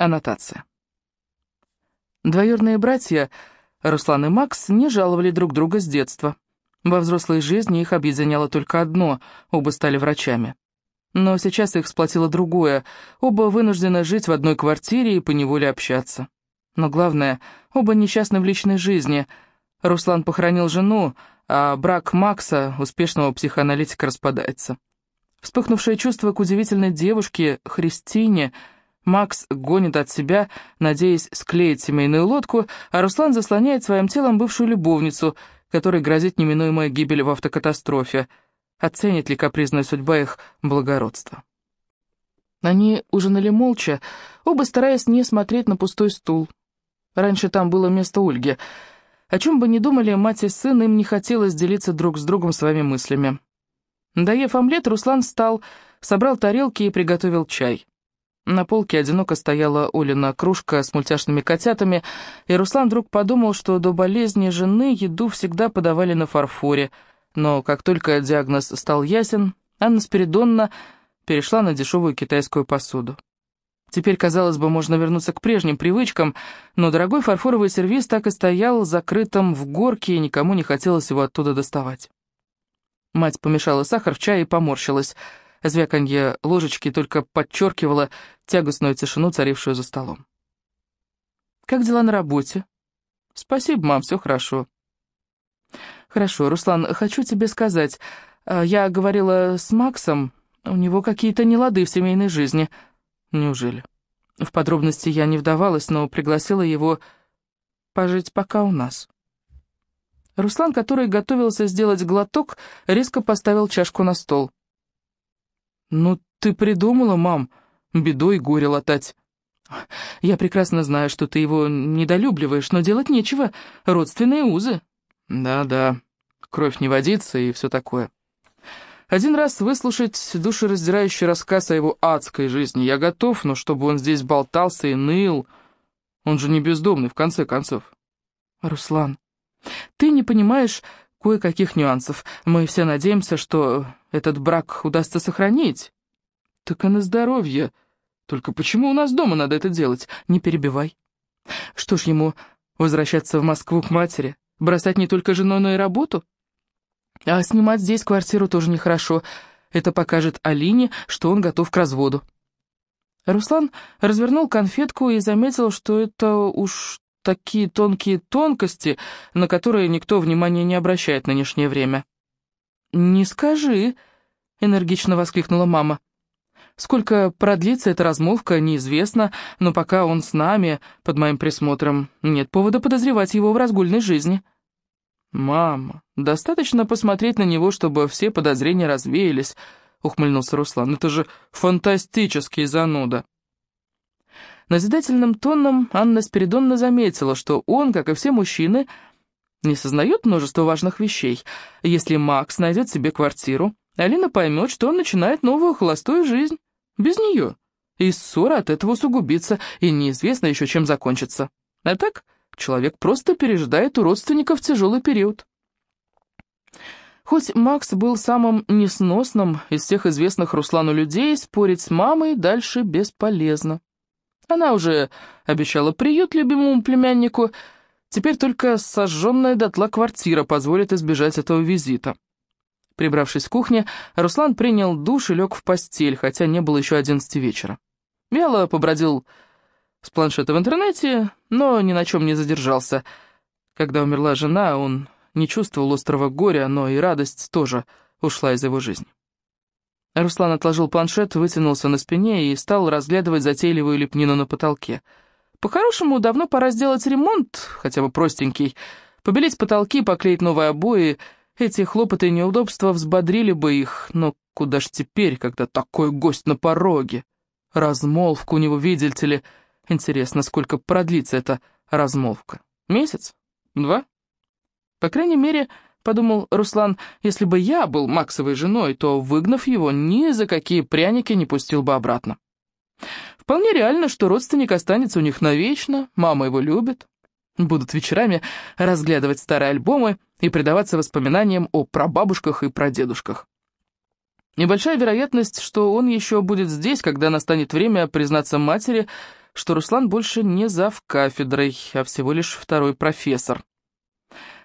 Аннотация. Двоюродные братья Руслан и Макс не жаловали друг друга с детства. Во взрослой жизни их объединяло только одно — оба стали врачами. Но сейчас их сплотило другое. Оба вынуждены жить в одной квартире и поневоле общаться. Но главное, оба несчастны в личной жизни. Руслан похоронил жену, а брак Макса, успешного психоаналитика, распадается. Вспыхнувшее чувство к удивительной девушке, Христине — Макс гонит от себя, надеясь склеить семейную лодку, а Руслан заслоняет своим телом бывшую любовницу, которой грозит неминуемая гибель в автокатастрофе. Оценит ли капризная судьба их благородство? Они ужинали молча, оба стараясь не смотреть на пустой стул. Раньше там было место Ольги. О чем бы ни думали мать и сын, им не хотелось делиться друг с другом своими мыслями. Доев омлет, Руслан встал, собрал тарелки и приготовил чай. На полке одиноко стояла Олина кружка с мультяшными котятами, и Руслан вдруг подумал, что до болезни жены еду всегда подавали на фарфоре. Но как только диагноз стал ясен, Анна Спиридонна перешла на дешевую китайскую посуду. Теперь, казалось бы, можно вернуться к прежним привычкам, но дорогой фарфоровый сервиз так и стоял закрытым в горке, и никому не хотелось его оттуда доставать. Мать помешала сахар в чай и поморщилась — Звяканье ложечки только подчеркивало тягостную тишину, царившую за столом. «Как дела на работе?» «Спасибо, мам, все хорошо». «Хорошо, Руслан, хочу тебе сказать. А, я говорила с Максом, у него какие-то нелады в семейной жизни». «Неужели?» В подробности я не вдавалась, но пригласила его пожить пока у нас. Руслан, который готовился сделать глоток, резко поставил чашку на стол. «Ну, ты придумала, мам, бедой горе латать». «Я прекрасно знаю, что ты его недолюбливаешь, но делать нечего. Родственные узы». «Да-да, кровь не водится и все такое». Один раз выслушать душераздирающий рассказ о его адской жизни я готов, но чтобы он здесь болтался и ныл, он же не бездомный, в конце концов. «Руслан, ты не понимаешь, кое-каких нюансов. Мы все надеемся, что этот брак удастся сохранить. Так и на здоровье. Только почему у нас дома надо это делать? Не перебивай. Что ж ему возвращаться в Москву к матери? Бросать не только жену, но и работу? А снимать здесь квартиру тоже нехорошо. Это покажет Алине, что он готов к разводу. Руслан развернул конфетку и заметил, что это уж такие тонкие тонкости, на которые никто внимания не обращает в нынешнее время. «Не скажи», — энергично воскликнула мама. «Сколько продлится эта размолвка, неизвестно, но пока он с нами, под моим присмотром, нет повода подозревать его в разгульной жизни». «Мама, достаточно посмотреть на него, чтобы все подозрения развеялись», — ухмыльнулся Руслан. «Это же фантастический зануда». Назидательным тоном Анна Спиридонна заметила, что он, как и все мужчины, не сознает множество важных вещей. Если Макс найдет себе квартиру, Алина поймет, что он начинает новую холостую жизнь. Без нее. И ссора от этого усугубится, и неизвестно еще, чем закончится. А так, человек просто пережидает у родственников тяжелый период. Хоть Макс был самым несносным из всех известных Руслану людей, спорить с мамой дальше бесполезно. Она уже обещала приют любимому племяннику, теперь только сожженная дотла квартира позволит избежать этого визита. Прибравшись в кухне, Руслан принял душ и лег в постель, хотя не было еще одиннадцати вечера. Вяло побродил с планшета в интернете, но ни на чем не задержался. Когда умерла жена, он не чувствовал острого горя, но и радость тоже ушла из его жизни. Руслан отложил планшет, вытянулся на спине и стал разглядывать затейливую лепнину на потолке. По-хорошему, давно пора сделать ремонт, хотя бы простенький. Побелить потолки, поклеить новые обои. Эти хлопоты и неудобства взбодрили бы их, но куда ж теперь, когда такой гость на пороге? Размолвку у него, видите ли. Интересно, сколько продлится эта размолвка? Месяц? Два? По крайней мере, Подумал Руслан, если бы я был Максовой женой, то, выгнав его, ни за какие пряники не пустил бы обратно. Вполне реально, что родственник останется у них навечно, мама его любит. Будут вечерами разглядывать старые альбомы и предаваться воспоминаниям о прабабушках и прадедушках. Небольшая вероятность, что он еще будет здесь, когда настанет время признаться матери, что Руслан больше не зав кафедрой, а всего лишь второй профессор.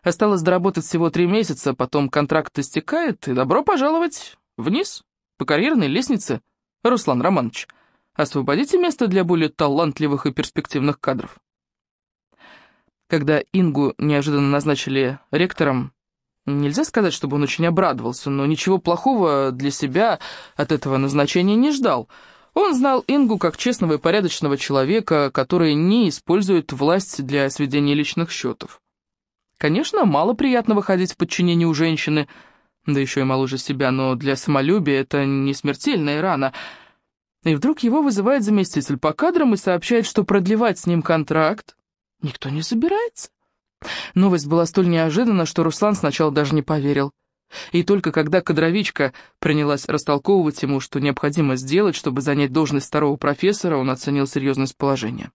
Осталось доработать всего три месяца, потом контракт истекает, и добро пожаловать вниз, по карьерной лестнице. Руслан Романович, освободите место для более талантливых и перспективных кадров. Когда Ингу неожиданно назначили ректором, нельзя сказать, чтобы он очень обрадовался, но ничего плохого для себя от этого назначения не ждал — он знал Ингу как честного и порядочного человека, который не использует власть для сведения личных счетов. Конечно, мало приятно выходить в подчинение у женщины, да еще и моложе себя, но для самолюбия это не смертельная рана. И вдруг его вызывает заместитель по кадрам и сообщает, что продлевать с ним контракт никто не собирается. Новость была столь неожиданна, что Руслан сначала даже не поверил. И только когда кадровичка принялась растолковывать ему, что необходимо сделать, чтобы занять должность второго профессора, он оценил серьезность положения.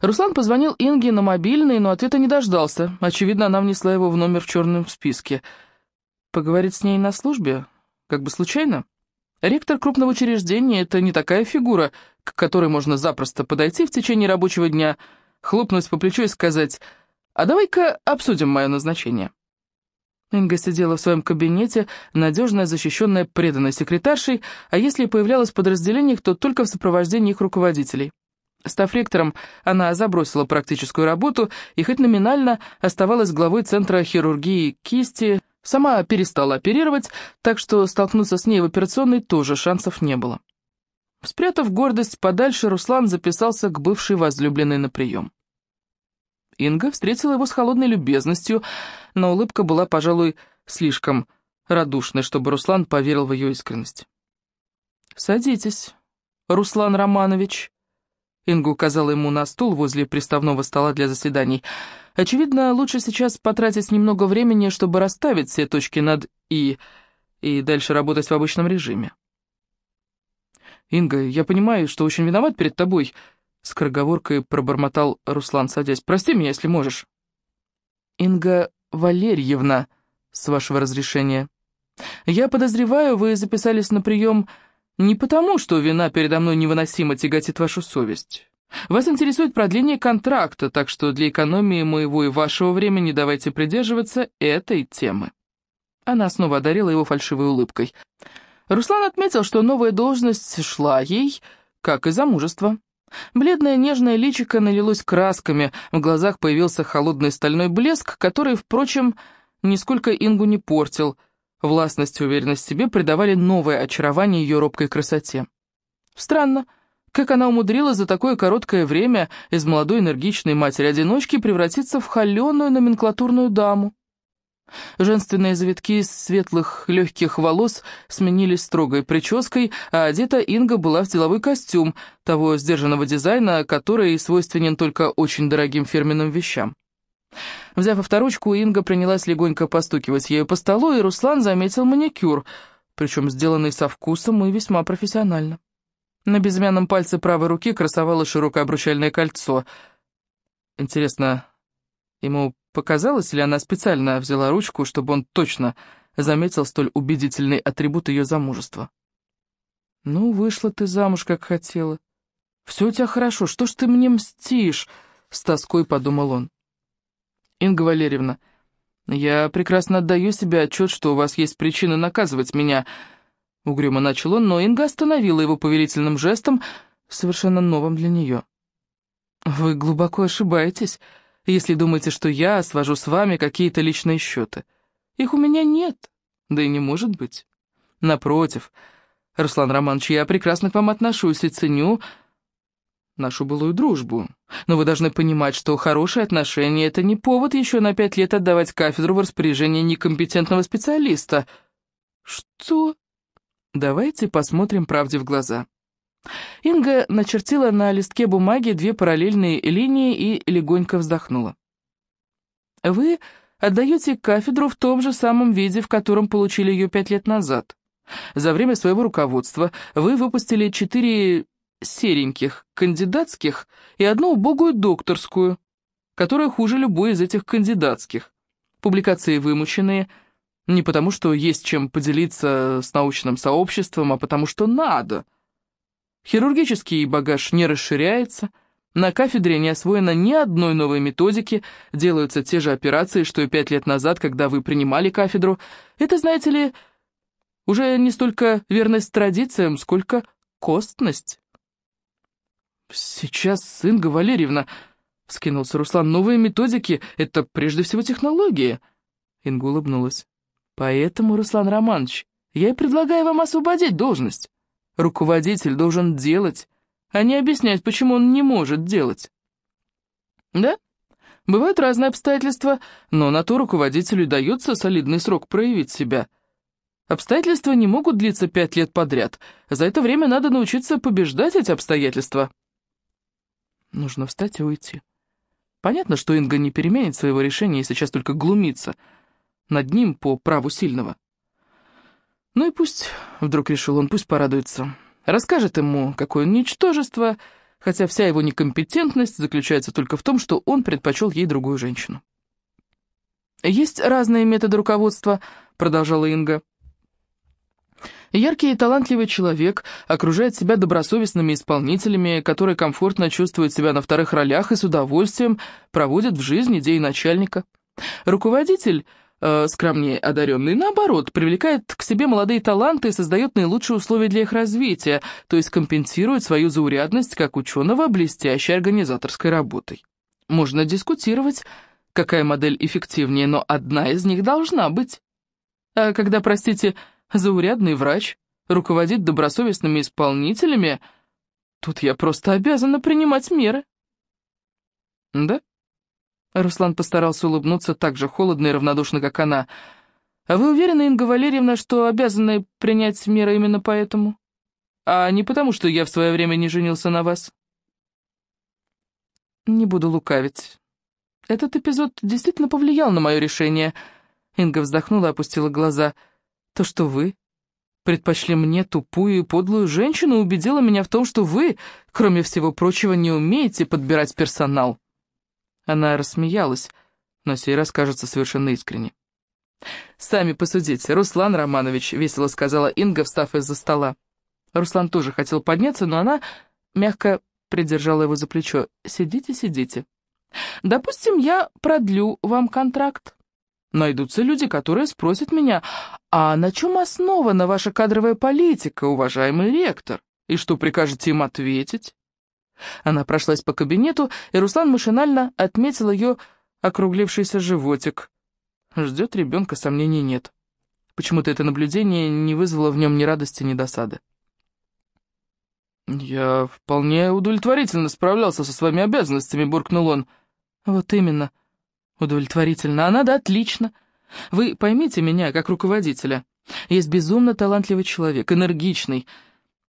Руслан позвонил Инге на мобильный, но ответа не дождался. Очевидно, она внесла его в номер в черном списке. Поговорить с ней на службе? Как бы случайно? Ректор крупного учреждения — это не такая фигура, к которой можно запросто подойти в течение рабочего дня, хлопнуть по плечу и сказать «А давай-ка обсудим мое назначение». Инга сидела в своем кабинете, надежная, защищенная, преданная секретаршей, а если и появлялась в подразделениях, то только в сопровождении их руководителей. Став ректором, она забросила практическую работу и хоть номинально оставалась главой Центра хирургии кисти, сама перестала оперировать, так что столкнуться с ней в операционной тоже шансов не было. Спрятав гордость подальше, Руслан записался к бывшей возлюбленной на прием. Инга встретила его с холодной любезностью, но улыбка была, пожалуй, слишком радушной, чтобы Руслан поверил в ее искренность. «Садитесь, Руслан Романович», Ингу указал ему на стул возле приставного стола для заседаний. «Очевидно, лучше сейчас потратить немного времени, чтобы расставить все точки над «и» и дальше работать в обычном режиме». «Инга, я понимаю, что очень виноват перед тобой», — скороговоркой пробормотал Руслан, садясь. «Прости меня, если можешь». «Инга Валерьевна, с вашего разрешения. Я подозреваю, вы записались на прием...» Не потому, что вина передо мной невыносимо тяготит вашу совесть. Вас интересует продление контракта, так что для экономии моего и вашего времени давайте придерживаться этой темы». Она снова одарила его фальшивой улыбкой. Руслан отметил, что новая должность шла ей, как и замужество. Бледное нежное личико налилось красками, в глазах появился холодный стальной блеск, который, впрочем, нисколько Ингу не портил — Властность и уверенность в себе придавали новое очарование ее робкой красоте. Странно, как она умудрилась за такое короткое время из молодой энергичной матери-одиночки превратиться в холеную номенклатурную даму. Женственные завитки светлых легких волос сменились строгой прической, а одета Инга была в деловой костюм того сдержанного дизайна, который свойственен только очень дорогим фирменным вещам. Взяв авторучку, Инга принялась легонько постукивать ею по столу, и Руслан заметил маникюр, причем сделанный со вкусом и весьма профессионально. На безымянном пальце правой руки красовалось широкое обручальное кольцо. Интересно, ему показалось ли она специально взяла ручку, чтобы он точно заметил столь убедительный атрибут ее замужества? «Ну, вышла ты замуж, как хотела. Все у тебя хорошо, что ж ты мне мстишь?» — с тоской подумал он. «Инга Валерьевна, я прекрасно отдаю себе отчет, что у вас есть причины наказывать меня», — угрюмо начал он, но Инга остановила его повелительным жестом, совершенно новым для нее. «Вы глубоко ошибаетесь, если думаете, что я свожу с вами какие-то личные счеты. Их у меня нет, да и не может быть. Напротив, Руслан Романович, я прекрасно к вам отношусь и ценю, — нашу былую дружбу. Но вы должны понимать, что хорошие отношения — это не повод еще на пять лет отдавать кафедру в распоряжение некомпетентного специалиста. Что? Давайте посмотрим правде в глаза. Инга начертила на листке бумаги две параллельные линии и легонько вздохнула. Вы отдаете кафедру в том же самом виде, в котором получили ее пять лет назад. За время своего руководства вы выпустили четыре сереньких кандидатских и одну убогую докторскую, которая хуже любой из этих кандидатских. Публикации вымученные, не потому что есть чем поделиться с научным сообществом, а потому что надо. Хирургический багаж не расширяется, на кафедре не освоено ни одной новой методики, делаются те же операции, что и пять лет назад, когда вы принимали кафедру. Это, знаете ли, уже не столько верность традициям, сколько костность. «Сейчас, Инга Валерьевна...» — скинулся Руслан. «Новые методики — это прежде всего технологии». Инга улыбнулась. «Поэтому, Руслан Романович, я и предлагаю вам освободить должность. Руководитель должен делать, а не объяснять, почему он не может делать». «Да?» Бывают разные обстоятельства, но на то руководителю дается солидный срок проявить себя. Обстоятельства не могут длиться пять лет подряд. За это время надо научиться побеждать эти обстоятельства. Нужно встать и уйти. Понятно, что Инга не переменит своего решения и сейчас только глумится над ним по праву сильного. Ну и пусть, вдруг решил он, пусть порадуется. Расскажет ему, какое он ничтожество, хотя вся его некомпетентность заключается только в том, что он предпочел ей другую женщину. «Есть разные методы руководства», — продолжала Инга. Яркий и талантливый человек окружает себя добросовестными исполнителями, которые комфортно чувствуют себя на вторых ролях и с удовольствием проводят в жизнь идеи начальника. Руководитель, э, скромнее одаренный, наоборот, привлекает к себе молодые таланты и создает наилучшие условия для их развития, то есть компенсирует свою заурядность как ученого блестящей организаторской работой. Можно дискутировать, какая модель эффективнее, но одна из них должна быть. А когда, простите, заурядный врач, руководит добросовестными исполнителями. Тут я просто обязана принимать меры. Да? Руслан постарался улыбнуться так же холодно и равнодушно, как она. А вы уверены, Инга Валерьевна, что обязаны принять меры именно поэтому? А не потому, что я в свое время не женился на вас? Не буду лукавить. Этот эпизод действительно повлиял на мое решение. Инга вздохнула и опустила глаза — то, что вы предпочли мне тупую и подлую женщину, убедило меня в том, что вы, кроме всего прочего, не умеете подбирать персонал». Она рассмеялась, но сей раз кажется совершенно искренне. «Сами посудите, Руслан Романович», — весело сказала Инга, встав из-за стола. Руслан тоже хотел подняться, но она мягко придержала его за плечо. «Сидите, сидите. Допустим, я продлю вам контракт. Найдутся люди, которые спросят меня, а на чем основана ваша кадровая политика, уважаемый ректор? И что прикажете им ответить? Она прошлась по кабинету, и Руслан машинально отметил ее округлившийся животик. Ждет ребенка, сомнений нет. Почему-то это наблюдение не вызвало в нем ни радости, ни досады. «Я вполне удовлетворительно справлялся со своими обязанностями», — буркнул он. «Вот именно», Удовлетворительно. А надо отлично. Вы поймите меня как руководителя. Есть безумно талантливый человек, энергичный,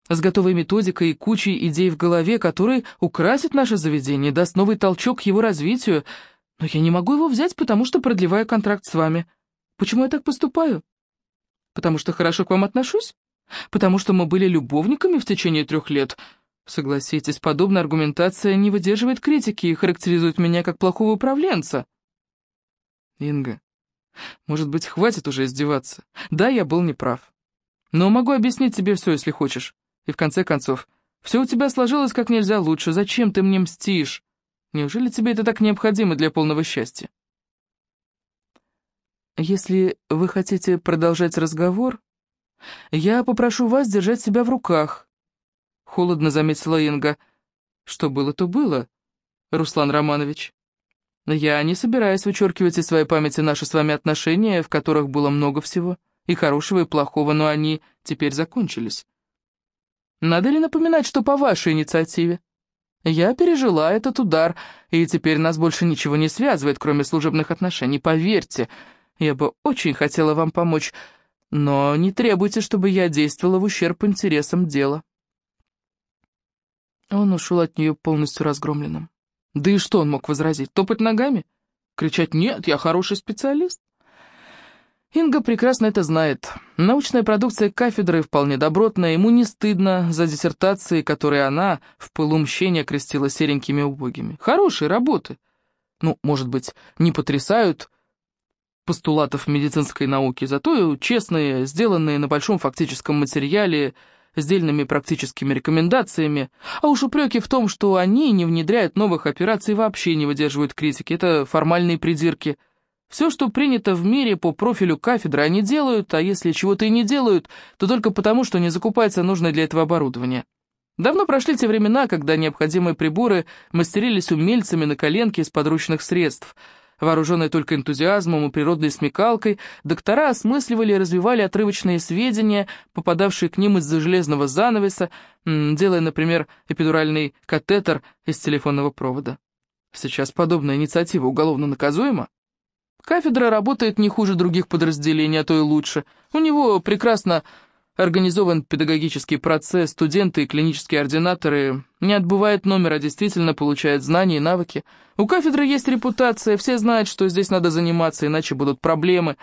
с готовой методикой и кучей идей в голове, который украсит наше заведение, даст новый толчок к его развитию. Но я не могу его взять, потому что продлеваю контракт с вами. Почему я так поступаю? Потому что хорошо к вам отношусь? Потому что мы были любовниками в течение трех лет? Согласитесь, подобная аргументация не выдерживает критики и характеризует меня как плохого управленца. Инга, может быть, хватит уже издеваться? Да, я был неправ. Но могу объяснить тебе все, если хочешь. И в конце концов, все у тебя сложилось как нельзя лучше. Зачем ты мне мстишь? Неужели тебе это так необходимо для полного счастья? Если вы хотите продолжать разговор, я попрошу вас держать себя в руках. Холодно заметила Инга. Что было, то было, Руслан Романович. Но я не собираюсь вычеркивать из своей памяти наши с вами отношения, в которых было много всего, и хорошего, и плохого, но они теперь закончились. Надо ли напоминать, что по вашей инициативе? Я пережила этот удар, и теперь нас больше ничего не связывает, кроме служебных отношений. Поверьте, я бы очень хотела вам помочь, но не требуйте, чтобы я действовала в ущерб интересам дела». Он ушел от нее полностью разгромленным. Да и что он мог возразить? Топать ногами? Кричать «Нет, я хороший специалист». Инга прекрасно это знает. Научная продукция кафедры вполне добротная, ему не стыдно за диссертации, которые она в пылу мщения крестила серенькими убогими. Хорошие работы. Ну, может быть, не потрясают постулатов медицинской науки, зато честные, сделанные на большом фактическом материале – с дельными практическими рекомендациями, а уж упреки в том, что они не внедряют новых операций, вообще не выдерживают критики, это формальные придирки. Все, что принято в мире по профилю кафедры, они делают, а если чего-то и не делают, то только потому, что не закупается нужное для этого оборудование. Давно прошли те времена, когда необходимые приборы мастерились умельцами на коленке из подручных средств – Вооруженные только энтузиазмом и природной смекалкой, доктора осмысливали и развивали отрывочные сведения, попадавшие к ним из-за железного занавеса, делая, например, эпидуральный катетер из телефонного провода. Сейчас подобная инициатива уголовно наказуема. Кафедра работает не хуже других подразделений, а то и лучше. У него прекрасно организован педагогический процесс, студенты и клинические ординаторы не отбывают номер, а действительно получают знания и навыки. У кафедры есть репутация, все знают, что здесь надо заниматься, иначе будут проблемы.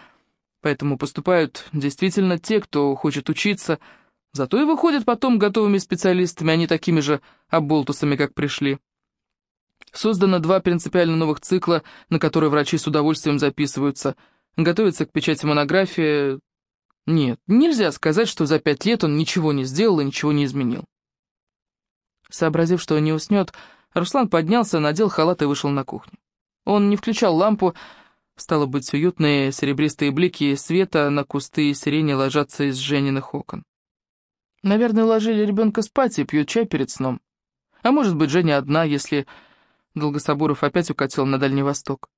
Поэтому поступают действительно те, кто хочет учиться, зато и выходят потом готовыми специалистами, а не такими же оболтусами, как пришли. Создано два принципиально новых цикла, на которые врачи с удовольствием записываются. Готовятся к печати монографии, нет, нельзя сказать, что за пять лет он ничего не сделал и ничего не изменил. Сообразив, что не уснет, Руслан поднялся, надел халат и вышел на кухню. Он не включал лампу, стало быть, уютные серебристые блики света на кусты и сирени ложатся из Жениных окон. Наверное, уложили ребенка спать и пьют чай перед сном. А может быть, Женя одна, если Долгособуров опять укатил на Дальний Восток.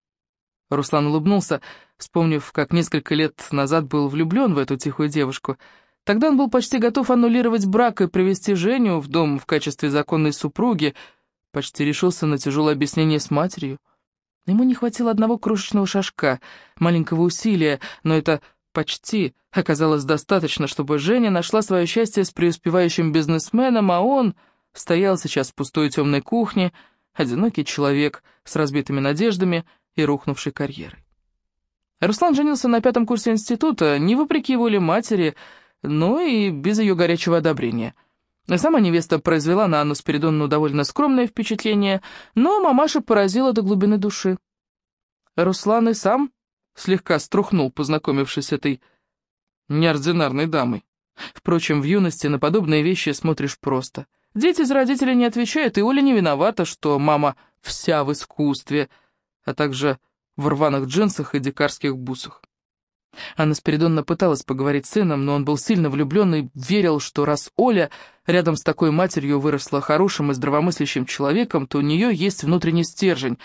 Руслан улыбнулся, вспомнив, как несколько лет назад был влюблен в эту тихую девушку. Тогда он был почти готов аннулировать брак и привести Женю в дом в качестве законной супруги, почти решился на тяжелое объяснение с матерью. Ему не хватило одного крошечного шажка, маленького усилия, но это почти оказалось достаточно, чтобы Женя нашла свое счастье с преуспевающим бизнесменом, а он стоял сейчас в пустой темной кухне, одинокий человек с разбитыми надеждами — и рухнувшей карьерой. Руслан женился на пятом курсе института, не вопреки воле матери, но и без ее горячего одобрения. Сама невеста произвела на Анну Спиридонну довольно скромное впечатление, но мамаша поразила до глубины души. Руслан и сам слегка струхнул, познакомившись с этой неординарной дамой. Впрочем, в юности на подобные вещи смотришь просто. Дети за родителей не отвечают, и Оля не виновата, что мама вся в искусстве — а также в рваных джинсах и дикарских бусах. Анна Спиридонна пыталась поговорить с сыном, но он был сильно влюблен и верил, что раз Оля рядом с такой матерью выросла хорошим и здравомыслящим человеком, то у нее есть внутренний стержень.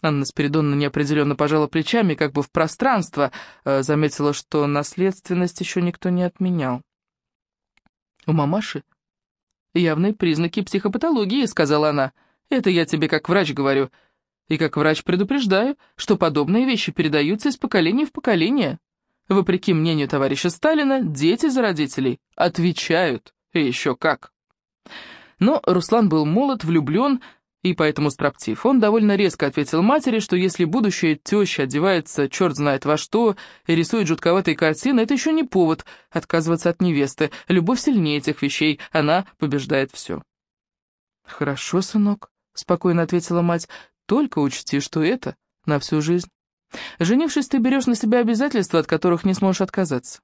Анна Спиридонна неопределенно пожала плечами, как бы в пространство, э, заметила, что наследственность еще никто не отменял. «У мамаши явные признаки психопатологии», — сказала она. «Это я тебе как врач говорю». И как врач предупреждаю, что подобные вещи передаются из поколения в поколение. Вопреки мнению товарища Сталина, дети за родителей отвечают, и еще как. Но Руслан был молод, влюблен и поэтому строптив. Он довольно резко ответил матери, что если будущая теща одевается черт знает во что и рисует жутковатые картины, это еще не повод отказываться от невесты. Любовь сильнее этих вещей, она побеждает все. «Хорошо, сынок», — спокойно ответила мать, только учти, что это на всю жизнь. Женившись, ты берешь на себя обязательства, от которых не сможешь отказаться.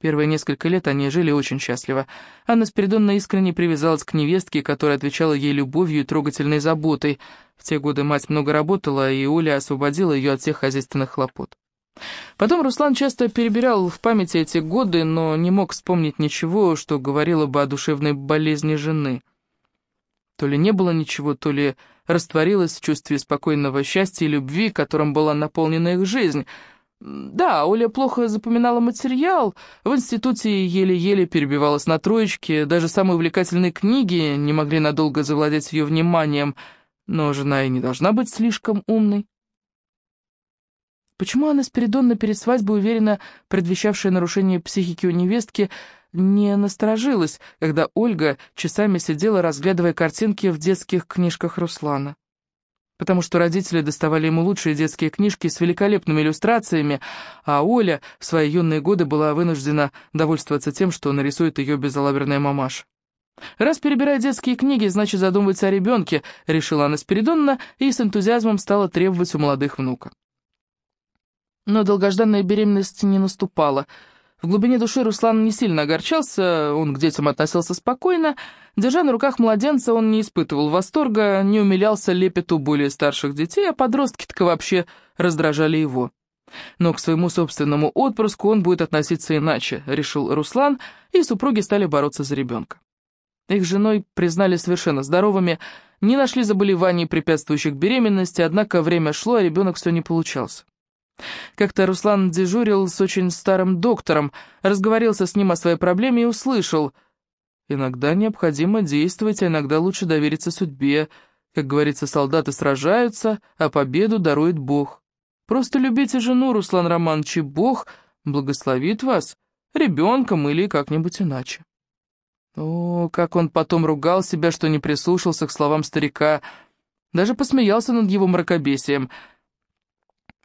Первые несколько лет они жили очень счастливо. Анна Спиридонна искренне привязалась к невестке, которая отвечала ей любовью и трогательной заботой. В те годы мать много работала, и Оля освободила ее от всех хозяйственных хлопот. Потом Руслан часто перебирал в памяти эти годы, но не мог вспомнить ничего, что говорило бы о душевной болезни жены. То ли не было ничего, то ли растворилась в чувстве спокойного счастья и любви, которым была наполнена их жизнь. Да, Оля плохо запоминала материал, в институте еле-еле перебивалась на троечке, даже самые увлекательные книги не могли надолго завладеть ее вниманием, но жена и не должна быть слишком умной. Почему Анна Спиридонна перед свадьбой уверенно предвещавшая нарушение психики у невестки, не насторожилась, когда Ольга часами сидела, разглядывая картинки в детских книжках Руслана. Потому что родители доставали ему лучшие детские книжки с великолепными иллюстрациями, а Оля в свои юные годы была вынуждена довольствоваться тем, что нарисует ее безалаберная мамаша. «Раз перебирать детские книги, значит задумывается о ребенке», — решила она Спиридонна и с энтузиазмом стала требовать у молодых внука. Но долгожданная беременность не наступала — в глубине души Руслан не сильно огорчался, он к детям относился спокойно. Держа на руках младенца, он не испытывал восторга, не умилялся лепету более старших детей, а подростки-то вообще раздражали его. Но к своему собственному отпрыску он будет относиться иначе, решил Руслан, и супруги стали бороться за ребенка. Их женой признали совершенно здоровыми, не нашли заболеваний, препятствующих беременности, однако время шло, а ребенок все не получался. Как-то Руслан дежурил с очень старым доктором, разговорился с ним о своей проблеме и услышал. «Иногда необходимо действовать, а иногда лучше довериться судьбе. Как говорится, солдаты сражаются, а победу дарует Бог. Просто любите жену, Руслан Романович, и Бог благословит вас ребенком или как-нибудь иначе». О, как он потом ругал себя, что не прислушался к словам старика, даже посмеялся над его мракобесием —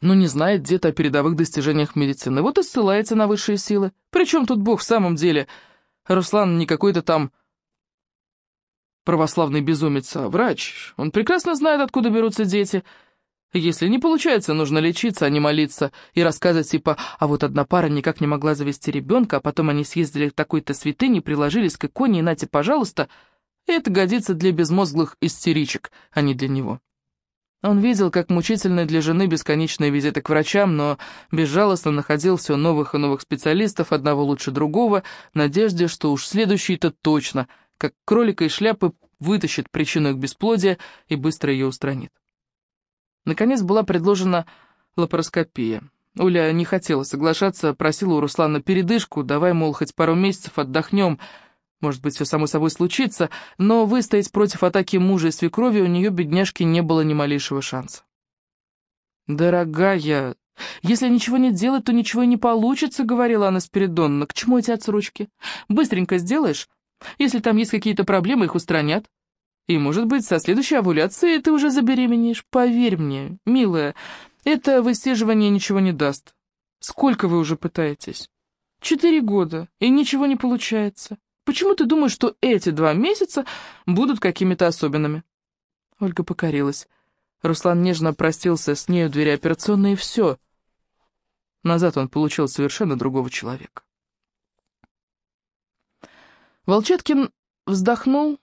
но ну, не знает где-то о передовых достижениях медицины. Вот и ссылается на высшие силы. Причем тут Бог в самом деле? Руслан не какой-то там православный безумец, а врач. Он прекрасно знает, откуда берутся дети. Если не получается, нужно лечиться, а не молиться, и рассказывать типа «А вот одна пара никак не могла завести ребенка, а потом они съездили к такой-то святыне, приложились к иконе, и нате, пожалуйста». Это годится для безмозглых истеричек, а не для него. Он видел, как мучительны для жены бесконечные визиты к врачам, но безжалостно находил все новых и новых специалистов, одного лучше другого, в надежде, что уж следующий-то точно, как кролика из шляпы, вытащит причину их бесплодия и быстро ее устранит. Наконец была предложена лапароскопия. Оля не хотела соглашаться, просила у Руслана передышку, давай, мол, хоть пару месяцев отдохнем, может быть, все само собой случится, но выстоять против атаки мужа и свекрови у нее, бедняжки, не было ни малейшего шанса. «Дорогая, если ничего не делать, то ничего и не получится», — говорила она Спиридонна. «К чему эти отсрочки? Быстренько сделаешь. Если там есть какие-то проблемы, их устранят. И, может быть, со следующей овуляцией ты уже забеременеешь. Поверь мне, милая, это высиживание ничего не даст. Сколько вы уже пытаетесь? Четыре года, и ничего не получается. Почему ты думаешь, что эти два месяца будут какими-то особенными?» Ольга покорилась. Руслан нежно простился с нею в двери операционной, и все. Назад он получил совершенно другого человека. Волчаткин вздохнул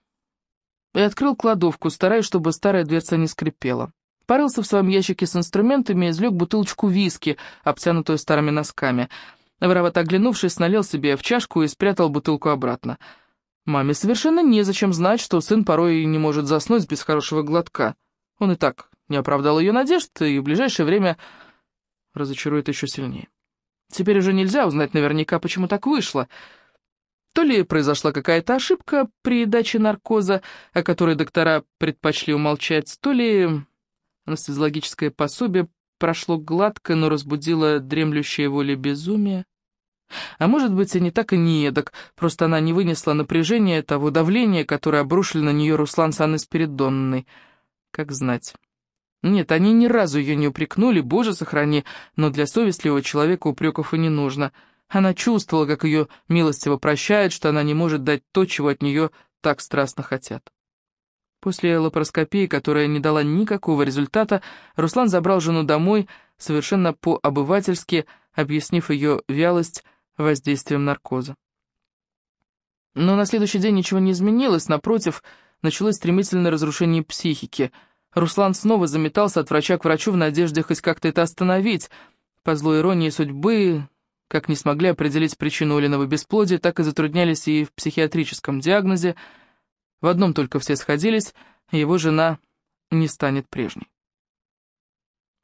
и открыл кладовку, стараясь, чтобы старая дверца не скрипела. Порылся в своем ящике с инструментами и извлек бутылочку виски, обтянутую старыми носками — Воровато оглянувшись, налил себе в чашку и спрятал бутылку обратно. Маме совершенно незачем знать, что сын порой не может заснуть без хорошего глотка. Он и так не оправдал ее надежд, и в ближайшее время разочарует еще сильнее. Теперь уже нельзя узнать наверняка, почему так вышло. То ли произошла какая-то ошибка при даче наркоза, о которой доктора предпочли умолчать, то ли анестезиологическое пособие прошло гладко, но разбудило дремлющее воле безумие. А может быть, и не так и не эдак, просто она не вынесла напряжения того давления, которое обрушили на нее Руслан с Анной Спиридонной. Как знать. Нет, они ни разу ее не упрекнули, боже сохрани, но для совестливого человека упреков и не нужно. Она чувствовала, как ее милостиво прощают, что она не может дать то, чего от нее так страстно хотят. После лапароскопии, которая не дала никакого результата, Руслан забрал жену домой, совершенно по-обывательски, объяснив ее вялость воздействием наркоза. Но на следующий день ничего не изменилось, напротив, началось стремительное разрушение психики. Руслан снова заметался от врача к врачу в надежде хоть как-то это остановить. По злой иронии судьбы, как не смогли определить причину Олиного бесплодия, так и затруднялись и в психиатрическом диагнозе. В одном только все сходились, его жена не станет прежней.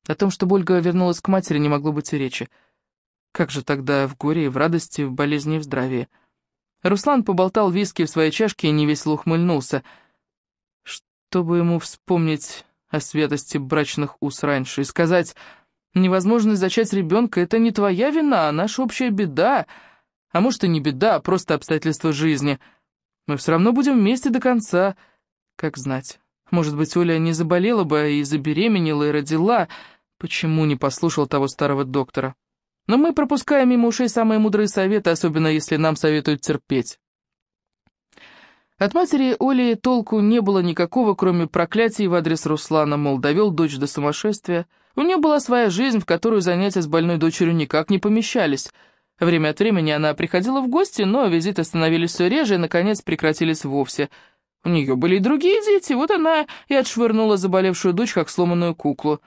О том, что Ольга вернулась к матери, не могло быть и речи. Как же тогда в горе и в радости, в болезни и в здравии? Руслан поболтал виски в своей чашке и невесело ухмыльнулся. Чтобы ему вспомнить о святости брачных ус раньше и сказать, невозможность зачать ребенка — это не твоя вина, а наша общая беда. А может, и не беда, а просто обстоятельства жизни. Мы все равно будем вместе до конца. Как знать. Может быть, Оля не заболела бы и забеременела, и родила. Почему не послушал того старого доктора? Но мы пропускаем мимо ушей самые мудрые советы, особенно если нам советуют терпеть. От матери Оли толку не было никакого, кроме проклятий в адрес Руслана, мол, довел дочь до сумасшествия. У нее была своя жизнь, в которую занятия с больной дочерью никак не помещались. Время от времени она приходила в гости, но визиты становились все реже и, наконец, прекратились вовсе. У нее были и другие дети, вот она и отшвырнула заболевшую дочь, как сломанную куклу.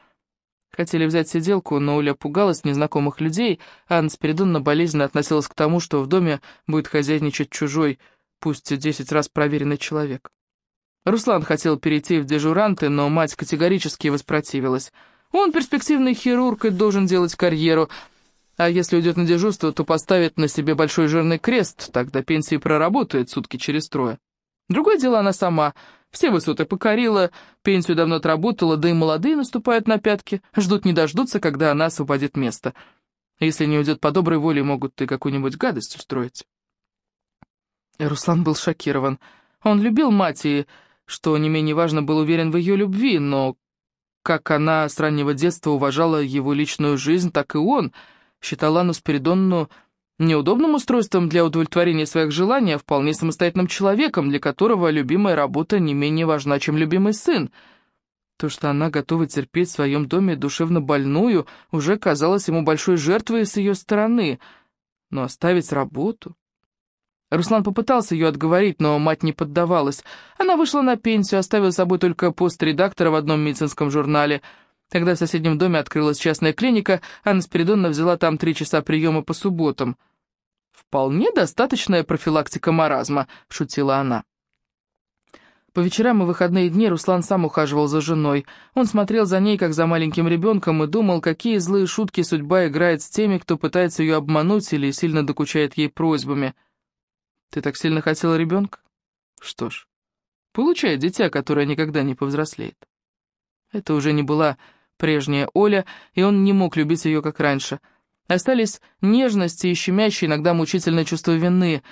Хотели взять сиделку, но Уля пугалась незнакомых людей, а Анна Спиридонна болезненно относилась к тому, что в доме будет хозяйничать чужой, пусть и десять раз проверенный человек. Руслан хотел перейти в дежуранты, но мать категорически воспротивилась. «Он перспективный хирург и должен делать карьеру», а если уйдет на дежурство, то поставит на себе большой жирный крест, тогда пенсии проработает сутки через трое. Другое дело она сама, все высоты покорила, пенсию давно отработала, да и молодые наступают на пятки, ждут не дождутся, когда она освободит место. Если не уйдет по доброй воле, могут и какую-нибудь гадость устроить. И Руслан был шокирован. Он любил мать и, что не менее важно, был уверен в ее любви, но как она с раннего детства уважала его личную жизнь, так и он считал Анну Спиридонну неудобным устройством для удовлетворения своих желаний, а вполне самостоятельным человеком, для которого любимая работа не менее важна, чем любимый сын. То, что она готова терпеть в своем доме душевно больную, уже казалось ему большой жертвой с ее стороны. Но оставить работу... Руслан попытался ее отговорить, но мать не поддавалась. Она вышла на пенсию, оставила с собой только пост редактора в одном медицинском журнале. Когда в соседнем доме открылась частная клиника, Анна Спиридонна взяла там три часа приема по субботам вполне достаточная профилактика маразма», — шутила она. По вечерам и выходные дни Руслан сам ухаживал за женой. Он смотрел за ней, как за маленьким ребенком, и думал, какие злые шутки судьба играет с теми, кто пытается ее обмануть или сильно докучает ей просьбами. «Ты так сильно хотела ребенка? Что ж, получай дитя, которое никогда не повзрослеет». Это уже не была прежняя Оля, и он не мог любить ее, как раньше — Остались нежности и щемящие иногда мучительное чувство вины.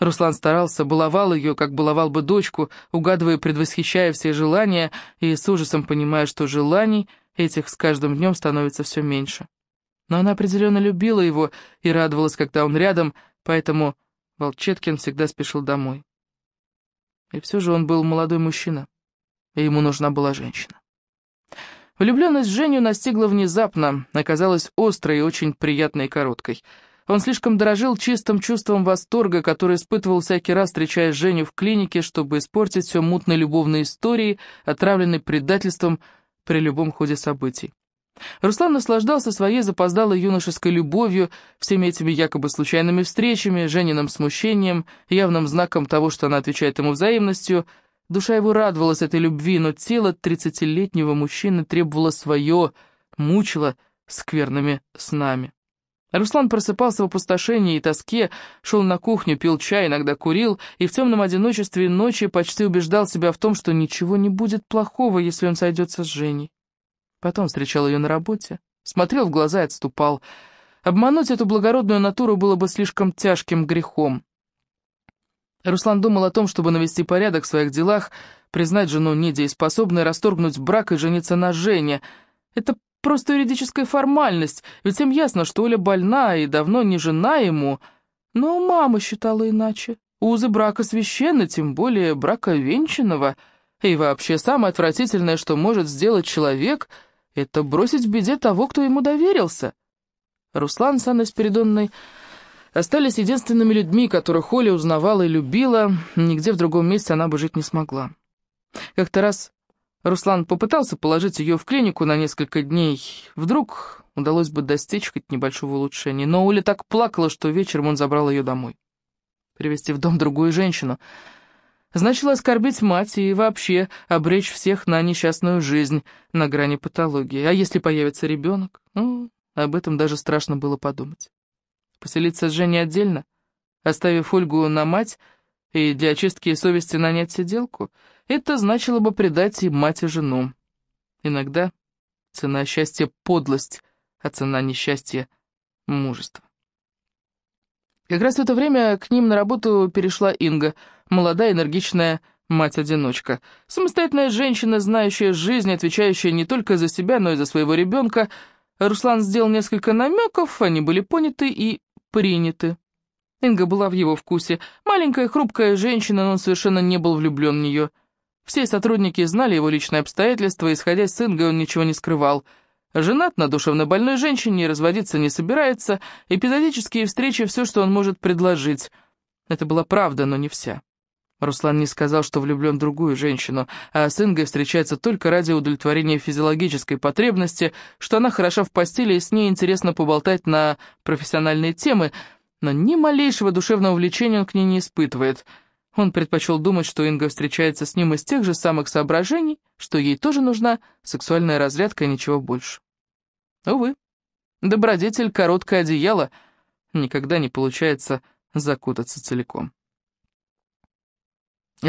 Руслан старался, баловал ее, как баловал бы дочку, угадывая и предвосхищая все желания, и с ужасом понимая, что желаний этих с каждым днем становится все меньше. Но она определенно любила его и радовалась, когда он рядом, поэтому Волчеткин всегда спешил домой. И все же он был молодой мужчина, и ему нужна была женщина. Влюбленность в Женю настигла внезапно, оказалась острой и очень приятной и короткой. Он слишком дорожил чистым чувством восторга, который испытывал всякий раз, встречая Женю в клинике, чтобы испортить все мутной любовной истории, отравленной предательством при любом ходе событий. Руслан наслаждался своей запоздалой юношеской любовью, всеми этими якобы случайными встречами, Жениным смущением, явным знаком того, что она отвечает ему взаимностью — Душа его радовалась этой любви, но тело тридцатилетнего мужчины требовало свое, мучило скверными снами. Руслан просыпался в опустошении и тоске, шел на кухню, пил чай, иногда курил, и в темном одиночестве ночи почти убеждал себя в том, что ничего не будет плохого, если он сойдется с Женей. Потом встречал ее на работе, смотрел в глаза и отступал. Обмануть эту благородную натуру было бы слишком тяжким грехом. Руслан думал о том, чтобы навести порядок в своих делах, признать жену недееспособной, расторгнуть брак и жениться на Жене. Это просто юридическая формальность, ведь им ясно, что Оля больна и давно не жена ему. Но мама считала иначе. Узы брака священны, тем более брака венчанного. И вообще самое отвратительное, что может сделать человек, это бросить в беде того, кто ему доверился. Руслан с Анной Спиридонной остались единственными людьми, которых Оля узнавала и любила, нигде в другом месте она бы жить не смогла. Как-то раз Руслан попытался положить ее в клинику на несколько дней. Вдруг удалось бы достичь хоть небольшого улучшения, но Оля так плакала, что вечером он забрал ее домой. привезти в дом другую женщину значило оскорбить мать и вообще обречь всех на несчастную жизнь на грани патологии. А если появится ребенок? Ну, об этом даже страшно было подумать поселиться с Женей отдельно, оставив Ольгу на мать и для очистки совести нанять сиделку, это значило бы предать и мать, и жену. Иногда цена счастья — подлость, а цена несчастья — мужество. Как раз в это время к ним на работу перешла Инга, молодая, энергичная мать-одиночка. Самостоятельная женщина, знающая жизнь, отвечающая не только за себя, но и за своего ребенка. Руслан сделал несколько намеков, они были поняты, и приняты. Инга была в его вкусе. Маленькая, хрупкая женщина, но он совершенно не был влюблен в нее. Все сотрудники знали его личные обстоятельства, и, исходя с Ингой, он ничего не скрывал. Женат на душевно больной женщине, разводиться не собирается, эпизодические встречи — все, что он может предложить. Это была правда, но не вся. Руслан не сказал, что влюблен в другую женщину, а с Ингой встречается только ради удовлетворения физиологической потребности, что она хороша в постели и с ней интересно поболтать на профессиональные темы, но ни малейшего душевного влечения он к ней не испытывает. Он предпочел думать, что Инга встречается с ним из тех же самых соображений, что ей тоже нужна сексуальная разрядка и ничего больше. Увы, добродетель — короткое одеяло, никогда не получается закутаться целиком.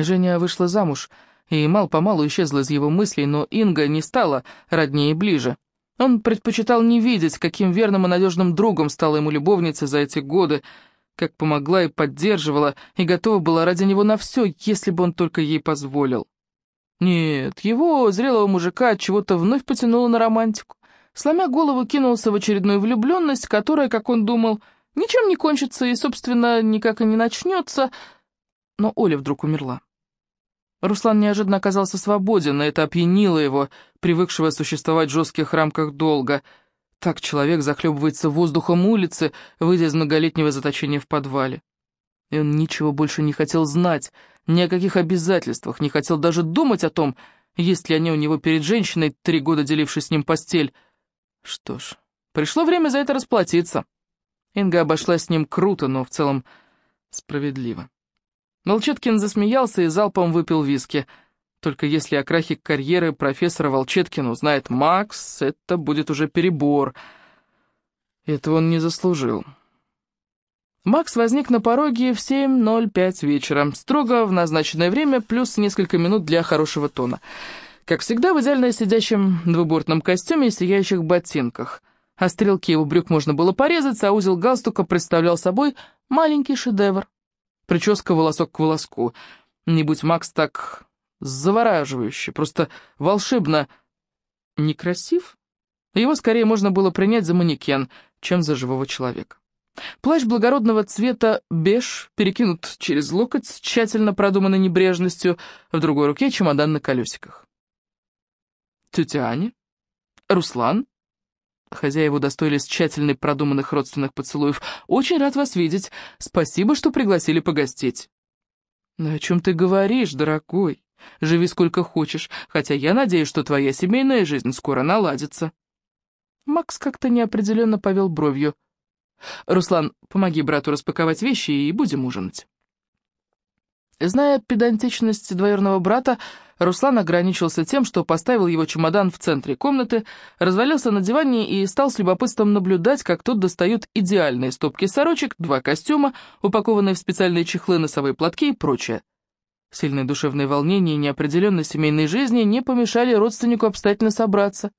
Женя вышла замуж, и мал-помалу исчезла из его мыслей, но Инга не стала роднее и ближе. Он предпочитал не видеть, каким верным и надежным другом стала ему любовница за эти годы, как помогла и поддерживала, и готова была ради него на все, если бы он только ей позволил. Нет, его, зрелого мужика, чего-то вновь потянуло на романтику. Сломя голову, кинулся в очередную влюбленность, которая, как он думал, ничем не кончится и, собственно, никак и не начнется, но Оля вдруг умерла. Руслан неожиданно оказался свободен, и это опьянило его, привыкшего существовать в жестких рамках долго. Так человек захлебывается воздухом улицы, выйдя из многолетнего заточения в подвале. И он ничего больше не хотел знать, ни о каких обязательствах, не хотел даже думать о том, есть ли они у него перед женщиной, три года делившей с ним постель. Что ж, пришло время за это расплатиться. Инга обошлась с ним круто, но в целом справедливо. Волчеткин засмеялся и залпом выпил виски. Только если о крахе карьеры профессора Волчеткину знает Макс, это будет уже перебор. Этого он не заслужил. Макс возник на пороге в 7.05 вечера, строго в назначенное время, плюс несколько минут для хорошего тона. Как всегда, в идеально сидящем двубортном костюме и сияющих ботинках. А стрелки его брюк можно было порезать, а узел галстука представлял собой маленький шедевр. Прическа волосок к волоску. Не будь Макс так завораживающе, просто волшебно некрасив, его скорее можно было принять за манекен, чем за живого человека. Плащ благородного цвета беж перекинут через локоть с тщательно продуманной небрежностью, в другой руке чемодан на колесиках. Тетя Аня, Руслан Хозяева удостоились тщательно продуманных родственных поцелуев. «Очень рад вас видеть. Спасибо, что пригласили погостить». «Ну о чем ты говоришь, дорогой? Живи сколько хочешь, хотя я надеюсь, что твоя семейная жизнь скоро наладится». Макс как-то неопределенно повел бровью. «Руслан, помоги брату распаковать вещи и будем ужинать». Зная педантичность двоюродного брата, Руслан ограничился тем, что поставил его чемодан в центре комнаты, развалился на диване и стал с любопытством наблюдать, как тут достают идеальные стопки сорочек, два костюма, упакованные в специальные чехлы, носовые платки и прочее. Сильные душевные волнения и неопределенность семейной жизни не помешали родственнику обстоятельно собраться.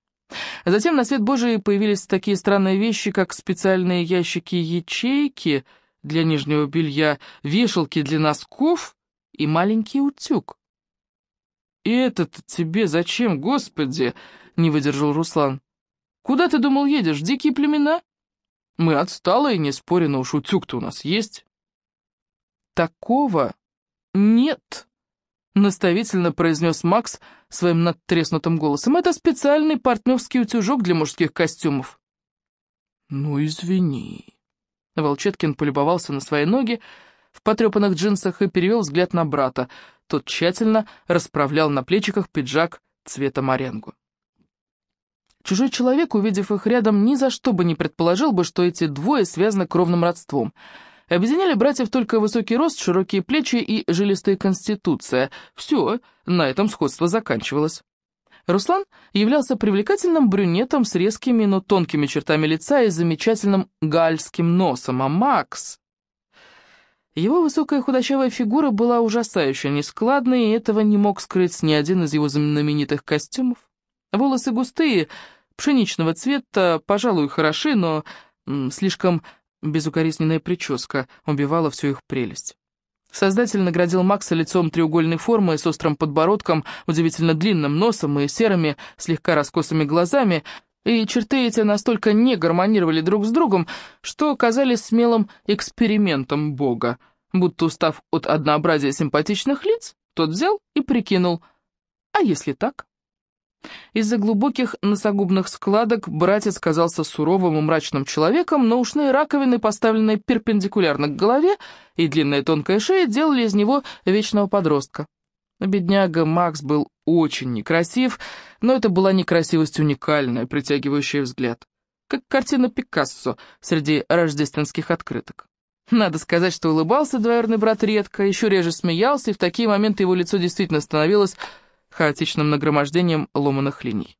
Затем на свет Божий появились такие странные вещи, как специальные ящики-ячейки для нижнего белья, вешалки для носков и маленький утюг. «И этот тебе зачем, Господи?» — не выдержал Руслан. «Куда ты думал едешь? Дикие племена?» «Мы отсталые, не спорю, но уж утюг-то у нас есть». «Такого нет», — наставительно произнес Макс своим надтреснутым голосом. «Это специальный партнерский утюжок для мужских костюмов». «Ну, извини». Волчеткин полюбовался на свои ноги, — в потрепанных джинсах и перевел взгляд на брата. Тот тщательно расправлял на плечиках пиджак цвета маренгу. Чужой человек, увидев их рядом, ни за что бы не предположил бы, что эти двое связаны кровным родством. Объединяли братьев только высокий рост, широкие плечи и жилистая конституция. Все, на этом сходство заканчивалось. Руслан являлся привлекательным брюнетом с резкими, но тонкими чертами лица и замечательным гальским носом, а Макс... Его высокая худощавая фигура была ужасающе нескладной, и этого не мог скрыть ни один из его знаменитых костюмов. Волосы густые, пшеничного цвета, пожалуй, хороши, но слишком безукоризненная прическа убивала всю их прелесть. Создатель наградил Макса лицом треугольной формы с острым подбородком, удивительно длинным носом и серыми, слегка раскосыми глазами — и черты эти настолько не гармонировали друг с другом, что казались смелым экспериментом Бога. Будто устав от однообразия симпатичных лиц, тот взял и прикинул. А если так? Из-за глубоких носогубных складок братец казался суровым и мрачным человеком, но ушные раковины, поставленные перпендикулярно к голове, и длинная тонкая шея делали из него вечного подростка. Бедняга Макс был очень некрасив, но это была некрасивость уникальная, притягивающая взгляд. Как картина Пикассо среди рождественских открыток. Надо сказать, что улыбался двоюродный брат редко, еще реже смеялся, и в такие моменты его лицо действительно становилось хаотичным нагромождением ломаных линий.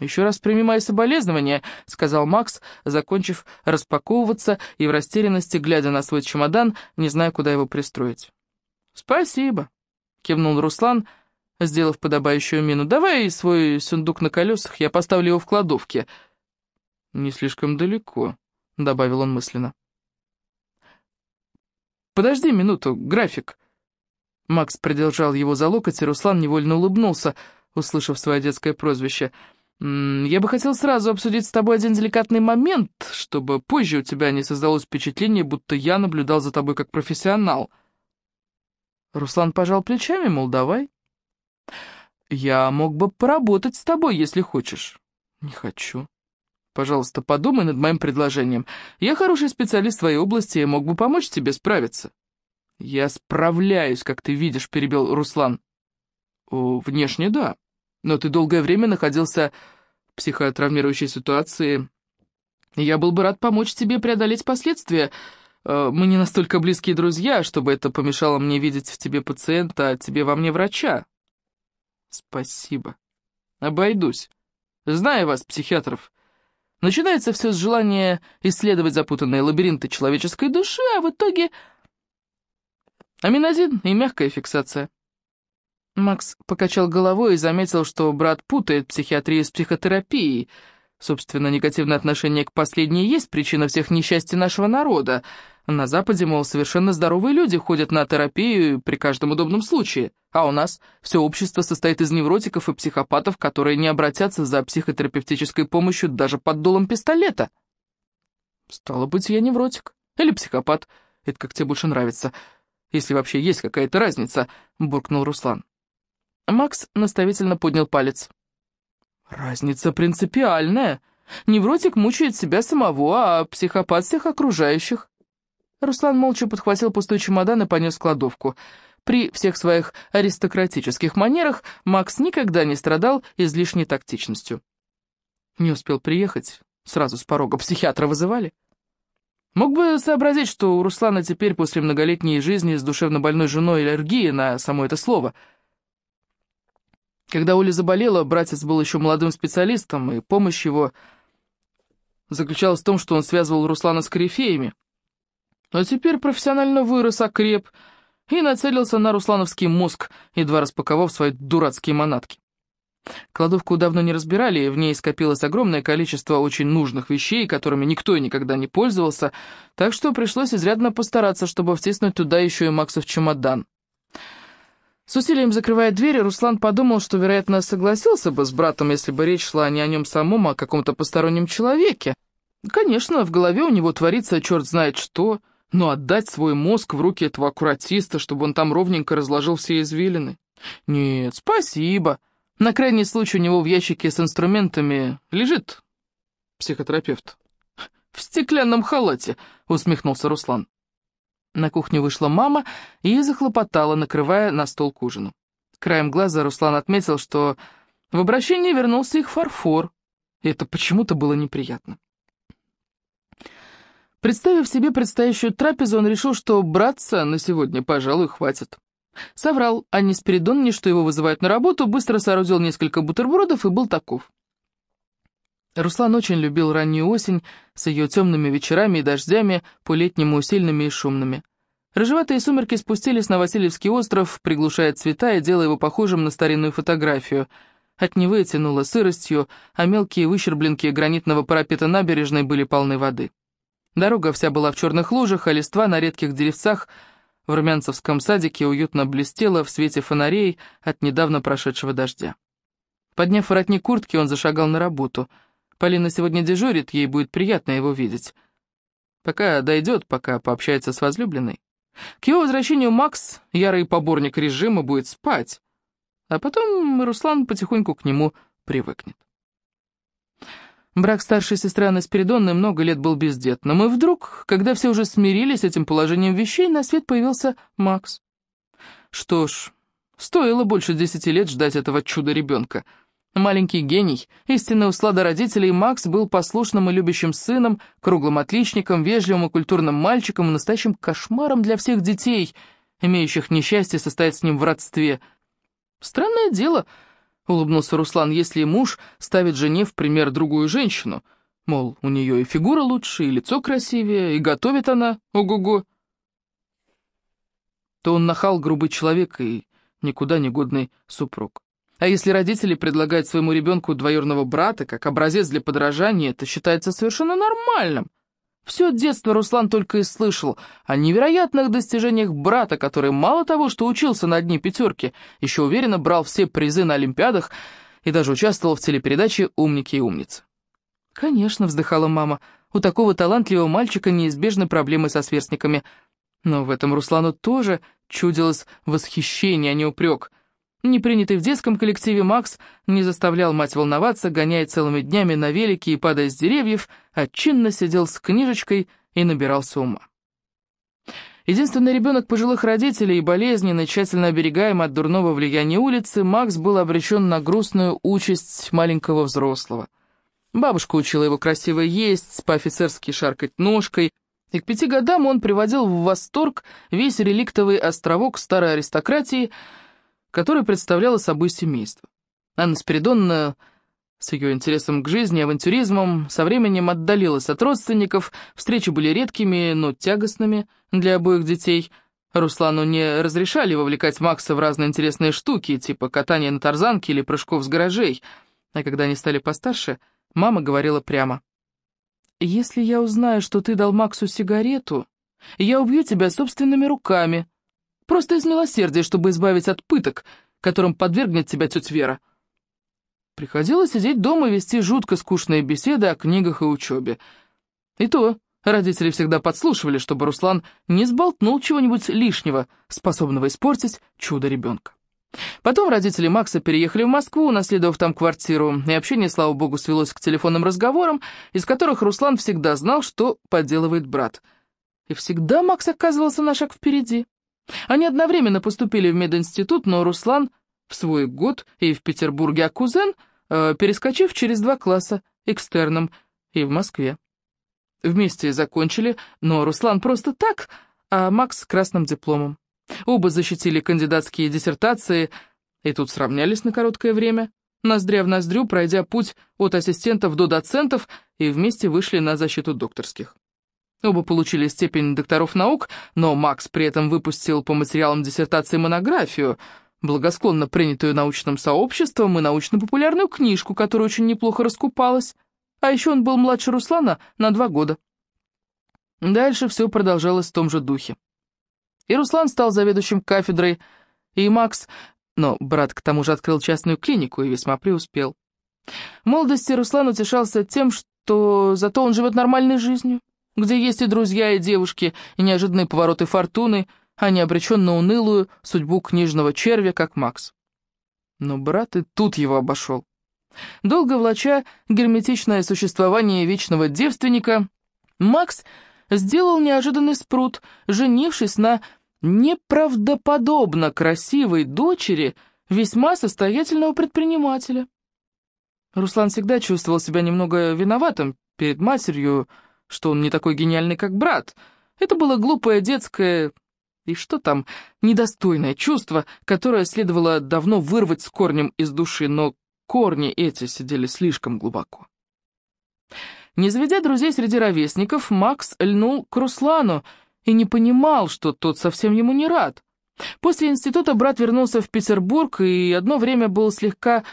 «Еще раз прими мои соболезнования», — сказал Макс, закончив распаковываться и в растерянности, глядя на свой чемодан, не зная, куда его пристроить. «Спасибо», — кивнул Руслан, сделав подобающую мину. «Давай свой сундук на колесах, я поставлю его в кладовке». «Не слишком далеко», — добавил он мысленно. «Подожди минуту, график». Макс придержал его за локоть, и Руслан невольно улыбнулся, услышав свое детское прозвище. «Я бы хотел сразу обсудить с тобой один деликатный момент, чтобы позже у тебя не создалось впечатление, будто я наблюдал за тобой как профессионал». Руслан пожал плечами, мол, давай. Я мог бы поработать с тобой, если хочешь. Не хочу. Пожалуйста, подумай над моим предложением. Я хороший специалист в твоей области и мог бы помочь тебе справиться. Я справляюсь, как ты видишь, перебил Руслан. О, внешне да, но ты долгое время находился в психотравмирующей ситуации. Я был бы рад помочь тебе преодолеть последствия, — Э, мы не настолько близкие друзья, чтобы это помешало мне видеть в тебе пациента, а тебе во мне врача. Спасибо. Обойдусь. Знаю вас, психиатров. Начинается все с желания исследовать запутанные лабиринты человеческой души, а в итоге... Аминозин и мягкая фиксация. Макс покачал головой и заметил, что брат путает психиатрию с психотерапией — Собственно, негативное отношение к последней есть причина всех несчастий нашего народа. На Западе, мол, совершенно здоровые люди ходят на терапию при каждом удобном случае, а у нас все общество состоит из невротиков и психопатов, которые не обратятся за психотерапевтической помощью даже под дулом пистолета. Стало быть, я невротик. Или психопат. Это как тебе больше нравится. Если вообще есть какая-то разница, буркнул Руслан. Макс наставительно поднял палец. Разница принципиальная. Невротик мучает себя самого, а психопат всех окружающих. Руслан молча подхватил пустой чемодан и понес кладовку. При всех своих аристократических манерах Макс никогда не страдал излишней тактичностью. Не успел приехать, сразу с порога психиатра вызывали. Мог бы сообразить, что у Руслана теперь после многолетней жизни с душевнобольной женой аллергия на само это слово — когда Оля заболела, братец был еще молодым специалистом, и помощь его заключалась в том, что он связывал Руслана с корифеями. Но теперь профессионально вырос, окреп и нацелился на руслановский мозг, едва распаковав свои дурацкие манатки. Кладовку давно не разбирали, и в ней скопилось огромное количество очень нужных вещей, которыми никто и никогда не пользовался, так что пришлось изрядно постараться, чтобы втиснуть туда еще и Максов чемодан. С усилием закрывая дверь, Руслан подумал, что, вероятно, согласился бы с братом, если бы речь шла не о нем самом, а о каком-то постороннем человеке. Конечно, в голове у него творится черт знает что, но отдать свой мозг в руки этого аккуратиста, чтобы он там ровненько разложил все извилины. Нет, спасибо. На крайний случай у него в ящике с инструментами лежит психотерапевт. «В стеклянном халате», — усмехнулся Руслан. На кухню вышла мама и захлопотала, накрывая на стол к ужину. Краем глаза Руслан отметил, что в обращение вернулся их фарфор. И это почему-то было неприятно. Представив себе предстоящую трапезу, он решил, что браться на сегодня, пожалуй, хватит. Соврал Анне Спиридонне, что его вызывают на работу, быстро соорудил несколько бутербродов и был таков. Руслан очень любил раннюю осень с ее темными вечерами и дождями, по-летнему сильными и шумными. Рыжеватые сумерки спустились на Васильевский остров, приглушая цвета и делая его похожим на старинную фотографию. От Невы тянуло сыростью, а мелкие выщербленки гранитного парапета набережной были полны воды. Дорога вся была в черных лужах, а листва на редких деревцах в румянцевском садике уютно блестела в свете фонарей от недавно прошедшего дождя. Подняв воротник куртки, он зашагал на работу — Полина сегодня дежурит, ей будет приятно его видеть. Пока дойдет, пока пообщается с возлюбленной. К его возвращению Макс, ярый поборник режима, будет спать. А потом Руслан потихоньку к нему привыкнет. Брак старшей сестры Анны Спиридонны много лет был бездетным, и вдруг, когда все уже смирились с этим положением вещей, на свет появился Макс. Что ж, стоило больше десяти лет ждать этого чуда-ребенка — Маленький гений, истинно услада родителей, Макс был послушным и любящим сыном, круглым отличником, вежливым и культурным мальчиком и настоящим кошмаром для всех детей, имеющих несчастье состоять с ним в родстве. «Странное дело», — улыбнулся Руслан, — «если муж ставит жене в пример другую женщину, мол, у нее и фигура лучше, и лицо красивее, и готовит она, ого-го». То он нахал грубый человек и никуда не годный супруг. А если родители предлагают своему ребенку двоюродного брата как образец для подражания, это считается совершенно нормальным. Все детство Руслан только и слышал о невероятных достижениях брата, который мало того, что учился на одни пятерки, еще уверенно брал все призы на Олимпиадах и даже участвовал в телепередаче «Умники и умницы». «Конечно», — вздыхала мама, — «у такого талантливого мальчика неизбежны проблемы со сверстниками». Но в этом Руслану тоже чудилось восхищение, а не упрек — Непринятый в детском коллективе Макс не заставлял мать волноваться, гоняя целыми днями на велике и падая с деревьев, а чинно сидел с книжечкой и набирался ума. Единственный ребенок пожилых родителей и болезненно, тщательно оберегаем от дурного влияния улицы, Макс был обречен на грустную участь маленького взрослого. Бабушка учила его красиво есть, по-офицерски шаркать ножкой, и к пяти годам он приводил в восторг весь реликтовый островок старой аристократии – которая представляла собой семейство. Анна Спиридонна с ее интересом к жизни и авантюризмом со временем отдалилась от родственников, встречи были редкими, но тягостными для обоих детей. Руслану не разрешали вовлекать Макса в разные интересные штуки, типа катания на тарзанке или прыжков с гаражей. А когда они стали постарше, мама говорила прямо. «Если я узнаю, что ты дал Максу сигарету, я убью тебя собственными руками», Просто из милосердия, чтобы избавить от пыток, которым подвергнет тебя тетя Вера. Приходилось сидеть дома и вести жутко скучные беседы о книгах и учебе. И то родители всегда подслушивали, чтобы Руслан не сболтнул чего-нибудь лишнего, способного испортить чудо ребенка. Потом родители Макса переехали в Москву, унаследовав там квартиру, и общение, слава богу, свелось к телефонным разговорам, из которых Руслан всегда знал, что поделывает брат. И всегда Макс оказывался на шаг впереди. Они одновременно поступили в мединститут, но Руслан в свой год и в Петербурге, а кузен, э, перескочив через два класса, экстерном, и в Москве. Вместе закончили, но Руслан просто так, а Макс с красным дипломом. Оба защитили кандидатские диссертации, и тут сравнялись на короткое время, ноздря в ноздрю, пройдя путь от ассистентов до доцентов, и вместе вышли на защиту докторских. Оба получили степень докторов наук, но Макс при этом выпустил по материалам диссертации монографию, благосклонно принятую научным сообществом и научно-популярную книжку, которая очень неплохо раскупалась. А еще он был младше Руслана на два года. Дальше все продолжалось в том же духе. И Руслан стал заведующим кафедрой, и Макс... Но брат к тому же открыл частную клинику и весьма преуспел. В молодости Руслан утешался тем, что зато он живет нормальной жизнью где есть и друзья, и девушки, и неожиданные повороты фортуны, а не обречен на унылую судьбу книжного червя, как Макс. Но брат и тут его обошел. Долго влача герметичное существование вечного девственника, Макс сделал неожиданный спрут, женившись на неправдоподобно красивой дочери весьма состоятельного предпринимателя. Руслан всегда чувствовал себя немного виноватым перед матерью, что он не такой гениальный, как брат. Это было глупое детское... И что там? Недостойное чувство, которое следовало давно вырвать с корнем из души, но корни эти сидели слишком глубоко. Не заведя друзей среди ровесников, Макс льнул к Руслану и не понимал, что тот совсем ему не рад. После института брат вернулся в Петербург и одно время был слегка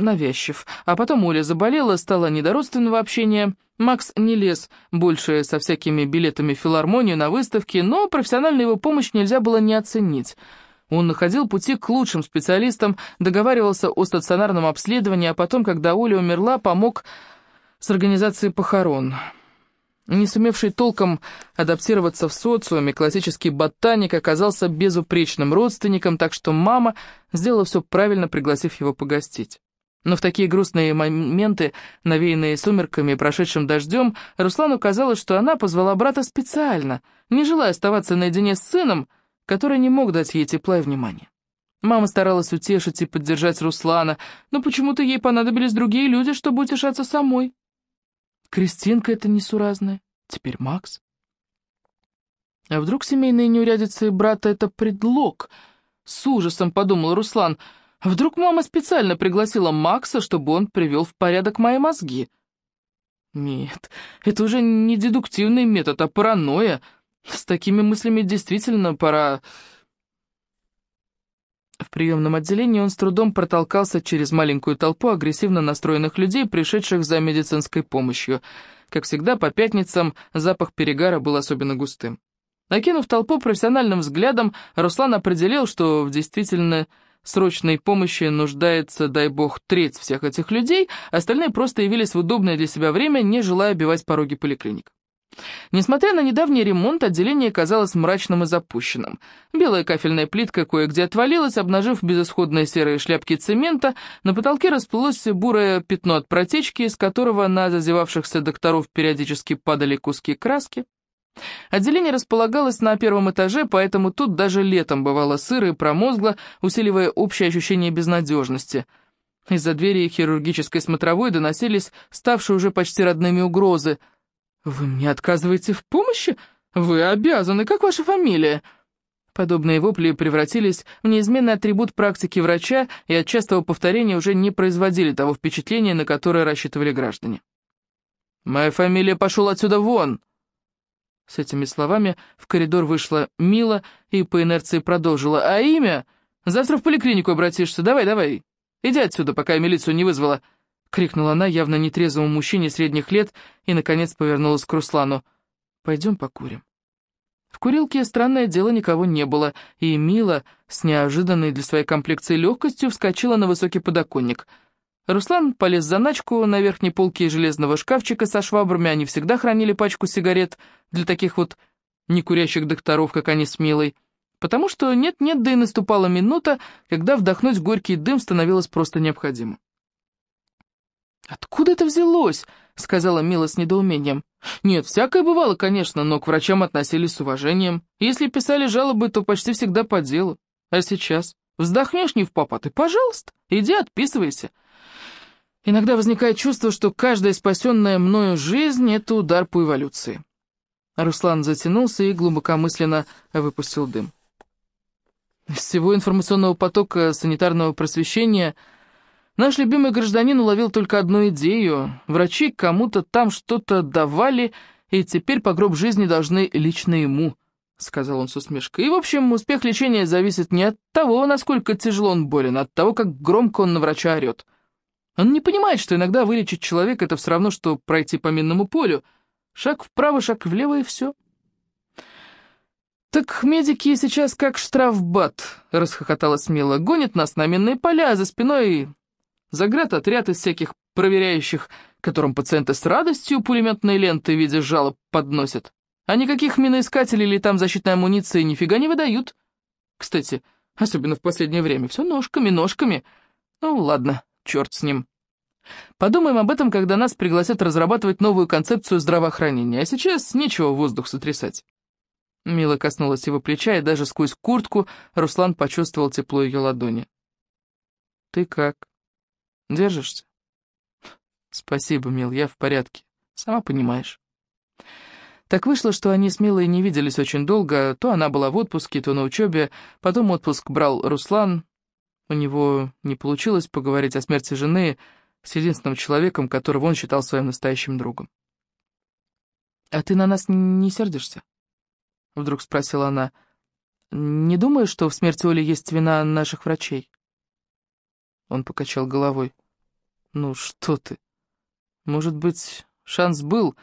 навязчив. А потом Оля заболела, стала недородственного общения. Макс не лез больше со всякими билетами в филармонию на выставке, но профессионально его помощь нельзя было не оценить. Он находил пути к лучшим специалистам, договаривался о стационарном обследовании, а потом, когда Оля умерла, помог с организацией похорон. Не сумевший толком адаптироваться в социуме, классический ботаник оказался безупречным родственником, так что мама сделала все правильно, пригласив его погостить. Но в такие грустные моменты, навеянные сумерками и прошедшим дождем, Руслану казалось, что она позвала брата специально, не желая оставаться наедине с сыном, который не мог дать ей тепла и внимания. Мама старалась утешить и поддержать Руслана, но почему-то ей понадобились другие люди, чтобы утешаться самой. Кристинка это несуразная, теперь Макс. А вдруг семейные неурядицы брата — это предлог? С ужасом подумал Руслан — а вдруг мама специально пригласила Макса, чтобы он привел в порядок мои мозги? Нет, это уже не дедуктивный метод, а паранойя. С такими мыслями действительно пора... В приемном отделении он с трудом протолкался через маленькую толпу агрессивно настроенных людей, пришедших за медицинской помощью. Как всегда, по пятницам запах перегара был особенно густым. Накинув толпу профессиональным взглядом, Руслан определил, что в действительно срочной помощи нуждается, дай бог, треть всех этих людей, остальные просто явились в удобное для себя время, не желая бивать пороги поликлиник. Несмотря на недавний ремонт, отделение казалось мрачным и запущенным. Белая кафельная плитка кое-где отвалилась, обнажив безысходные серые шляпки цемента, на потолке расплылось бурое пятно от протечки, из которого на зазевавшихся докторов периодически падали куски краски. Отделение располагалось на первом этаже, поэтому тут даже летом бывало сыро и промозгло, усиливая общее ощущение безнадежности. Из-за двери хирургической смотровой доносились ставшие уже почти родными угрозы. «Вы мне отказываете в помощи? Вы обязаны. Как ваша фамилия?» Подобные вопли превратились в неизменный атрибут практики врача и от частого повторения уже не производили того впечатления, на которое рассчитывали граждане. «Моя фамилия пошел отсюда вон!» С этими словами в коридор вышла Мила и по инерции продолжила. «А имя? Завтра в поликлинику обратишься. Давай, давай. Иди отсюда, пока я милицию не вызвала». Крикнула она явно нетрезвому мужчине средних лет и, наконец, повернулась к Руслану. «Пойдем покурим». В курилке, странное дело, никого не было, и Мила с неожиданной для своей комплекции легкостью вскочила на высокий подоконник — Руслан полез за начку на верхней полке железного шкафчика со швабрами, они всегда хранили пачку сигарет для таких вот некурящих докторов, как они с Милой, потому что нет-нет, да и наступала минута, когда вдохнуть горький дым становилось просто необходимо. «Откуда это взялось?» — сказала Мила с недоумением. «Нет, всякое бывало, конечно, но к врачам относились с уважением. Если писали жалобы, то почти всегда по делу. А сейчас? Вздохнешь не в попад, и пожалуйста, иди отписывайся». Иногда возникает чувство, что каждая спасенная мною жизнь — это удар по эволюции. Руслан затянулся и глубокомысленно выпустил дым. Из всего информационного потока санитарного просвещения наш любимый гражданин уловил только одну идею. Врачи кому-то там что-то давали, и теперь по гроб жизни должны лично ему, — сказал он с усмешкой. И, в общем, успех лечения зависит не от того, насколько тяжело он болен, а от того, как громко он на врача орет. Он не понимает, что иногда вылечить человека — это все равно, что пройти по минному полю. Шаг вправо, шаг влево и все. «Так медики сейчас как штрафбат», — расхохоталась Мила. «Гонят нас на минные поля, за спиной заград отряд из всяких проверяющих, которым пациенты с радостью пулеметные ленты в виде жалоб подносят. А никаких миноискателей или там защитной амуниции нифига не выдают. Кстати, особенно в последнее время, все ножками, ножками. Ну ладно, черт с ним». Подумаем об этом, когда нас пригласят разрабатывать новую концепцию здравоохранения, а сейчас нечего воздух сотрясать». Мила коснулась его плеча, и даже сквозь куртку Руслан почувствовал тепло ее ладони. «Ты как? Держишься?» «Спасибо, Мил, я в порядке. Сама понимаешь». Так вышло, что они с Милой не виделись очень долго. То она была в отпуске, то на учебе. Потом отпуск брал Руслан. У него не получилось поговорить о смерти жены, — с единственным человеком, которого он считал своим настоящим другом. «А ты на нас не сердишься?» — вдруг спросила она. «Не думаешь, что в смерти Оли есть вина наших врачей?» Он покачал головой. «Ну что ты? Может быть, шанс был.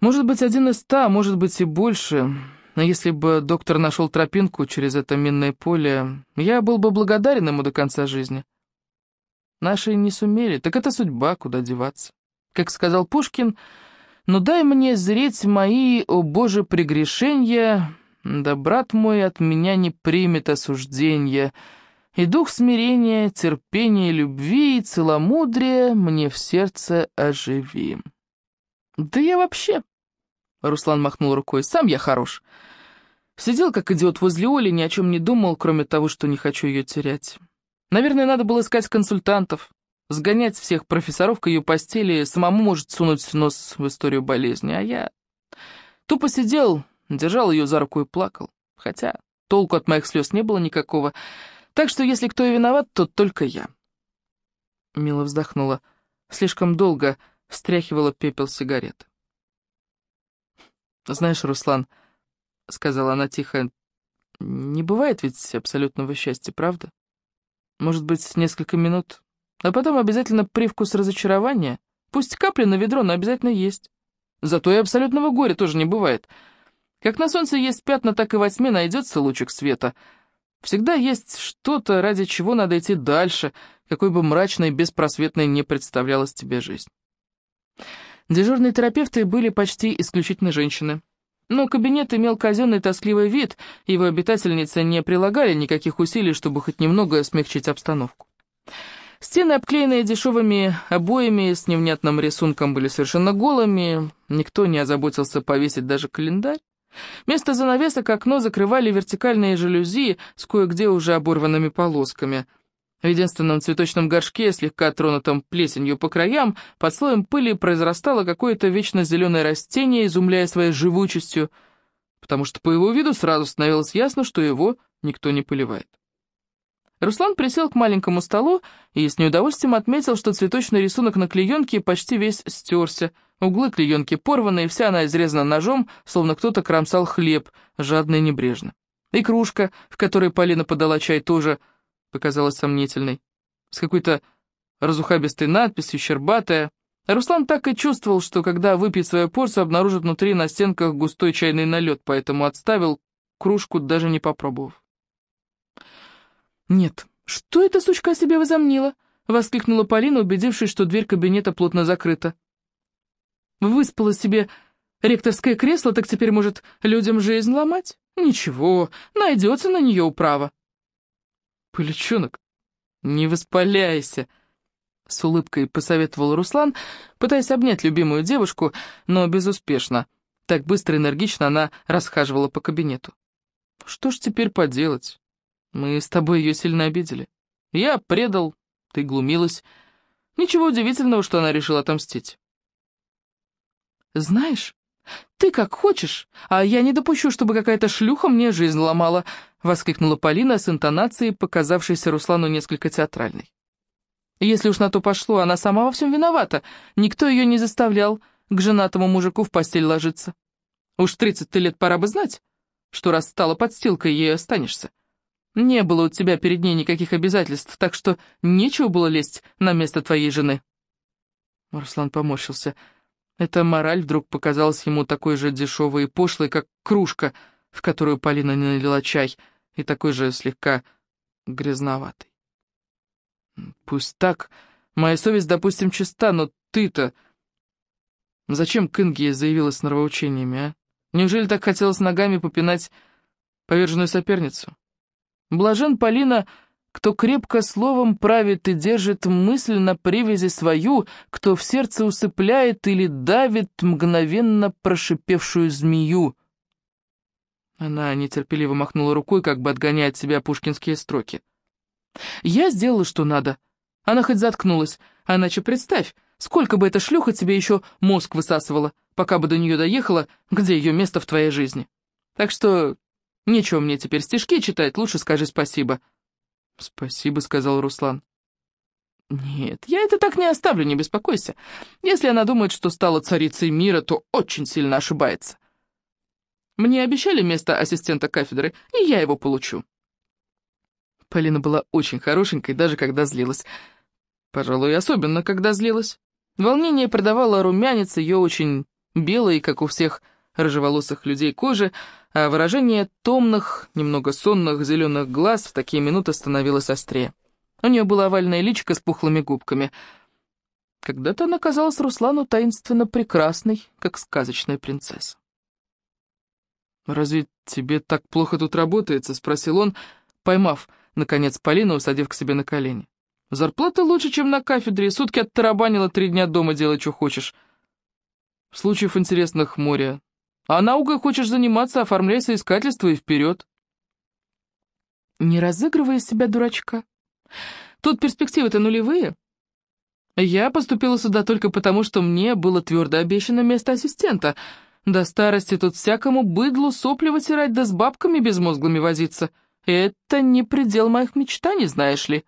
Может быть, один из ста, может быть, и больше. Но если бы доктор нашел тропинку через это минное поле, я был бы благодарен ему до конца жизни. Наши не сумели, так это судьба, куда деваться. Как сказал Пушкин, «Ну дай мне зреть мои, о Боже, прегрешения, да брат мой от меня не примет осуждения, и дух смирения, терпения, любви и целомудрия мне в сердце оживи». «Да я вообще...» — Руслан махнул рукой. «Сам я хорош. Сидел, как идиот, возле Оли, ни о чем не думал, кроме того, что не хочу ее терять». Наверное, надо было искать консультантов, сгонять всех профессоров к ее постели, самому может сунуть нос в историю болезни, а я тупо сидел, держал ее за руку и плакал, хотя толку от моих слез не было никакого, так что если кто и виноват, то только я. Мила вздохнула, слишком долго встряхивала пепел сигарет. «Знаешь, Руслан», — сказала она тихо, — «не бывает ведь абсолютного счастья, правда?» Может быть, несколько минут. А потом обязательно привкус разочарования. Пусть капля на ведро, но обязательно есть. Зато и абсолютного горя тоже не бывает. Как на солнце есть пятна, так и во тьме найдется лучик света. Всегда есть что-то, ради чего надо идти дальше, какой бы мрачной и беспросветной не представлялась тебе жизнь. Дежурные терапевты были почти исключительно женщины. Но кабинет имел казенный тоскливый вид, его обитательницы не прилагали никаких усилий, чтобы хоть немного смягчить обстановку. Стены, обклеенные дешевыми обоями с невнятным рисунком, были совершенно голыми, никто не озаботился повесить даже календарь. Вместо занавесок окно закрывали вертикальные жалюзи с кое-где уже оборванными полосками — в единственном цветочном горшке, слегка тронутом плесенью по краям, под слоем пыли произрастало какое-то вечно зеленое растение, изумляя своей живучестью, потому что по его виду сразу становилось ясно, что его никто не поливает. Руслан присел к маленькому столу и с неудовольствием отметил, что цветочный рисунок на клеенке почти весь стерся. Углы клеенки порваны, и вся она изрезана ножом, словно кто-то кромсал хлеб, жадно и небрежно. И кружка, в которой Полина подала чай, тоже показалась сомнительной. С какой-то разухабистой надписью, щербатая. Руслан так и чувствовал, что когда выпьет свою порцию, обнаружит внутри на стенках густой чайный налет, поэтому отставил кружку, даже не попробовав. «Нет, что эта сучка себе возомнила?» — воскликнула Полина, убедившись, что дверь кабинета плотно закрыта. «Выспала себе ректорское кресло, так теперь может людям жизнь ломать? Ничего, найдется на нее управа». «Пылечонок, не воспаляйся!» С улыбкой посоветовал Руслан, пытаясь обнять любимую девушку, но безуспешно. Так быстро и энергично она расхаживала по кабинету. «Что ж теперь поделать? Мы с тобой ее сильно обидели. Я предал, ты глумилась. Ничего удивительного, что она решила отомстить». «Знаешь, ты как хочешь, а я не допущу, чтобы какая-то шлюха мне жизнь ломала», — воскликнула Полина с интонацией, показавшейся Руслану несколько театральной. «Если уж на то пошло, она сама во всем виновата. Никто ее не заставлял к женатому мужику в постель ложиться. Уж тридцать лет пора бы знать, что раз стала подстилкой, ей останешься. Не было у тебя перед ней никаких обязательств, так что нечего было лезть на место твоей жены». Руслан поморщился. Эта мораль вдруг показалась ему такой же дешевой и пошлой, как кружка, в которую Полина не налила чай — и такой же слегка грязноватый. Пусть так, моя совесть, допустим, чиста, но ты-то... Зачем к Инге заявилась с норовоучениями, а? Неужели так хотелось ногами попинать поверженную соперницу? Блажен Полина, кто крепко словом правит и держит мысль на привязи свою, кто в сердце усыпляет или давит мгновенно прошипевшую змею. Она нетерпеливо махнула рукой, как бы отгоняя от себя пушкинские строки. «Я сделала, что надо. Она хоть заткнулась. А иначе представь, сколько бы эта шлюха тебе еще мозг высасывала, пока бы до нее доехала, где ее место в твоей жизни. Так что нечего мне теперь стишки читать, лучше скажи спасибо». «Спасибо», — сказал Руслан. «Нет, я это так не оставлю, не беспокойся. Если она думает, что стала царицей мира, то очень сильно ошибается. Мне обещали место ассистента кафедры, и я его получу». Полина была очень хорошенькой, даже когда злилась. Пожалуй, особенно, когда злилась. Волнение продавало румянец ее очень белой, как у всех рыжеволосых людей, кожи, а выражение томных, немного сонных зеленых глаз в такие минуты становилось острее. У нее было овальное личико с пухлыми губками. Когда-то она казалась Руслану таинственно прекрасной, как сказочная принцесса. «Разве тебе так плохо тут работается?» — спросил он, поймав, наконец, Полину, усадив к себе на колени. «Зарплата лучше, чем на кафедре, сутки оттарабанила, три дня дома делай, что хочешь. В Случаев интересных море. А наукой хочешь заниматься, оформляй соискательство и вперед». «Не разыгрывай из себя дурачка. Тут перспективы-то нулевые. Я поступила сюда только потому, что мне было твердо обещано место ассистента». До старости тут всякому быдлу сопли вытирать да с бабками безмозглыми возиться. Это не предел моих мечтаний, знаешь ли.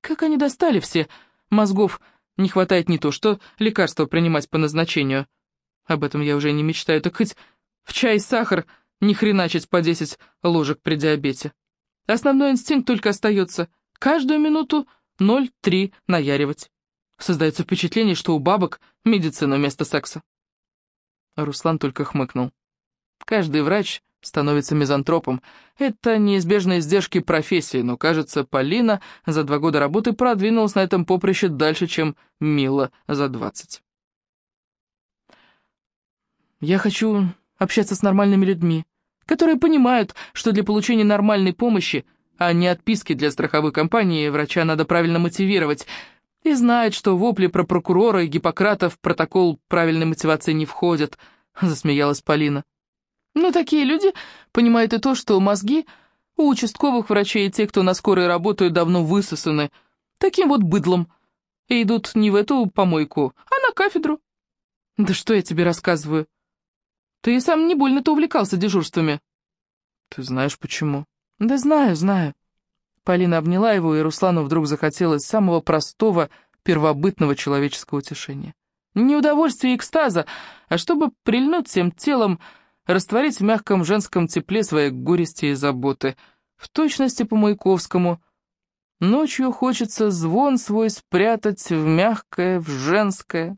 Как они достали все? Мозгов не хватает не то, что лекарства принимать по назначению. Об этом я уже не мечтаю, так хоть в чай сахар не хреначить по десять ложек при диабете. Основной инстинкт только остается каждую минуту 0,3 наяривать. Создается впечатление, что у бабок медицина вместо секса. Руслан только хмыкнул. Каждый врач становится мизантропом. Это неизбежные издержки профессии, но, кажется, Полина за два года работы продвинулась на этом поприще дальше, чем Мила за двадцать. «Я хочу общаться с нормальными людьми, которые понимают, что для получения нормальной помощи, а не отписки для страховой компании, врача надо правильно мотивировать», и знает, что вопли про прокурора и Гиппократа в протокол правильной мотивации не входят», — засмеялась Полина. «Но такие люди понимают и то, что мозги у участковых врачей и тех, кто на скорой работают, давно высосаны. Таким вот быдлом. И идут не в эту помойку, а на кафедру». «Да что я тебе рассказываю? Ты сам не больно-то увлекался дежурствами». «Ты знаешь, почему?» «Да знаю, знаю. Полина обняла его, и Руслану вдруг захотелось самого простого, первобытного человеческого утешения. Не удовольствие и экстаза, а чтобы прильнуть всем телом, растворить в мягком женском тепле свои горести и заботы. В точности по Маяковскому. Ночью хочется звон свой спрятать в мягкое, в женское,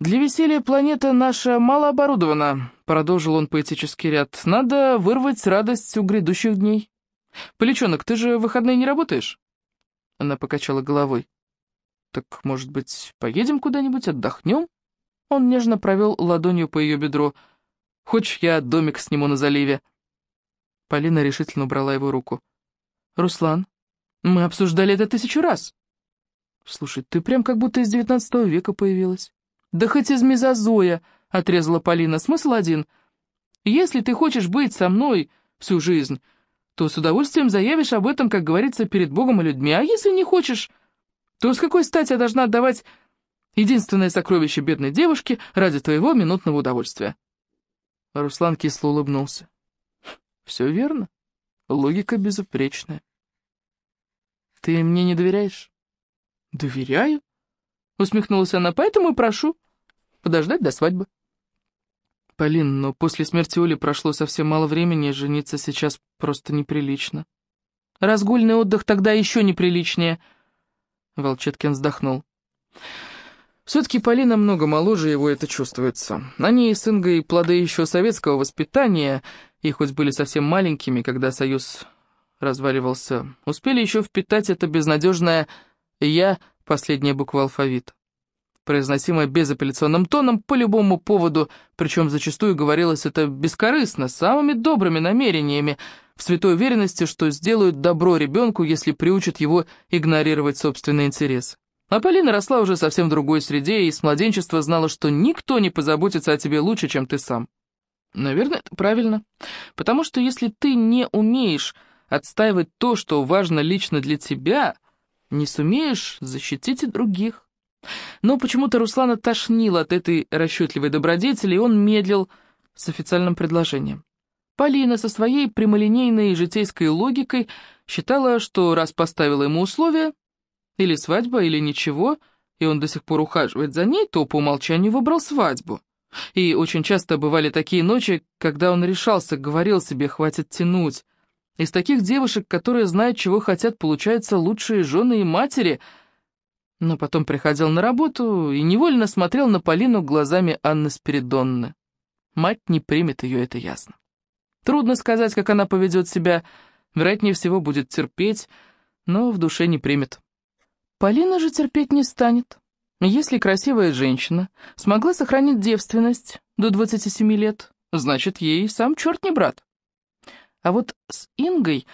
«Для веселья планета наша мало оборудована», — продолжил он поэтический ряд. «Надо вырвать радость у грядущих дней». «Поличонок, ты же в выходные не работаешь?» Она покачала головой. «Так, может быть, поедем куда-нибудь, отдохнем?» Он нежно провел ладонью по ее бедру. «Хочешь, я домик сниму на заливе?» Полина решительно убрала его руку. «Руслан, мы обсуждали это тысячу раз!» «Слушай, ты прям как будто из девятнадцатого века появилась». «Да хоть из мезозоя», — отрезала Полина, — «смысл один. Если ты хочешь быть со мной всю жизнь, то с удовольствием заявишь об этом, как говорится, перед Богом и людьми. А если не хочешь, то с какой стати я должна отдавать единственное сокровище бедной девушки ради твоего минутного удовольствия?» Руслан кисло улыбнулся. «Все верно. Логика безупречная». «Ты мне не доверяешь?» «Доверяю?» Усмехнулась она, поэтому и прошу подождать до свадьбы. Полин, но после смерти Оли прошло совсем мало времени, жениться сейчас просто неприлично. Разгульный отдых тогда еще неприличнее. Волчеткин вздохнул. Все-таки Полина много моложе его, это чувствуется. Они с Ингой плоды еще советского воспитания, и хоть были совсем маленькими, когда Союз разваливался, успели еще впитать это безнадежное «я» последняя буква алфавита, произносимая безапелляционным тоном по любому поводу, причем зачастую говорилось это бескорыстно, самыми добрыми намерениями, в святой уверенности, что сделают добро ребенку, если приучат его игнорировать собственный интерес. А Полина росла уже совсем в другой среде и с младенчества знала, что никто не позаботится о тебе лучше, чем ты сам. Наверное, это правильно. Потому что если ты не умеешь отстаивать то, что важно лично для тебя, не сумеешь защитить и других. Но почему-то Руслана тошнило от этой расчетливой добродетели, и он медлил с официальным предложением. Полина со своей прямолинейной житейской логикой считала, что раз поставила ему условия, или свадьба, или ничего, и он до сих пор ухаживает за ней, то по умолчанию выбрал свадьбу. И очень часто бывали такие ночи, когда он решался, говорил себе, хватит тянуть, из таких девушек, которые знают, чего хотят, получаются лучшие жены и матери. Но потом приходил на работу и невольно смотрел на Полину глазами Анны Спиридонны. Мать не примет ее, это ясно. Трудно сказать, как она поведет себя. Вероятнее всего, будет терпеть, но в душе не примет. Полина же терпеть не станет. Если красивая женщина смогла сохранить девственность до 27 лет, значит, ей сам черт не брат. А вот с Ингой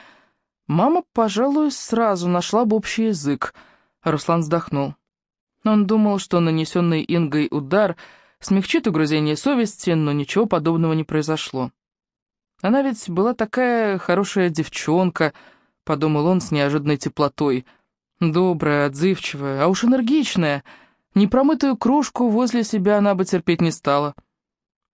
мама, пожалуй, сразу нашла бы общий язык. Руслан вздохнул. Он думал, что нанесенный Ингой удар смягчит угрызение совести, но ничего подобного не произошло. «Она ведь была такая хорошая девчонка», — подумал он с неожиданной теплотой. «Добрая, отзывчивая, а уж энергичная. Непромытую кружку возле себя она бы терпеть не стала».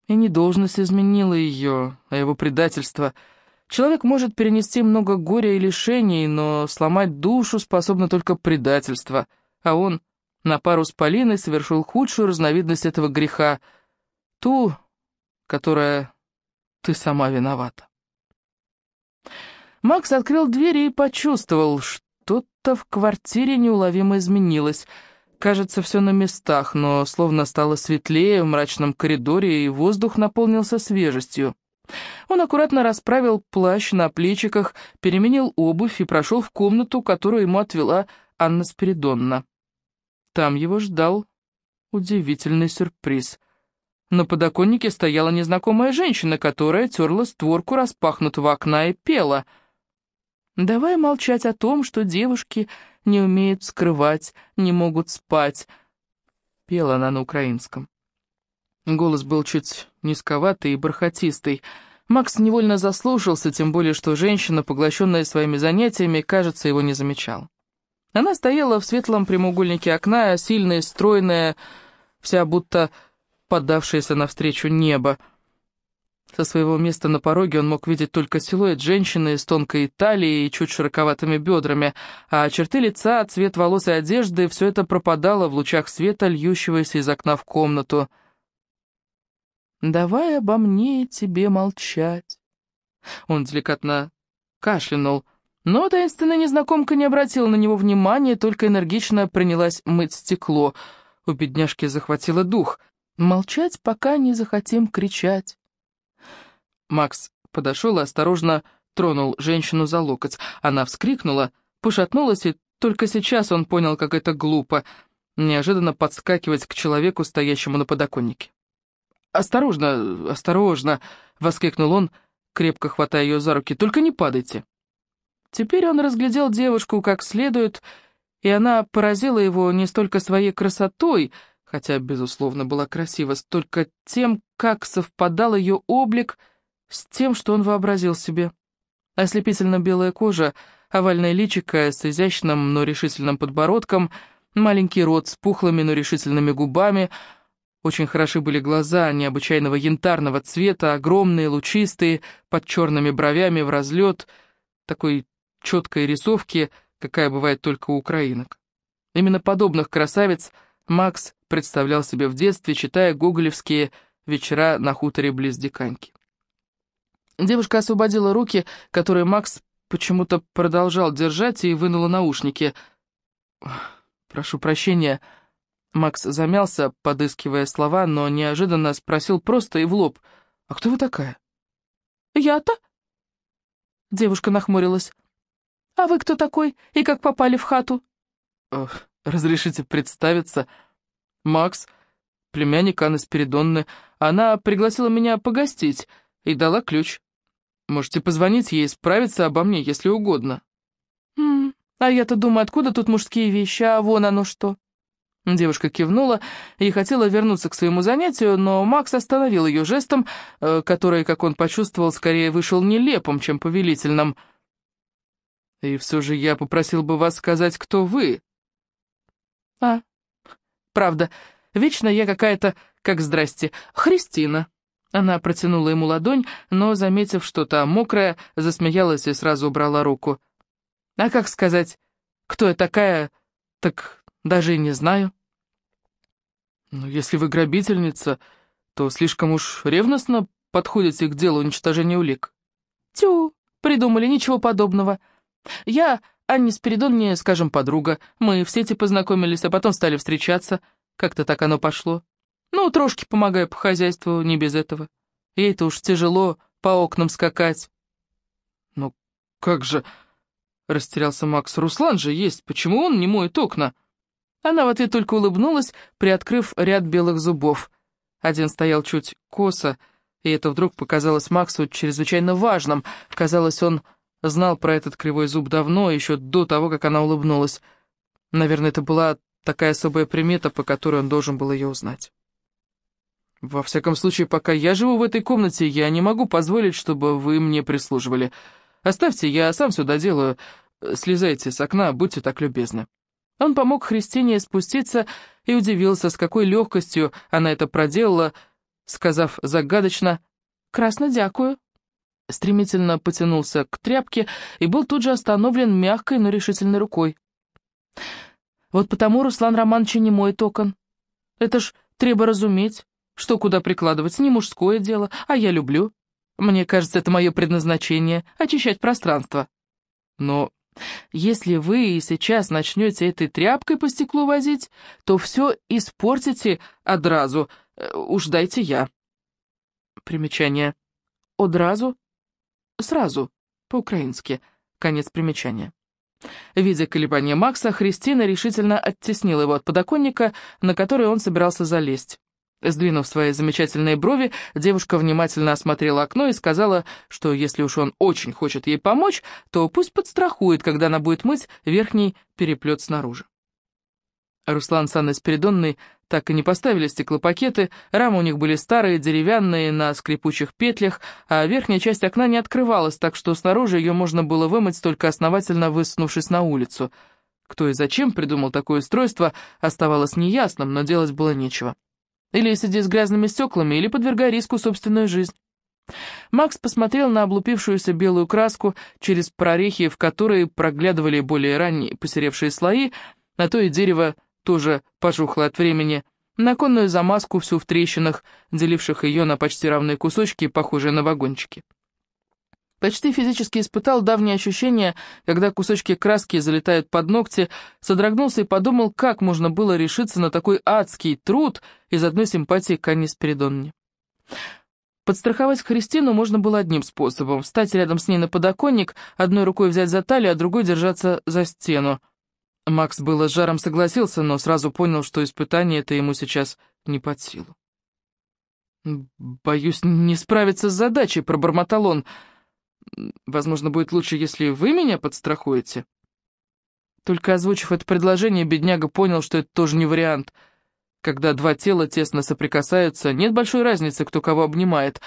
И не должность изменила ее, а его предательство — Человек может перенести много горя и лишений, но сломать душу способно только предательство, а он на пару с Полиной совершил худшую разновидность этого греха, ту, которая ты сама виновата. Макс открыл дверь и почувствовал, что-то в квартире неуловимо изменилось. Кажется, все на местах, но словно стало светлее в мрачном коридоре, и воздух наполнился свежестью. Он аккуратно расправил плащ на плечиках, переменил обувь и прошел в комнату, которую ему отвела Анна Спиридонна. Там его ждал удивительный сюрприз. На подоконнике стояла незнакомая женщина, которая терла створку распахнутого окна и пела. «Давай молчать о том, что девушки не умеют скрывать, не могут спать», — пела она на украинском. Голос был чуть низковатый и бархатистый. Макс невольно заслушался, тем более, что женщина, поглощенная своими занятиями, кажется, его не замечал. Она стояла в светлом прямоугольнике окна, сильная, стройная, вся будто поддавшаяся навстречу небо. Со своего места на пороге он мог видеть только силуэт женщины с тонкой талией и чуть широковатыми бедрами, а черты лица, цвет волос и одежды — все это пропадало в лучах света, льющегося из окна в комнату — давай обо мне тебе молчать. Он деликатно кашлянул, но таинственная незнакомка не обратила на него внимания, только энергично принялась мыть стекло. У бедняжки захватило дух. Молчать, пока не захотим кричать. Макс подошел и осторожно тронул женщину за локоть. Она вскрикнула, пошатнулась, и только сейчас он понял, как это глупо — неожиданно подскакивать к человеку, стоящему на подоконнике. «Осторожно, осторожно!» — воскликнул он, крепко хватая ее за руки. «Только не падайте!» Теперь он разглядел девушку как следует, и она поразила его не столько своей красотой, хотя, безусловно, была красива, столько тем, как совпадал ее облик с тем, что он вообразил себе. Ослепительно белая кожа, овальное личико с изящным, но решительным подбородком, маленький рот с пухлыми, но решительными губами — очень хороши были глаза, необычайного янтарного цвета, огромные, лучистые, под черными бровями, в разлет, такой четкой рисовки, какая бывает только у украинок. Именно подобных красавиц Макс представлял себе в детстве, читая гоголевские «Вечера на хуторе близ Диканьки». Девушка освободила руки, которые Макс почему-то продолжал держать, и вынула наушники. «Прошу прощения», Макс замялся, подыскивая слова, но неожиданно спросил просто и в лоб. «А кто вы такая?» «Я-то?» Девушка нахмурилась. «А вы кто такой и как попали в хату?» «Разрешите представиться?» «Макс, племянник Анны Спиридонны. Она пригласила меня погостить и дала ключ. Можете позвонить ей, справиться обо мне, если угодно». «А я-то думаю, откуда тут мужские вещи, а вон оно что?» Девушка кивнула и хотела вернуться к своему занятию, но Макс остановил ее жестом, э, который, как он почувствовал, скорее вышел нелепым, чем повелительным. «И все же я попросил бы вас сказать, кто вы». «А, правда, вечно я какая-то, как здрасте, Христина». Она протянула ему ладонь, но, заметив что-то мокрое, засмеялась и сразу убрала руку. «А как сказать, кто я такая, так даже и не знаю. Но если вы грабительница, то слишком уж ревностно подходите к делу уничтожения улик. Тю, придумали, ничего подобного. Я Анне Спиридонне, скажем, подруга. Мы все эти познакомились, а потом стали встречаться. Как-то так оно пошло. Ну, трошки помогаю по хозяйству, не без этого. Ей-то уж тяжело по окнам скакать. «Ну как же...» — растерялся Макс. «Руслан же есть, почему он не моет окна?» Она в ответ только улыбнулась, приоткрыв ряд белых зубов. Один стоял чуть косо, и это вдруг показалось Максу чрезвычайно важным. Казалось, он знал про этот кривой зуб давно, еще до того, как она улыбнулась. Наверное, это была такая особая примета, по которой он должен был ее узнать. «Во всяком случае, пока я живу в этой комнате, я не могу позволить, чтобы вы мне прислуживали. Оставьте, я сам сюда делаю. Слезайте с окна, будьте так любезны». Он помог Христине спуститься и удивился, с какой легкостью она это проделала, сказав загадочно «Красно дякую». Стремительно потянулся к тряпке и был тут же остановлен мягкой, но решительной рукой. «Вот потому Руслан Романович не мой токон. Это ж треба разуметь, что куда прикладывать, не мужское дело, а я люблю. Мне кажется, это мое предназначение — очищать пространство». «Но если вы и сейчас начнете этой тряпкой по стеклу возить, то все испортите одразу. Э, уж дайте я. Примечание. Одразу? Сразу. По-украински. Конец примечания. Видя колебания Макса, Христина решительно оттеснила его от подоконника, на который он собирался залезть. Сдвинув свои замечательные брови, девушка внимательно осмотрела окно и сказала, что если уж он очень хочет ей помочь, то пусть подстрахует, когда она будет мыть верхний переплет снаружи. Руслан с Анной Спиридонной так и не поставили стеклопакеты, рамы у них были старые, деревянные, на скрипучих петлях, а верхняя часть окна не открывалась, так что снаружи ее можно было вымыть, только основательно высунувшись на улицу. Кто и зачем придумал такое устройство, оставалось неясным, но делать было нечего. Или сиди с грязными стеклами, или подвергай риску собственную жизнь. Макс посмотрел на облупившуюся белую краску, через прорехи, в которые проглядывали более ранние посеревшие слои, на то и дерево тоже пожухло от времени, на конную замазку всю в трещинах, деливших ее на почти равные кусочки, похожие на вагончики. Почти физически испытал давние ощущения, когда кусочки краски залетают под ногти, содрогнулся и подумал, как можно было решиться на такой адский труд из одной симпатии к Анне Спиридонне. Подстраховать Христину можно было одним способом — встать рядом с ней на подоконник, одной рукой взять за талию, а другой держаться за стену. Макс было с жаром согласился, но сразу понял, что испытание это ему сейчас не под силу. «Боюсь не справиться с задачей», — пробормотал он, — Возможно, будет лучше, если вы меня подстрахуете?» Только озвучив это предложение, бедняга понял, что это тоже не вариант. Когда два тела тесно соприкасаются, нет большой разницы, кто кого обнимает.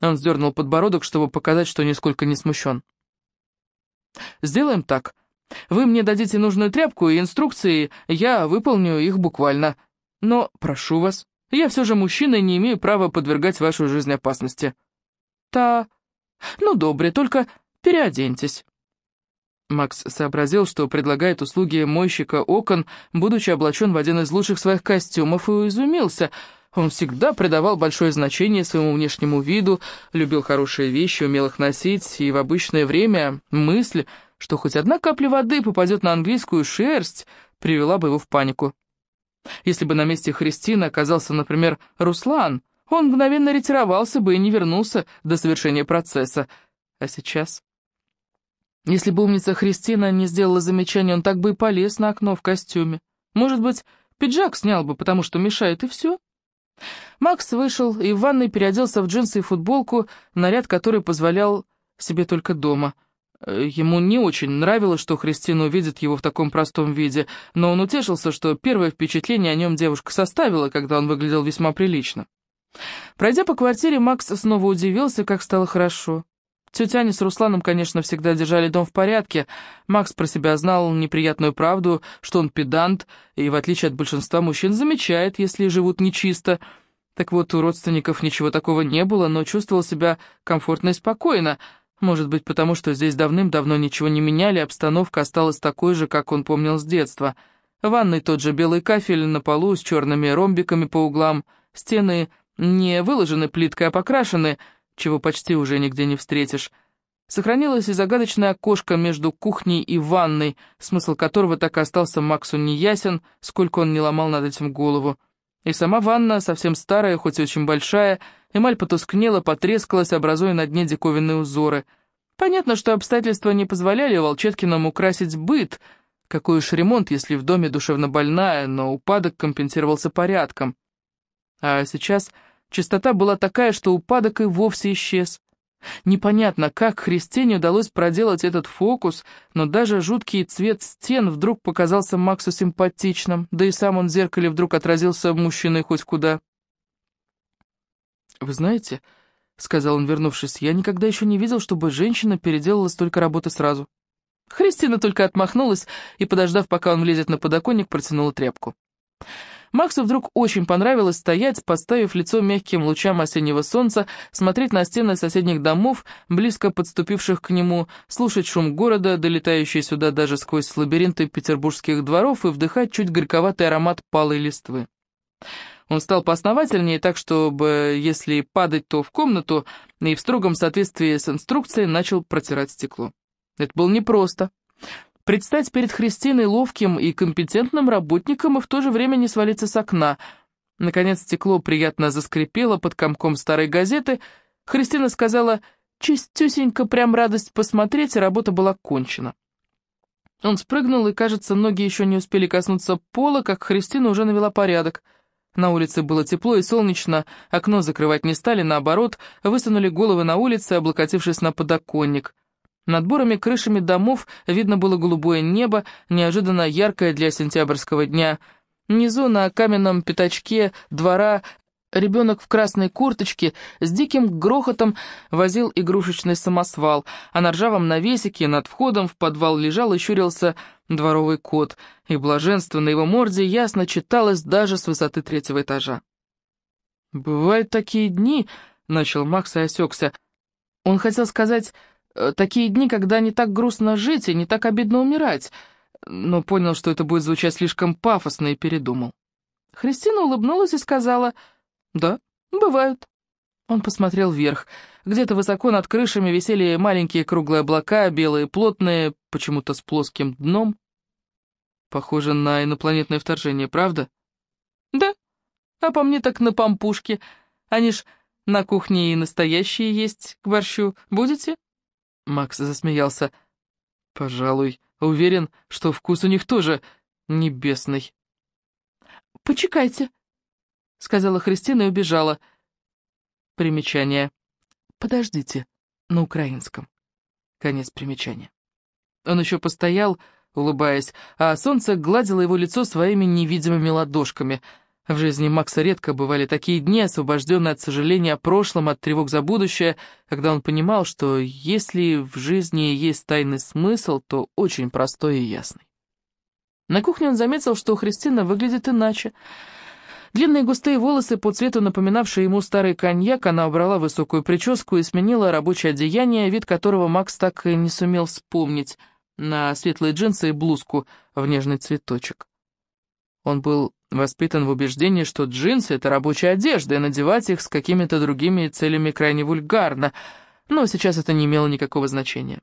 Он сдернул подбородок, чтобы показать, что нисколько не смущен. «Сделаем так. Вы мне дадите нужную тряпку и инструкции, я выполню их буквально. Но, прошу вас, я все же мужчина и не имею права подвергать вашу жизнь опасности». «Та...» Ну, добре, только переоденьтесь». Макс сообразил, что предлагает услуги мойщика окон, будучи облачен в один из лучших своих костюмов, и изумился. Он всегда придавал большое значение своему внешнему виду, любил хорошие вещи, умел их носить, и в обычное время мысль, что хоть одна капля воды попадет на английскую шерсть, привела бы его в панику. Если бы на месте Христины оказался, например, Руслан — он мгновенно ретировался бы и не вернулся до совершения процесса. А сейчас? Если бы умница Христина не сделала замечания, он так бы и полез на окно в костюме. Может быть, пиджак снял бы, потому что мешает, и все. Макс вышел и в ванной переоделся в джинсы и футболку, наряд который позволял себе только дома. Э, ему не очень нравилось, что Христина увидит его в таком простом виде, но он утешился, что первое впечатление о нем девушка составила, когда он выглядел весьма прилично. Пройдя по квартире, Макс снова удивился, как стало хорошо. Тетя Аня с Русланом, конечно, всегда держали дом в порядке. Макс про себя знал неприятную правду, что он педант, и, в отличие от большинства мужчин, замечает, если живут нечисто. Так вот, у родственников ничего такого не было, но чувствовал себя комфортно и спокойно. Может быть, потому что здесь давным-давно ничего не меняли, обстановка осталась такой же, как он помнил с детства. В ванной тот же белый кафель на полу с черными ромбиками по углам, стены не выложены плиткой, а покрашены, чего почти уже нигде не встретишь. Сохранилось и загадочное окошко между кухней и ванной, смысл которого так и остался Максу неясен, сколько он не ломал над этим голову. И сама ванна, совсем старая, хоть и очень большая, эмаль потускнела, потрескалась, образуя на дне диковинные узоры. Понятно, что обстоятельства не позволяли Волчеткинам украсить быт. Какой уж ремонт, если в доме душевно больная, но упадок компенсировался порядком. А сейчас Чистота была такая, что упадок и вовсе исчез. Непонятно, как Христине удалось проделать этот фокус, но даже жуткий цвет стен вдруг показался Максу симпатичным, да и сам он в зеркале вдруг отразился мужчиной хоть куда. «Вы знаете», — сказал он, вернувшись, — «я никогда еще не видел, чтобы женщина переделала столько работы сразу». Христина только отмахнулась и, подождав, пока он влезет на подоконник, протянула тряпку. «Христина» Максу вдруг очень понравилось стоять, поставив лицо мягким лучам осеннего солнца, смотреть на стены соседних домов, близко подступивших к нему, слушать шум города, долетающий сюда даже сквозь лабиринты петербургских дворов, и вдыхать чуть горьковатый аромат палой листвы. Он стал поосновательнее, так чтобы, если падать, то в комнату, и в строгом соответствии с инструкцией начал протирать стекло. Это было непросто. Предстать перед Христиной ловким и компетентным работником и в то же время не свалиться с окна. Наконец стекло приятно заскрипело под комком старой газеты. Христина сказала «Чистюсенько, прям радость посмотреть, работа была кончена». Он спрыгнул, и, кажется, ноги еще не успели коснуться пола, как Христина уже навела порядок. На улице было тепло и солнечно, окно закрывать не стали, наоборот, высунули головы на улице, облокотившись на подоконник. Над бурыми крышами домов видно было голубое небо, неожиданно яркое для сентябрьского дня. Внизу на каменном пятачке двора ребенок в красной курточке с диким грохотом возил игрушечный самосвал, а на ржавом навесике над входом в подвал лежал и щурился дворовый кот, и блаженство на его морде ясно читалось даже с высоты третьего этажа. «Бывают такие дни», — начал Макс и осекся. Он хотел сказать Э, такие дни, когда не так грустно жить и не так обидно умирать. Но понял, что это будет звучать слишком пафосно, и передумал. Христина улыбнулась и сказала, «Да, бывают». Он посмотрел вверх. Где-то высоко над крышами висели маленькие круглые облака, белые, плотные, почему-то с плоским дном. Похоже на инопланетное вторжение, правда? Да. А по мне так на помпушке. Они ж на кухне и настоящие есть к борщу. Будете? Макс засмеялся. «Пожалуй, уверен, что вкус у них тоже небесный». «Почекайте», — сказала Христина и убежала. Примечание. «Подождите» на украинском. Конец примечания. Он еще постоял, улыбаясь, а солнце гладило его лицо своими невидимыми ладошками — в жизни Макса редко бывали такие дни, освобожденные от сожаления о прошлом, от тревог за будущее, когда он понимал, что если в жизни есть тайный смысл, то очень простой и ясный. На кухне он заметил, что у Христина выглядит иначе. Длинные густые волосы, по цвету напоминавшие ему старый коньяк, она убрала высокую прическу и сменила рабочее одеяние, вид которого Макс так и не сумел вспомнить, на светлые джинсы и блузку в нежный цветочек. Он был воспитан в убеждении, что джинсы — это рабочая одежда, и надевать их с какими-то другими целями крайне вульгарно, но сейчас это не имело никакого значения.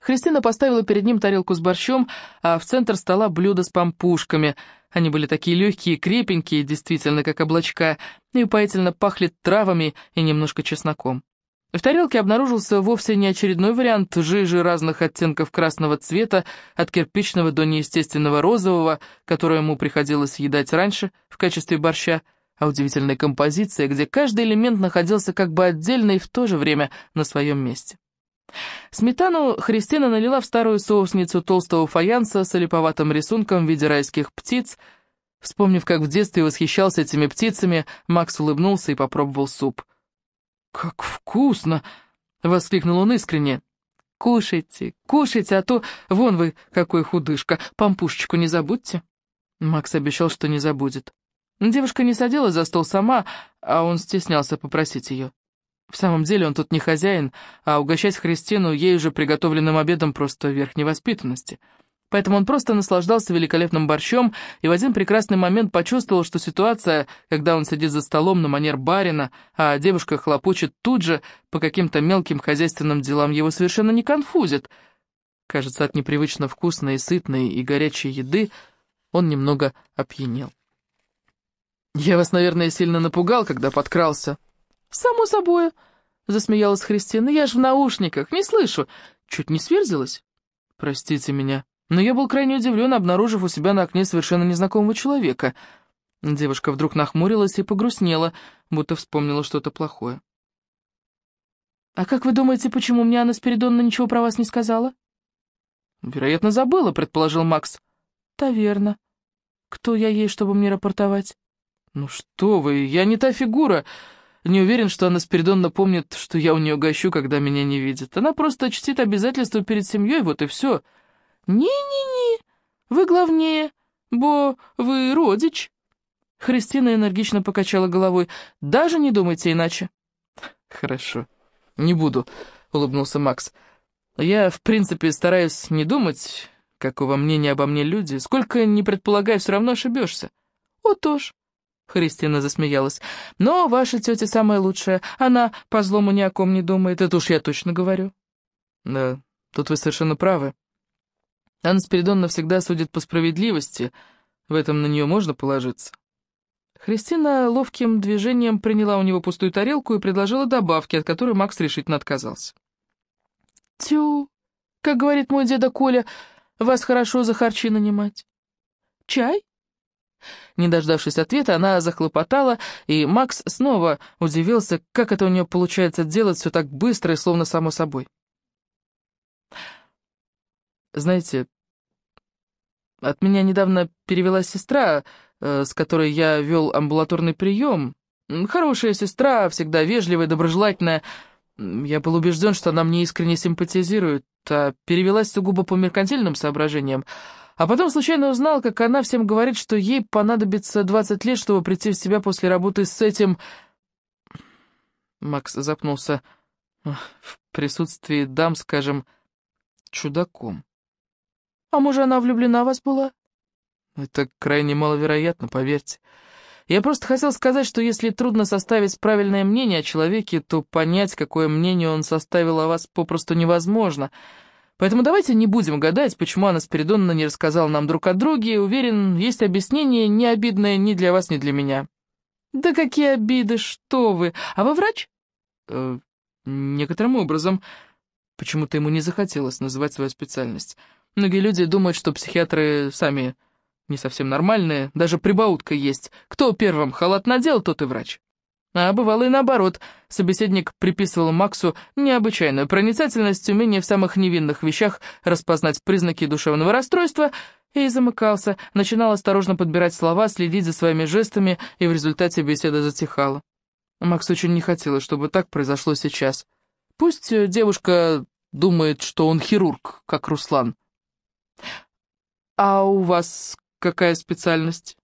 Христина поставила перед ним тарелку с борщом, а в центр стола блюдо с помпушками. Они были такие легкие, крепенькие, действительно, как облачка, и упоительно пахли травами и немножко чесноком. В тарелке обнаружился вовсе не очередной вариант жижи разных оттенков красного цвета, от кирпичного до неестественного розового, которое ему приходилось съедать раньше в качестве борща, а удивительная композиция, где каждый элемент находился как бы отдельно и в то же время на своем месте. Сметану Христина налила в старую соусницу толстого фаянса с олиповатым рисунком в виде райских птиц. Вспомнив, как в детстве восхищался этими птицами, Макс улыбнулся и попробовал суп. «Как вкусно!» — воскликнул он искренне. «Кушайте, кушайте, а то вон вы какой худышка, пампушечку не забудьте». Макс обещал, что не забудет. Девушка не садилась за стол сама, а он стеснялся попросить ее. В самом деле он тут не хозяин, а угощать Христину ей уже приготовленным обедом просто верхней воспитанности. Поэтому он просто наслаждался великолепным борщом и в один прекрасный момент почувствовал, что ситуация, когда он сидит за столом на манер барина, а девушка хлопочет тут же по каким-то мелким хозяйственным делам, его совершенно не конфузит. Кажется, от непривычно вкусной, сытной и горячей еды он немного опьянел. «Я вас, наверное, сильно напугал, когда подкрался». «Само собой», — засмеялась Христина, — «я же в наушниках, не слышу». Чуть не сверзилась. «Простите меня», но я был крайне удивлен, обнаружив у себя на окне совершенно незнакомого человека. Девушка вдруг нахмурилась и погрустнела, будто вспомнила что-то плохое. «А как вы думаете, почему мне Анна Спиридонна ничего про вас не сказала?» «Вероятно, забыла», — предположил Макс. «Да верно. Кто я ей, чтобы мне рапортовать?» «Ну что вы, я не та фигура. Не уверен, что Анна Спиридонна помнит, что я у нее гощу, когда меня не видит. Она просто чтит обязательства перед семьей, вот и все». Не, не, не. вы главнее, бо вы родич». Христина энергично покачала головой. «Даже не думайте иначе». «Хорошо, не буду», — улыбнулся Макс. «Я, в принципе, стараюсь не думать, какого мнения обо мне люди. Сколько не предполагаю, все равно ошибешься». Вот уж. Христина засмеялась. «Но ваша тетя самая лучшая. Она по злому ни о ком не думает. Это уж я точно говорю». «Да, тут вы совершенно правы. Анна Спиридонна всегда судит по справедливости, в этом на нее можно положиться. Христина ловким движением приняла у него пустую тарелку и предложила добавки, от которой Макс решительно отказался. «Тю, как говорит мой деда Коля, вас хорошо за харчи нанимать. Чай?» Не дождавшись ответа, она захлопотала, и Макс снова удивился, как это у нее получается делать все так быстро и словно само собой. Знаете, от меня недавно перевела сестра, э, с которой я вел амбулаторный прием. Хорошая сестра, всегда вежливая, доброжелательная. Я был убежден, что она мне искренне симпатизирует, а перевелась сугубо по меркантильным соображениям. А потом случайно узнал, как она всем говорит, что ей понадобится 20 лет, чтобы прийти в себя после работы с этим... Макс запнулся. В присутствии дам, скажем, чудаком. А может, она влюблена в вас была? Это крайне маловероятно, поверьте. Я просто хотел сказать, что если трудно составить правильное мнение о человеке, то понять, какое мнение он составил о вас, попросту невозможно. Поэтому давайте не будем гадать, почему Анна Спиридоновна не рассказала нам друг о друге. Уверен, есть объяснение, не обидное ни для вас, ни для меня. Да какие обиды, что вы! А вы врач? Э, некоторым образом. Почему-то ему не захотелось называть свою специальность. Многие люди думают, что психиатры сами не совсем нормальные, даже прибаутка есть. Кто первым халат надел, тот и врач. А бывало и наоборот. Собеседник приписывал Максу необычайную проницательность, умение в самых невинных вещах распознать признаки душевного расстройства, и замыкался, начинал осторожно подбирать слова, следить за своими жестами, и в результате беседа затихала. Макс очень не хотел, чтобы так произошло сейчас. Пусть э, девушка думает, что он хирург, как Руслан. «А у вас какая специальность?»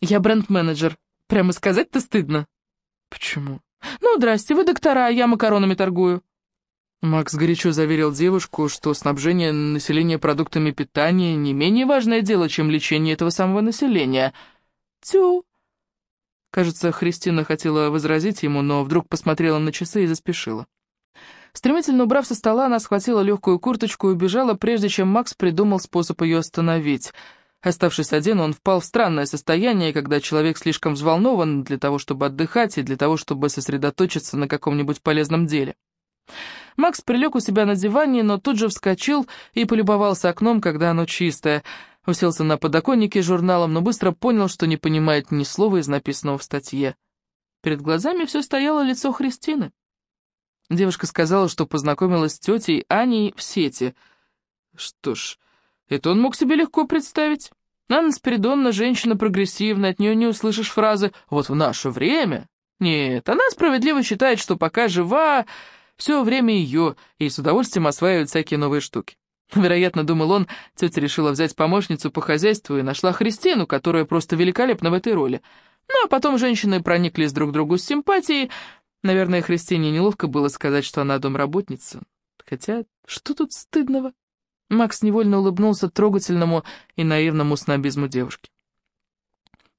«Я бренд-менеджер. Прямо сказать-то стыдно». «Почему?» «Ну, здрасте, вы доктора, я макаронами торгую». Макс горячо заверил девушку, что снабжение населения продуктами питания не менее важное дело, чем лечение этого самого населения. «Тю!» Кажется, Христина хотела возразить ему, но вдруг посмотрела на часы и заспешила. Стремительно убрав со стола, она схватила легкую курточку и убежала, прежде чем Макс придумал способ ее остановить. Оставшись один, он впал в странное состояние, когда человек слишком взволнован для того, чтобы отдыхать и для того, чтобы сосредоточиться на каком-нибудь полезном деле. Макс прилег у себя на диване, но тут же вскочил и полюбовался окном, когда оно чистое. Уселся на подоконнике с журналом, но быстро понял, что не понимает ни слова из написанного в статье. Перед глазами все стояло лицо Христины. Девушка сказала, что познакомилась с тетей Аней в сети. Что ж, это он мог себе легко представить. Анна Спиридонна женщина прогрессивная, от нее не услышишь фразы «вот в наше время». Нет, она справедливо считает, что пока жива, все время ее, и с удовольствием осваивает всякие новые штуки. Вероятно, думал он, тетя решила взять помощницу по хозяйству и нашла Христину, которая просто великолепна в этой роли. Ну, а потом женщины прониклись друг к другу с симпатией, Наверное, Христине неловко было сказать, что она домработница. Хотя, что тут стыдного? Макс невольно улыбнулся трогательному и наивному снобизму девушки.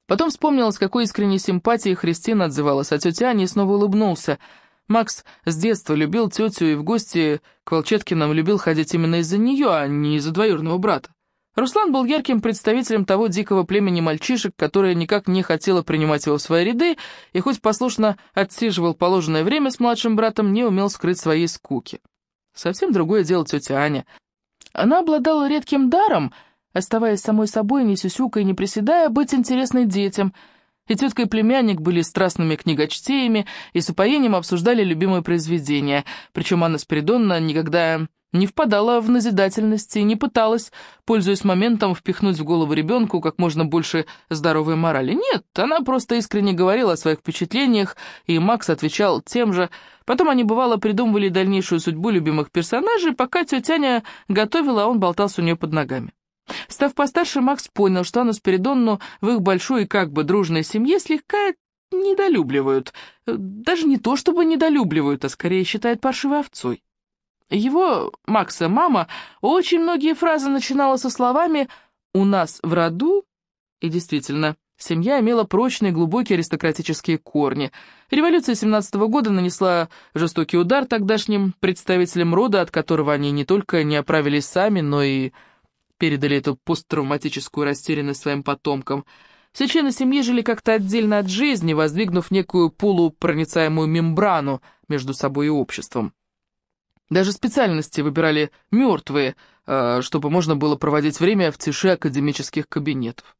Потом вспомнил, с какой искренней симпатией Христина отзывалась о тете Ане и снова улыбнулся. Макс с детства любил тетю и в гости к Волчеткиным любил ходить именно из-за нее, а не из-за двоюродного брата. Руслан был ярким представителем того дикого племени мальчишек, которое никак не хотело принимать его в свои ряды, и хоть послушно отсиживал положенное время с младшим братом, не умел скрыть своей скуки. Совсем другое дело тетя Аня. Она обладала редким даром, оставаясь самой собой, не сюсюкой, не приседая, быть интересной детям. И тетка и племянник были страстными книгочтеями и с упоением обсуждали любимые произведения, причем Анна Спиридонна никогда не впадала в назидательности и не пыталась, пользуясь моментом, впихнуть в голову ребенку как можно больше здоровой морали. Нет, она просто искренне говорила о своих впечатлениях, и Макс отвечал тем же. Потом они, бывало, придумывали дальнейшую судьбу любимых персонажей, пока тетяня готовила, а он болтался у нее под ногами. Став постарше, Макс понял, что Анну Спиридонну в их большой и как бы дружной семье слегка недолюбливают. Даже не то чтобы недолюбливают, а скорее считают паршивой овцой. Его, Макса, мама, очень многие фразы начинала со словами «у нас в роду» и действительно, семья имела прочные глубокие аристократические корни. Революция семнадцатого года нанесла жестокий удар тогдашним представителям рода, от которого они не только не оправились сами, но и передали эту посттравматическую растерянность своим потомкам. Все члены семьи жили как-то отдельно от жизни, воздвигнув некую полупроницаемую мембрану между собой и обществом. Даже специальности выбирали мертвые, э, чтобы можно было проводить время в тиши академических кабинетов.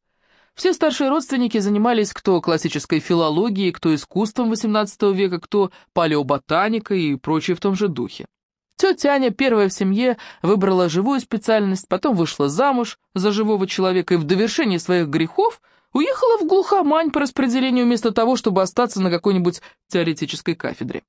Все старшие родственники занимались кто классической филологией, кто искусством XVIII века, кто палеоботаникой и прочее в том же духе. Тетя Аня первая в семье выбрала живую специальность, потом вышла замуж за живого человека и в довершении своих грехов уехала в глухомань по распределению вместо того, чтобы остаться на какой-нибудь теоретической кафедре.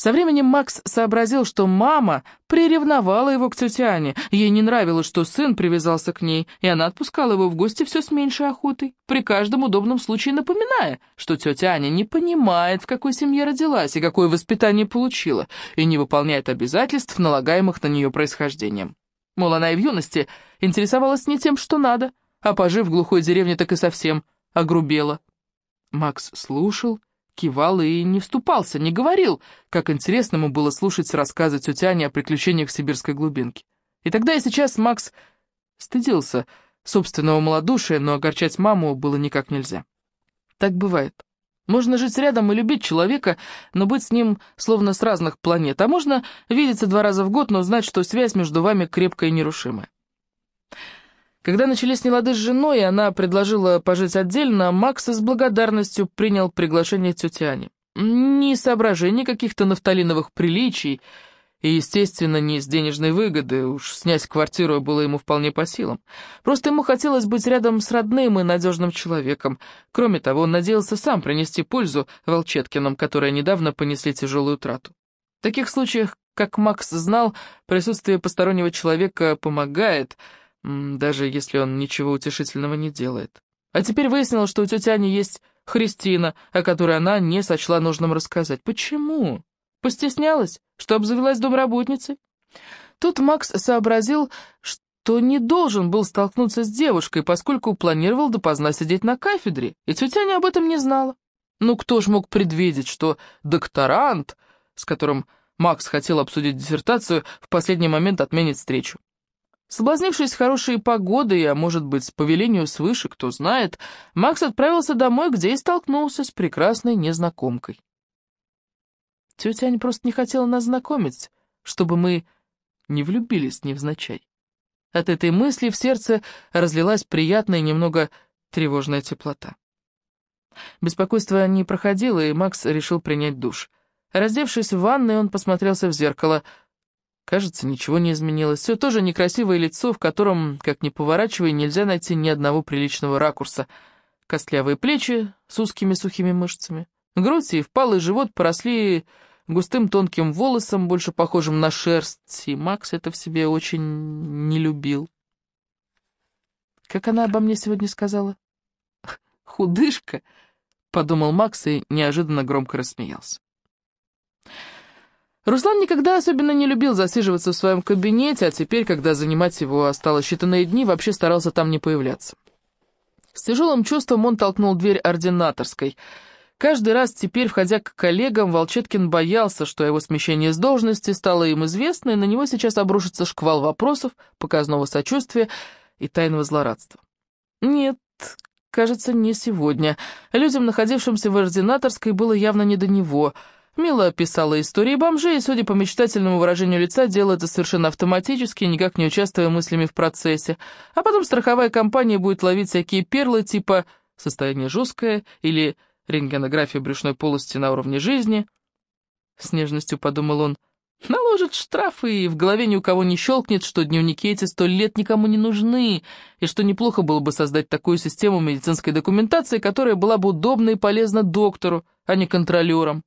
Со временем Макс сообразил, что мама приревновала его к тете Ане. Ей не нравилось, что сын привязался к ней, и она отпускала его в гости все с меньшей охотой, при каждом удобном случае напоминая, что тетя Аня не понимает, в какой семье родилась и какое воспитание получила, и не выполняет обязательств, налагаемых на нее происхождением. Мол, она и в юности интересовалась не тем, что надо, а пожив в глухой деревне так и совсем огрубела. Макс слушал кивал и не вступался, не говорил, как интересно ему было слушать рассказывать тети Ани о приключениях в сибирской глубинке. И тогда и сейчас Макс стыдился собственного малодушия, но огорчать маму было никак нельзя. Так бывает. Можно жить рядом и любить человека, но быть с ним словно с разных планет, а можно видеться два раза в год, но знать, что связь между вами крепкая и нерушимая. Когда начались нелады с женой, она предложила пожить отдельно, Макс с благодарностью принял приглашение тети Ани. Ни соображений каких-то нафталиновых приличий, и, естественно, не из денежной выгоды, уж снять квартиру было ему вполне по силам. Просто ему хотелось быть рядом с родным и надежным человеком. Кроме того, он надеялся сам принести пользу Волчеткиным, которые недавно понесли тяжелую трату. В таких случаях, как Макс знал, присутствие постороннего человека помогает — даже если он ничего утешительного не делает. А теперь выяснилось, что у тети Ани есть Христина, о которой она не сочла нужным рассказать. Почему? Постеснялась, что обзавелась домработницей? Тут Макс сообразил, что не должен был столкнуться с девушкой, поскольку планировал допоздна сидеть на кафедре, и тетя Аня об этом не знала. Ну кто ж мог предвидеть, что докторант, с которым Макс хотел обсудить диссертацию, в последний момент отменит встречу? Соблазнившись хорошей погодой, а может быть, по велению свыше, кто знает, Макс отправился домой, где и столкнулся с прекрасной незнакомкой. Тетя Аня просто не хотела нас знакомить, чтобы мы не влюбились невзначай. От этой мысли в сердце разлилась приятная, немного тревожная теплота. Беспокойство не проходило, и Макс решил принять душ. Раздевшись в ванной, он посмотрелся в зеркало — Кажется, ничего не изменилось. Все тоже некрасивое лицо, в котором, как ни поворачивая, нельзя найти ни одного приличного ракурса. Костлявые плечи с узкими сухими мышцами. Грудь и впалый живот поросли густым тонким волосом, больше похожим на шерсть, и Макс это в себе очень не любил. Как она обо мне сегодня сказала? «Худышка!» — подумал Макс и неожиданно громко рассмеялся. Руслан никогда особенно не любил засиживаться в своем кабинете, а теперь, когда занимать его осталось считанные дни, вообще старался там не появляться. С тяжелым чувством он толкнул дверь ординаторской. Каждый раз теперь, входя к коллегам, Волчеткин боялся, что его смещение с должности стало им известно, и на него сейчас обрушится шквал вопросов, показного сочувствия и тайного злорадства. Нет, кажется, не сегодня. Людям, находившимся в ординаторской, было явно не до него — Мила писала истории бомжей, и, судя по мечтательному выражению лица, делала это совершенно автоматически, никак не участвуя мыслями в процессе. А потом страховая компания будет ловить всякие перлы типа «состояние жесткое» или «рентгенография брюшной полости на уровне жизни». С нежностью подумал он. Наложат штрафы, и в голове ни у кого не щелкнет, что дневники эти сто лет никому не нужны, и что неплохо было бы создать такую систему медицинской документации, которая была бы удобна и полезна доктору, а не контролерам.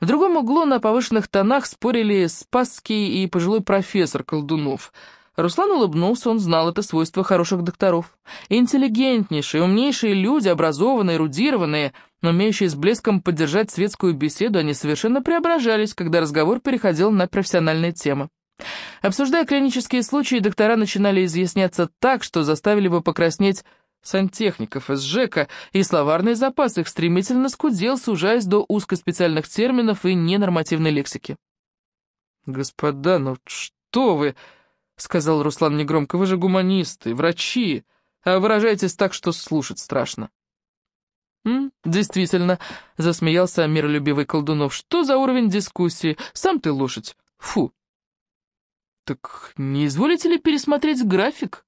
В другом углу на повышенных тонах спорили Спасский и пожилой профессор Колдунов. Руслан улыбнулся, он знал это свойство хороших докторов. Интеллигентнейшие, умнейшие люди, образованные, эрудированные, но умеющие с блеском поддержать светскую беседу, они совершенно преображались, когда разговор переходил на профессиональные темы. Обсуждая клинические случаи, доктора начинали изъясняться так, что заставили бы покраснеть сантехников из ЖЭКа, и словарный запас их стремительно скудел, сужаясь до узкоспециальных терминов и ненормативной лексики. «Господа, ну что вы!» — сказал Руслан негромко. «Вы же гуманисты, врачи, а выражаетесь так, что слушать страшно». «М, «Действительно», — засмеялся миролюбивый колдунов. «Что за уровень дискуссии? Сам ты лошадь. Фу». «Так не изволите ли пересмотреть график,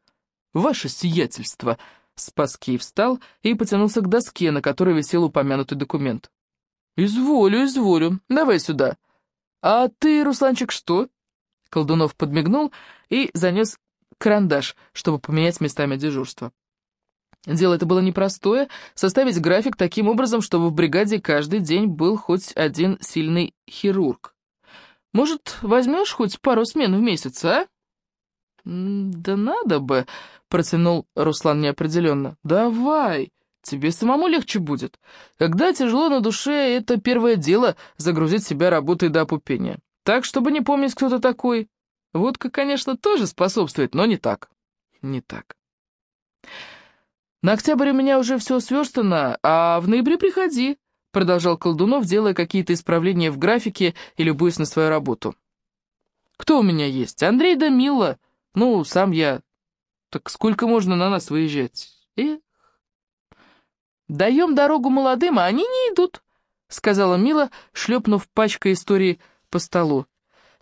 ваше сиятельство?» Спаский встал и потянулся к доске, на которой висел упомянутый документ. «Изволю, изволю. Давай сюда. А ты, Русланчик, что?» Колдунов подмигнул и занес карандаш, чтобы поменять местами дежурства. Дело это было непростое — составить график таким образом, чтобы в бригаде каждый день был хоть один сильный хирург. «Может, возьмешь хоть пару смен в месяц, а?» «Да надо бы», — протянул Руслан неопределенно. «Давай, тебе самому легче будет. Когда тяжело на душе, это первое дело — загрузить себя работой до опупения. Так, чтобы не помнить, кто ты такой. Водка, конечно, тоже способствует, но не так. Не так. На октябрь у меня уже все сверстано, а в ноябре приходи, продолжал Колдунов, делая какие-то исправления в графике и любуясь на свою работу. Кто у меня есть? Андрей Дамила, ну, сам я. Так сколько можно на нас выезжать? Эх. Даем дорогу молодым, а они не идут, сказала Мила, шлепнув пачкой истории по столу.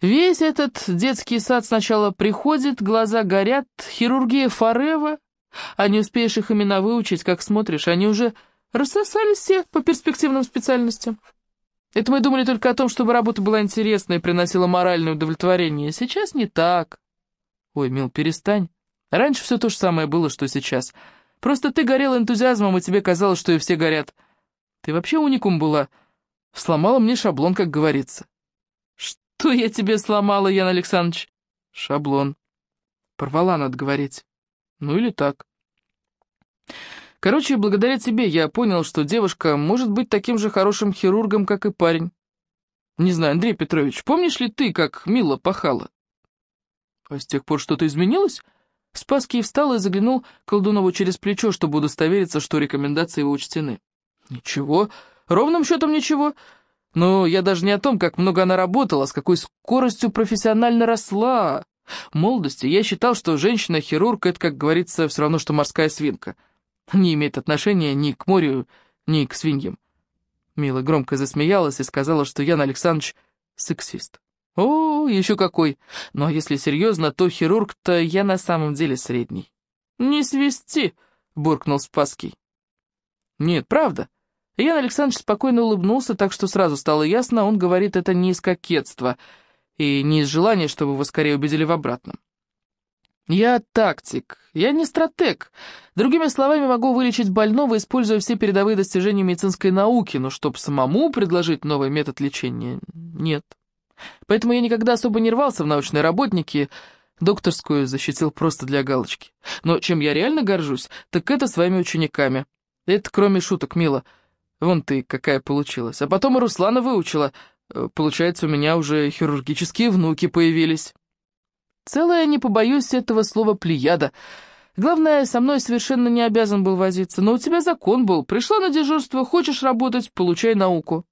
Весь этот детский сад сначала приходит, глаза горят, хирургия форева, а не успеешь их имена выучить, как смотришь, они уже рассосались все по перспективным специальностям. Это мы думали только о том, чтобы работа была интересной и приносила моральное удовлетворение. Сейчас не так. «Ой, мил, перестань. Раньше все то же самое было, что сейчас. Просто ты горел энтузиазмом, и тебе казалось, что и все горят. Ты вообще уникум была. Сломала мне шаблон, как говорится». «Что я тебе сломала, Ян Александрович?» «Шаблон». Порвала, надо говорить. Ну или так. Короче, благодаря тебе я понял, что девушка может быть таким же хорошим хирургом, как и парень. Не знаю, Андрей Петрович, помнишь ли ты, как мило пахала? А с тех пор что-то изменилось? Спасский встал и заглянул Колдунову через плечо, чтобы удостовериться, что рекомендации его учтены. Ничего, ровным счетом ничего. Но я даже не о том, как много она работала, с какой скоростью профессионально росла. В молодости я считал, что женщина-хирург — это, как говорится, все равно, что морская свинка. Не имеет отношения ни к морю, ни к свиньям. Мила громко засмеялась и сказала, что Ян Александрович — сексист. О, еще какой. Но если серьезно, то хирург-то я на самом деле средний. Не свисти, буркнул спаский. Нет, правда. Ян Александрович спокойно улыбнулся, так что сразу стало ясно, он говорит это не из кокетства и не из желания, чтобы вы скорее убедили в обратном. Я тактик, я не стратег. Другими словами, могу вылечить больного, используя все передовые достижения медицинской науки, но чтоб самому предложить новый метод лечения, нет. Поэтому я никогда особо не рвался в научные работники, докторскую защитил просто для галочки. Но чем я реально горжусь, так это своими учениками. Это кроме шуток, мило. Вон ты какая получилась. А потом и Руслана выучила. Э, получается, у меня уже хирургические внуки появились. Целая, не побоюсь этого слова, плеяда. Главное, со мной совершенно не обязан был возиться, но у тебя закон был. Пришла на дежурство, хочешь работать, получай науку.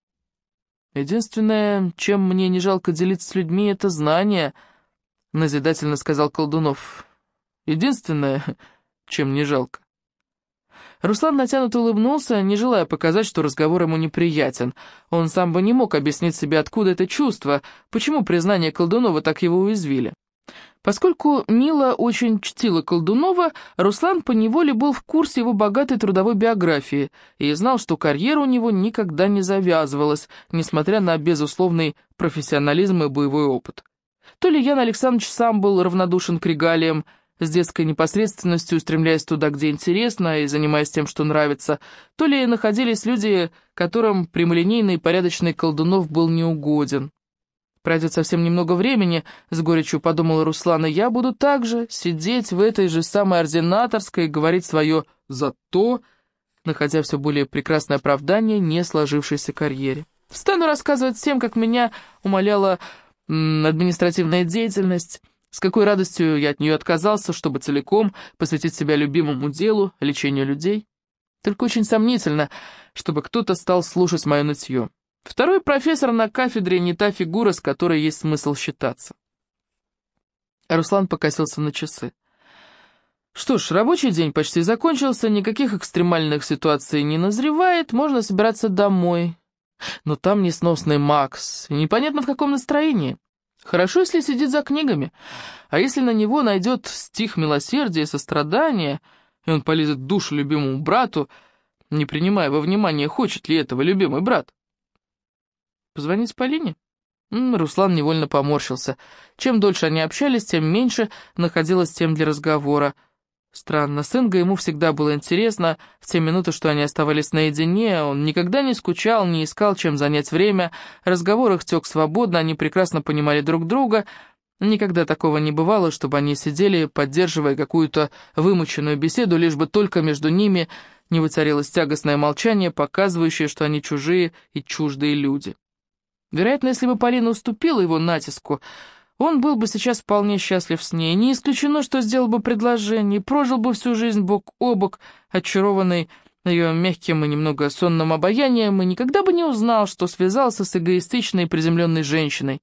«Единственное, чем мне не жалко делиться с людьми, это знания», — назидательно сказал Колдунов. «Единственное, чем не жалко». Руслан натянуто улыбнулся, не желая показать, что разговор ему неприятен. Он сам бы не мог объяснить себе, откуда это чувство, почему признание Колдунова так его уязвили. Поскольку Мила очень чтила Колдунова, Руслан поневоле был в курсе его богатой трудовой биографии и знал, что карьера у него никогда не завязывалась, несмотря на безусловный профессионализм и боевой опыт. То ли Ян Александрович сам был равнодушен к регалиям, с детской непосредственностью устремляясь туда, где интересно, и занимаясь тем, что нравится, то ли находились люди, которым прямолинейный и порядочный Колдунов был неугоден. Пройдет совсем немного времени, с горечью подумала Руслана, я буду также сидеть в этой же самой ординаторской и говорить свое «зато», находя все более прекрасное оправдание не сложившейся карьере. Стану рассказывать всем, как меня умоляла административная деятельность, с какой радостью я от нее отказался, чтобы целиком посвятить себя любимому делу, лечению людей. Только очень сомнительно, чтобы кто-то стал слушать мое нытье. Второй профессор на кафедре не та фигура, с которой есть смысл считаться. Руслан покосился на часы. Что ж, рабочий день почти закончился, никаких экстремальных ситуаций не назревает, можно собираться домой. Но там несносный Макс, и непонятно в каком настроении. Хорошо, если сидит за книгами, а если на него найдет стих милосердия и сострадания, и он полезет душу любимому брату, не принимая во внимание, хочет ли этого любимый брат. Позвонить Полине? Руслан невольно поморщился. Чем дольше они общались, тем меньше находилось тем для разговора. Странно, Сынга ему всегда было интересно, в те минуты, что они оставались наедине, он никогда не скучал, не искал, чем занять время, разговор их тек свободно, они прекрасно понимали друг друга, никогда такого не бывало, чтобы они сидели, поддерживая какую-то вымученную беседу, лишь бы только между ними не воцарилось тягостное молчание, показывающее, что они чужие и чуждые люди. Вероятно, если бы Полина уступила его натиску, он был бы сейчас вполне счастлив с ней. Не исключено, что сделал бы предложение, прожил бы всю жизнь бок о бок, очарованный ее мягким и немного сонным обаянием, и никогда бы не узнал, что связался с эгоистичной и приземленной женщиной.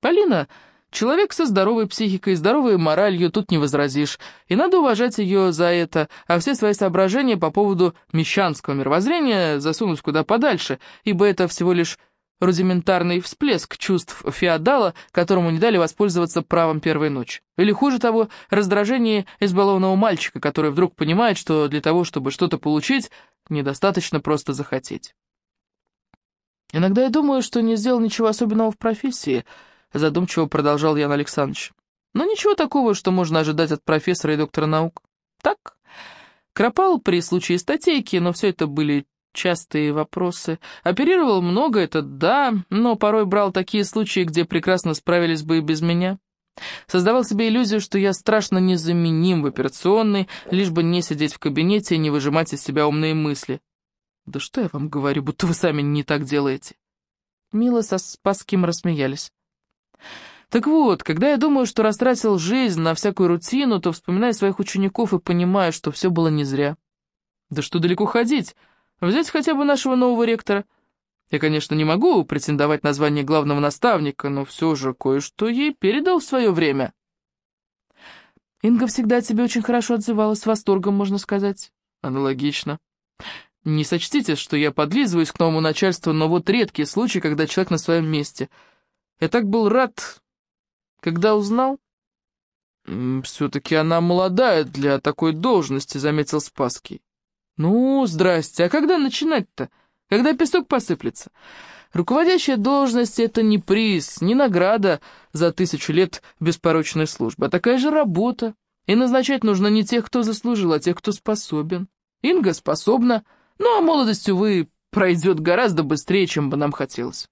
Полина — человек со здоровой психикой, здоровой моралью, тут не возразишь, и надо уважать ее за это, а все свои соображения по поводу мещанского мировоззрения засунуть куда подальше, ибо это всего лишь рудиментарный всплеск чувств феодала, которому не дали воспользоваться правом первой ночи. Или хуже того, раздражение избалованного мальчика, который вдруг понимает, что для того, чтобы что-то получить, недостаточно просто захотеть. «Иногда я думаю, что не сделал ничего особенного в профессии», — задумчиво продолжал Ян Александрович. «Но ничего такого, что можно ожидать от профессора и доктора наук. Так?» Кропал при случае статейки, но все это были частые вопросы. Оперировал много, это да, но порой брал такие случаи, где прекрасно справились бы и без меня. Создавал себе иллюзию, что я страшно незаменим в операционной, лишь бы не сидеть в кабинете и не выжимать из себя умные мысли. Да что я вам говорю, будто вы сами не так делаете. Мила со Спасским рассмеялись. Так вот, когда я думаю, что растратил жизнь на всякую рутину, то вспоминаю своих учеников и понимаю, что все было не зря. Да что далеко ходить, а Взять хотя бы нашего нового ректора. Я, конечно, не могу претендовать на звание главного наставника, но все же кое-что ей передал в свое время. Инга всегда о тебе очень хорошо отзывалась, с восторгом, можно сказать. Аналогично. Не сочтите, что я подлизываюсь к новому начальству, но вот редкий случай, когда человек на своем месте. Я так был рад, когда узнал. «Все-таки она молодая для такой должности», — заметил Спасский. «Ну, здрасте, а когда начинать-то? Когда песок посыплется?» Руководящая должность — это не приз, не награда за тысячу лет беспорочной службы, а такая же работа. И назначать нужно не тех, кто заслужил, а тех, кто способен. Инга способна, ну а молодость, увы, пройдет гораздо быстрее, чем бы нам хотелось.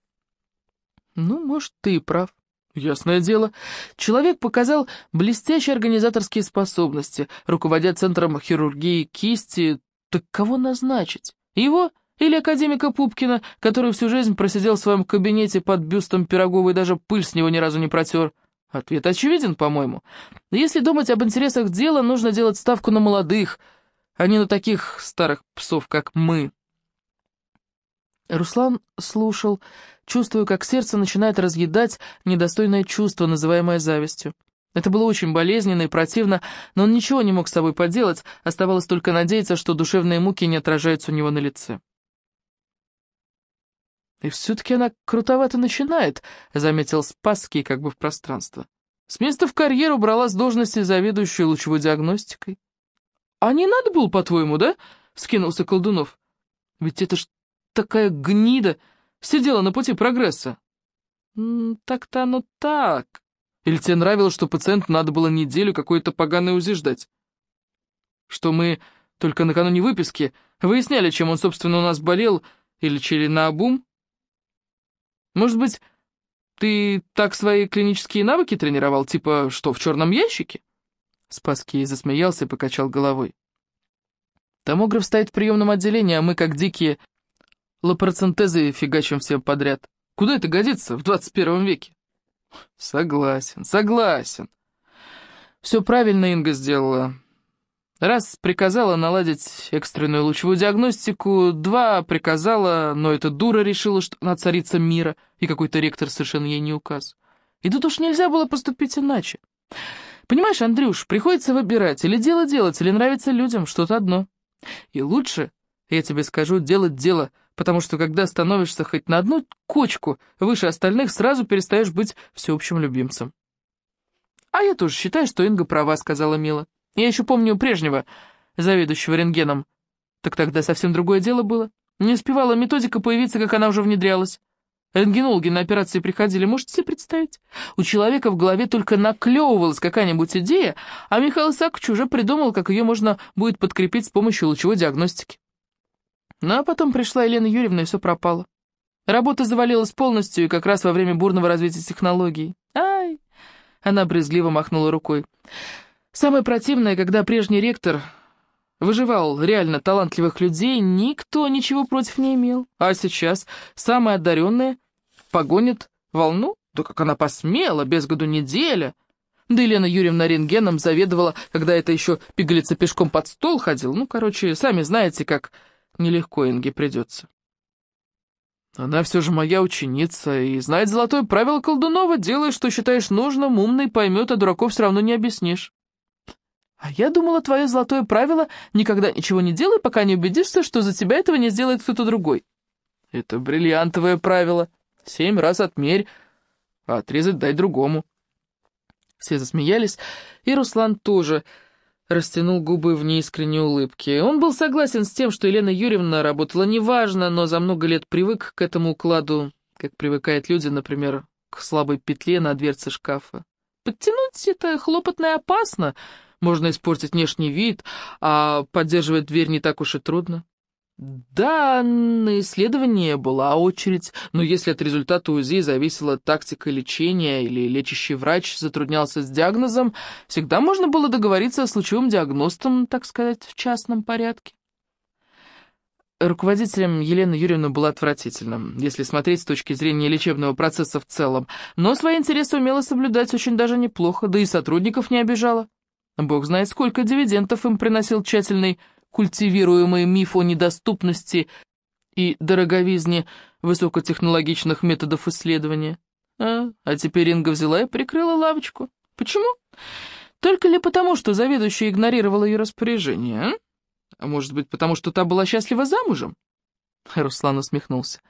Ну, может, ты и прав. Ясное дело. Человек показал блестящие организаторские способности, руководя центром хирургии кисти, так кого назначить? Его или академика Пупкина, который всю жизнь просидел в своем кабинете под бюстом Пирогова и даже пыль с него ни разу не протер? Ответ очевиден, по-моему. Если думать об интересах дела, нужно делать ставку на молодых, а не на таких старых псов, как мы. Руслан слушал, чувствуя, как сердце начинает разъедать недостойное чувство, называемое завистью. Это было очень болезненно и противно, но он ничего не мог с собой поделать, оставалось только надеяться, что душевные муки не отражаются у него на лице. «И все-таки она крутовато начинает», — заметил Спасский как бы в пространство. «С места в карьеру брала с должности заведующую лучевой диагностикой». «А не надо было, по-твоему, да?» — Скинулся Колдунов. «Ведь это ж такая гнида! Сидела на пути прогресса!» «Так-то оно так!» Или тебе нравилось, что пациенту надо было неделю какое-то поганое УЗИ ждать? Что мы только накануне выписки выясняли, чем он, собственно, у нас болел, и лечили наобум? Может быть, ты так свои клинические навыки тренировал, типа что, в черном ящике?» Спаский засмеялся и покачал головой. «Томограф стоит в приемном отделении, а мы, как дикие, лапароцентезы фигачим всем подряд. Куда это годится в 21 веке?» Согласен, согласен. Все правильно Инга сделала. Раз приказала наладить экстренную лучевую диагностику, два приказала, но эта дура решила, что она царица мира, и какой-то ректор совершенно ей не указ. И тут уж нельзя было поступить иначе. Понимаешь, Андрюш, приходится выбирать, или дело делать, или нравится людям что-то одно. И лучше, я тебе скажу, делать дело, потому что когда становишься хоть на одну кочку выше остальных, сразу перестаешь быть всеобщим любимцем. «А я тоже считаю, что Инга права», — сказала Мила. «Я еще помню прежнего, заведующего рентгеном. Так тогда совсем другое дело было. Не успевала методика появиться, как она уже внедрялась. Рентгенологи на операции приходили, можете себе представить? У человека в голове только наклевывалась какая-нибудь идея, а Михаил Исаакович уже придумал, как ее можно будет подкрепить с помощью лучевой диагностики. Ну а потом пришла Елена Юрьевна, и все пропало. Работа завалилась полностью, и как раз во время бурного развития технологий. Ай! Она брезгливо махнула рукой. Самое противное, когда прежний ректор выживал реально талантливых людей, никто ничего против не имел. А сейчас самые одаренные погонит волну? Да как она посмела, без году неделя. Да Елена Юрьевна рентгеном заведовала, когда это еще пигалица пешком под стол ходил. Ну, короче, сами знаете, как Нелегко Инге придется. Она все же моя ученица и знает золотое правило колдунова. Делай, что считаешь нужным, умный поймет, а дураков все равно не объяснишь. А я думала, твое золотое правило — никогда ничего не делай, пока не убедишься, что за тебя этого не сделает кто-то другой. Это бриллиантовое правило. Семь раз отмерь, а отрезать дай другому. Все засмеялись, и Руслан тоже растянул губы в неискренней улыбке. Он был согласен с тем, что Елена Юрьевна работала неважно, но за много лет привык к этому укладу, как привыкают люди, например, к слабой петле на дверце шкафа. Подтянуть это хлопотно и опасно, можно испортить внешний вид, а поддерживать дверь не так уж и трудно. Да, на исследование была очередь, но если от результата УЗИ зависела тактика лечения или лечащий врач затруднялся с диагнозом, всегда можно было договориться с лучевым диагностом, так сказать, в частном порядке. Руководителем Елена Юрьевна была отвратительным, если смотреть с точки зрения лечебного процесса в целом, но свои интересы умела соблюдать очень даже неплохо, да и сотрудников не обижала. Бог знает, сколько дивидендов им приносил тщательный культивируемый миф о недоступности и дороговизне высокотехнологичных методов исследования. А, а теперь Инга взяла и прикрыла лавочку. Почему? Только ли потому, что заведующая игнорировала ее распоряжение? А, а может быть, потому что та была счастлива замужем? Руслан усмехнулся.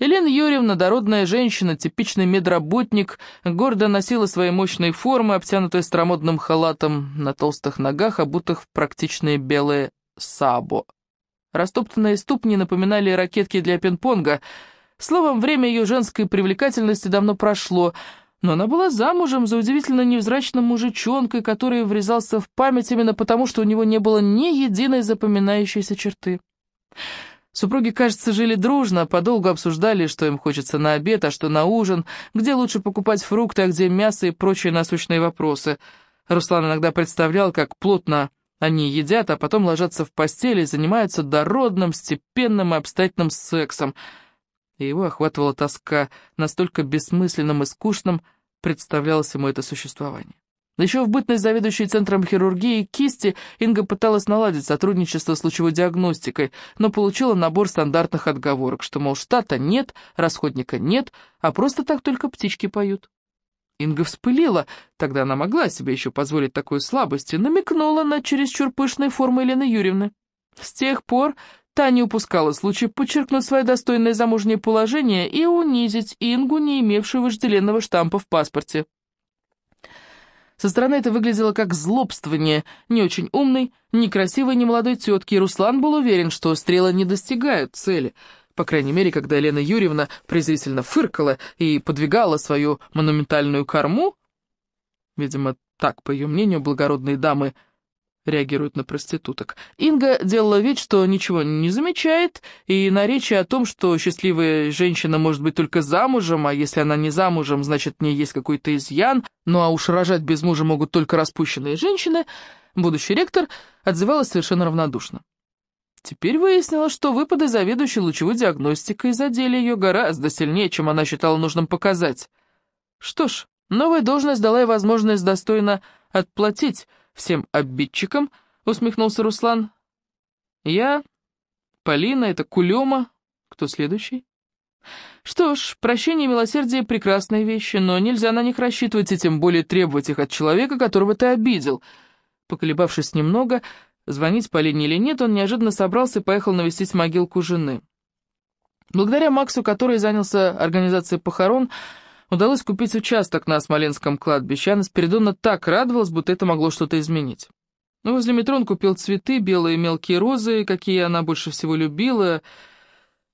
Елена Юрьевна, дородная женщина, типичный медработник, гордо носила свои мощные формы, обтянутые стромодным халатом, на толстых ногах, обутых в практичные белые Сабо. Растоптанные ступни напоминали ракетки для пинг-понга. Словом, время ее женской привлекательности давно прошло, но она была замужем за удивительно невзрачным мужичонкой, который врезался в память именно потому, что у него не было ни единой запоминающейся черты. Супруги, кажется, жили дружно, подолгу обсуждали, что им хочется на обед, а что на ужин, где лучше покупать фрукты, а где мясо и прочие насущные вопросы. Руслан иногда представлял, как плотно они едят, а потом ложатся в постели и занимаются дородным, степенным и обстоятельным сексом. И его охватывала тоска, настолько бессмысленным и скучным представлялось ему это существование. Еще в бытность заведующей центром хирургии кисти Инга пыталась наладить сотрудничество с лучевой диагностикой, но получила набор стандартных отговорок, что, мол, штата нет, расходника нет, а просто так только птички поют. Инга вспылила, тогда она могла себе еще позволить такой слабости, намекнула на чересчур пышные формы Елены Юрьевны. С тех пор та не упускала случая подчеркнуть свое достойное замужнее положение и унизить Ингу, не имевшую вожделенного штампа в паспорте. Со стороны это выглядело как злобствование, не очень умной, некрасивой, немолодой тетки, и Руслан был уверен, что стрелы не достигают цели — по крайней мере, когда Елена Юрьевна презрительно фыркала и подвигала свою монументальную корму, видимо, так, по ее мнению, благородные дамы реагируют на проституток. Инга делала вид, что ничего не замечает, и на речи о том, что счастливая женщина может быть только замужем, а если она не замужем, значит, в ней есть какой-то изъян, ну а уж рожать без мужа могут только распущенные женщины, будущий ректор отзывалась совершенно равнодушно. Теперь выяснилось, что выпады заведующей лучевой диагностикой задели ее гораздо сильнее, чем она считала нужным показать. Что ж, новая должность дала ей возможность достойно отплатить всем обидчикам, усмехнулся Руслан. Я, Полина, это Кулема. Кто следующий? Что ж, прощение и милосердие — прекрасные вещи, но нельзя на них рассчитывать и тем более требовать их от человека, которого ты обидел. Поколебавшись немного, Звонить Полине или нет, он неожиданно собрался и поехал навестить могилку жены. Благодаря Максу, который занялся организацией похорон, удалось купить участок на Смоленском кладбище. Анна Спиридонна так радовалась, будто это могло что-то изменить. Но ну, возле метро он купил цветы, белые мелкие розы, какие она больше всего любила,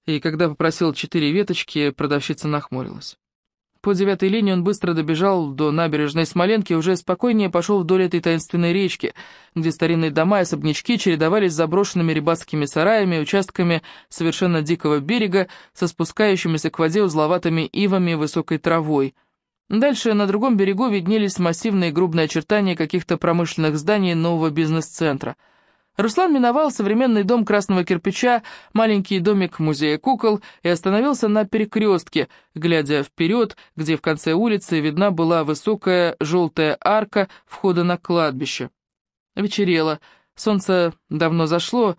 и когда попросил четыре веточки, продавщица нахмурилась. По девятой линии он быстро добежал до набережной Смоленки и уже спокойнее пошел вдоль этой таинственной речки, где старинные дома и особнячки чередовались с заброшенными рыбацкими сараями участками совершенно дикого берега со спускающимися к воде узловатыми ивами и высокой травой. Дальше на другом берегу виднелись массивные грубные очертания каких-то промышленных зданий нового бизнес-центра — Руслан миновал современный дом красного кирпича, маленький домик музея кукол и остановился на перекрестке, глядя вперед, где в конце улицы видна была высокая желтая арка входа на кладбище. Вечерело, солнце давно зашло,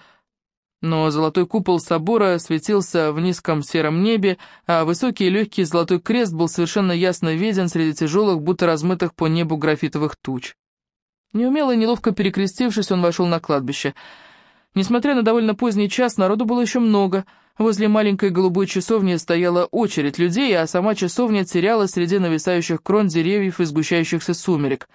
но золотой купол собора светился в низком сером небе, а высокий легкий золотой крест был совершенно ясно виден среди тяжелых, будто размытых по небу графитовых туч. Неумело и неловко перекрестившись, он вошел на кладбище. Несмотря на довольно поздний час, народу было еще много. Возле маленькой голубой часовни стояла очередь людей, а сама часовня теряла среди нависающих крон деревьев и сгущающихся сумерек.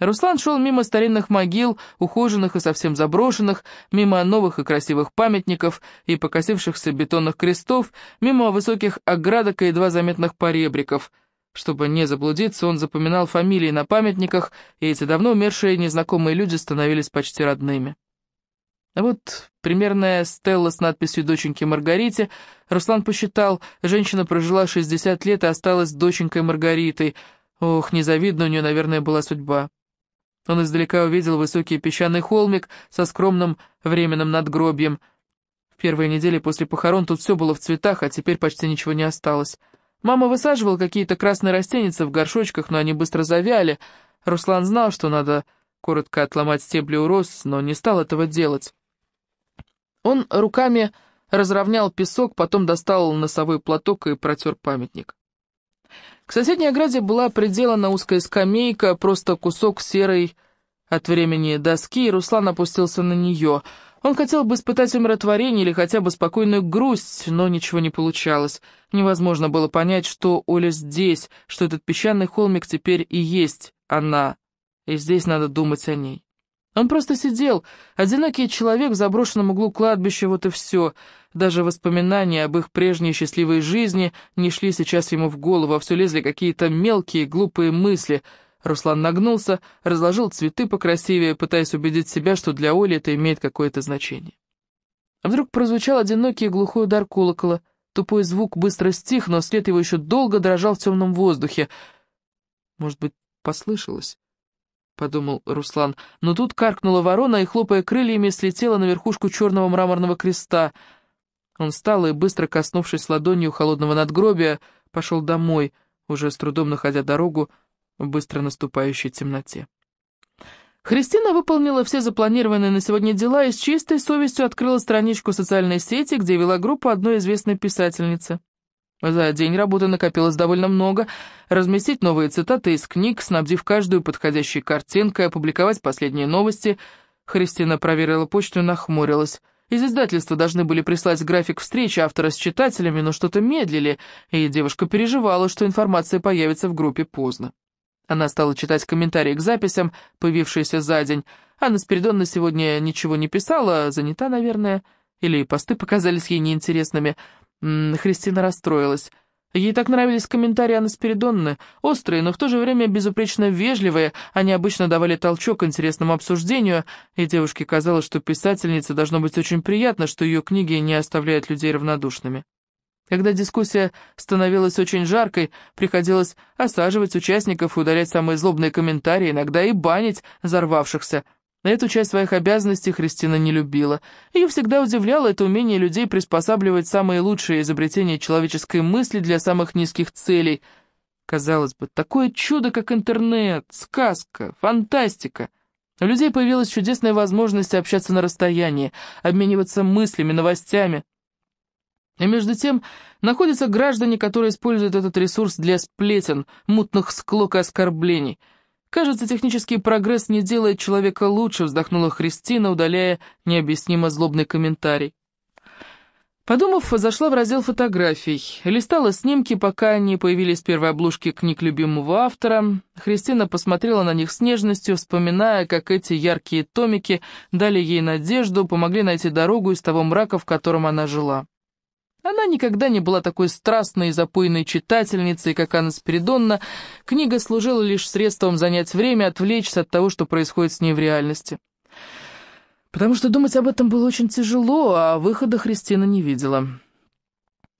Руслан шел мимо старинных могил, ухоженных и совсем заброшенных, мимо новых и красивых памятников и покосившихся бетонных крестов, мимо высоких оградок и едва заметных поребриков. Чтобы не заблудиться, он запоминал фамилии на памятниках, и эти давно умершие незнакомые люди становились почти родными. А вот примерная Стелла с надписью «Доченьки Маргарите» Руслан посчитал, женщина прожила 60 лет и осталась доченькой Маргаритой. Ох, незавидно у нее, наверное, была судьба. Он издалека увидел высокий песчаный холмик со скромным временным надгробьем. В первые недели после похорон тут все было в цветах, а теперь почти ничего не осталось. Мама высаживала какие-то красные растения в горшочках, но они быстро завяли. Руслан знал, что надо коротко отломать стебли у роз, но не стал этого делать. Он руками разровнял песок, потом достал носовой платок и протер памятник. К соседней ограде была приделана узкая скамейка, просто кусок серой от времени доски, и Руслан опустился на нее — он хотел бы испытать умиротворение или хотя бы спокойную грусть, но ничего не получалось. Невозможно было понять, что Оля здесь, что этот песчаный холмик теперь и есть она, и здесь надо думать о ней. Он просто сидел, одинокий человек в заброшенном углу кладбища, вот и все. Даже воспоминания об их прежней счастливой жизни не шли сейчас ему в голову, а все лезли какие-то мелкие глупые мысли — Руслан нагнулся, разложил цветы покрасивее, пытаясь убедить себя, что для Оли это имеет какое-то значение. Вдруг прозвучал одинокий глухой удар колокола. Тупой звук быстро стих, но след его еще долго дрожал в темном воздухе. «Может быть, послышалось?» — подумал Руслан. Но тут каркнула ворона и, хлопая крыльями, слетела на верхушку черного мраморного креста. Он встал и, быстро коснувшись ладонью холодного надгробия, пошел домой, уже с трудом находя дорогу, — в быстро наступающей темноте. Христина выполнила все запланированные на сегодня дела и с чистой совестью открыла страничку социальной сети, где вела группу одной известной писательницы. За день работы накопилось довольно много. Разместить новые цитаты из книг, снабдив каждую подходящей картинкой, опубликовать последние новости. Христина проверила почту и нахмурилась. Из издательства должны были прислать график встречи автора с читателями, но что-то медлили, и девушка переживала, что информация появится в группе поздно. Она стала читать комментарии к записям, появившиеся за день. Анна Спиридонна сегодня ничего не писала, занята, наверное. Или посты показались ей неинтересными. Христина расстроилась. Ей так нравились комментарии Анны Спиридонны. Острые, но в то же время безупречно вежливые. Они обычно давали толчок интересному обсуждению, и девушке казалось, что писательнице должно быть очень приятно, что ее книги не оставляют людей равнодушными. Когда дискуссия становилась очень жаркой, приходилось осаживать участников и удалять самые злобные комментарии, иногда и банить взорвавшихся. Эту часть своих обязанностей Христина не любила. Ее всегда удивляло это умение людей приспосабливать самые лучшие изобретения человеческой мысли для самых низких целей. Казалось бы, такое чудо, как интернет, сказка, фантастика. У людей появилась чудесная возможность общаться на расстоянии, обмениваться мыслями, новостями, а между тем находятся граждане, которые используют этот ресурс для сплетен, мутных склок и оскорблений. Кажется, технический прогресс не делает человека лучше, вздохнула Христина, удаляя необъяснимо злобный комментарий. Подумав, зашла в раздел фотографий, листала снимки, пока не появились первые обложки книг любимого автора. Христина посмотрела на них с нежностью, вспоминая, как эти яркие томики дали ей надежду, помогли найти дорогу из того мрака, в котором она жила. Она никогда не была такой страстной и запойной читательницей, как Анна Спиридонна. Книга служила лишь средством занять время, отвлечься от того, что происходит с ней в реальности. Потому что думать об этом было очень тяжело, а выхода Христина не видела.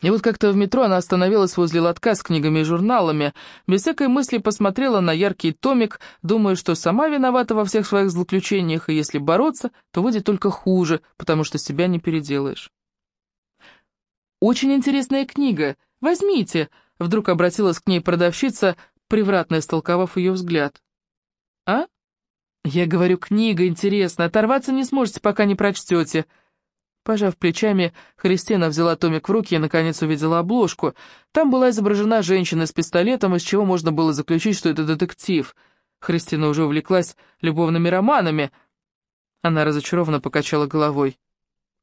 И вот как-то в метро она остановилась возле лотка с книгами и журналами, без всякой мысли посмотрела на яркий томик, думая, что сама виновата во всех своих злоключениях, и если бороться, то выйдет только хуже, потому что себя не переделаешь. «Очень интересная книга. Возьмите!» Вдруг обратилась к ней продавщица, превратно истолковав ее взгляд. «А?» «Я говорю, книга интересна. Оторваться не сможете, пока не прочтете». Пожав плечами, Христина взяла томик в руки и, наконец, увидела обложку. Там была изображена женщина с пистолетом, из чего можно было заключить, что это детектив. Христина уже увлеклась любовными романами. Она разочарованно покачала головой.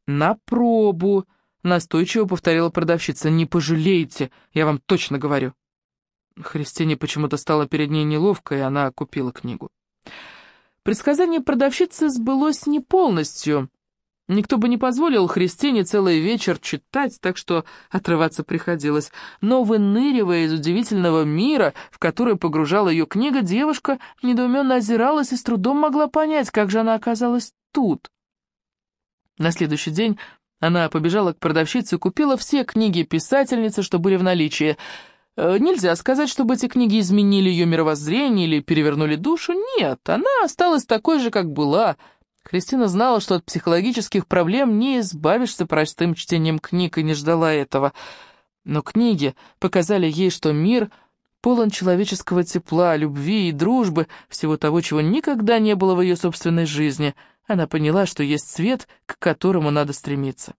«На пробу!» Настойчиво повторила продавщица. «Не пожалеете, я вам точно говорю». Христине почему-то стало перед ней неловко, и она купила книгу. Предсказание продавщицы сбылось не полностью. Никто бы не позволил Христине целый вечер читать, так что отрываться приходилось. Но, выныривая из удивительного мира, в который погружала ее книга, девушка недоуменно озиралась и с трудом могла понять, как же она оказалась тут. На следующий день она побежала к продавщице и купила все книги писательницы, что были в наличии. Э, нельзя сказать, чтобы эти книги изменили ее мировоззрение или перевернули душу. Нет, она осталась такой же, как была. Кристина знала, что от психологических проблем не избавишься простым чтением книг и не ждала этого. Но книги показали ей, что мир полон человеческого тепла, любви и дружбы, всего того, чего никогда не было в ее собственной жизни — она поняла, что есть свет, к которому надо стремиться.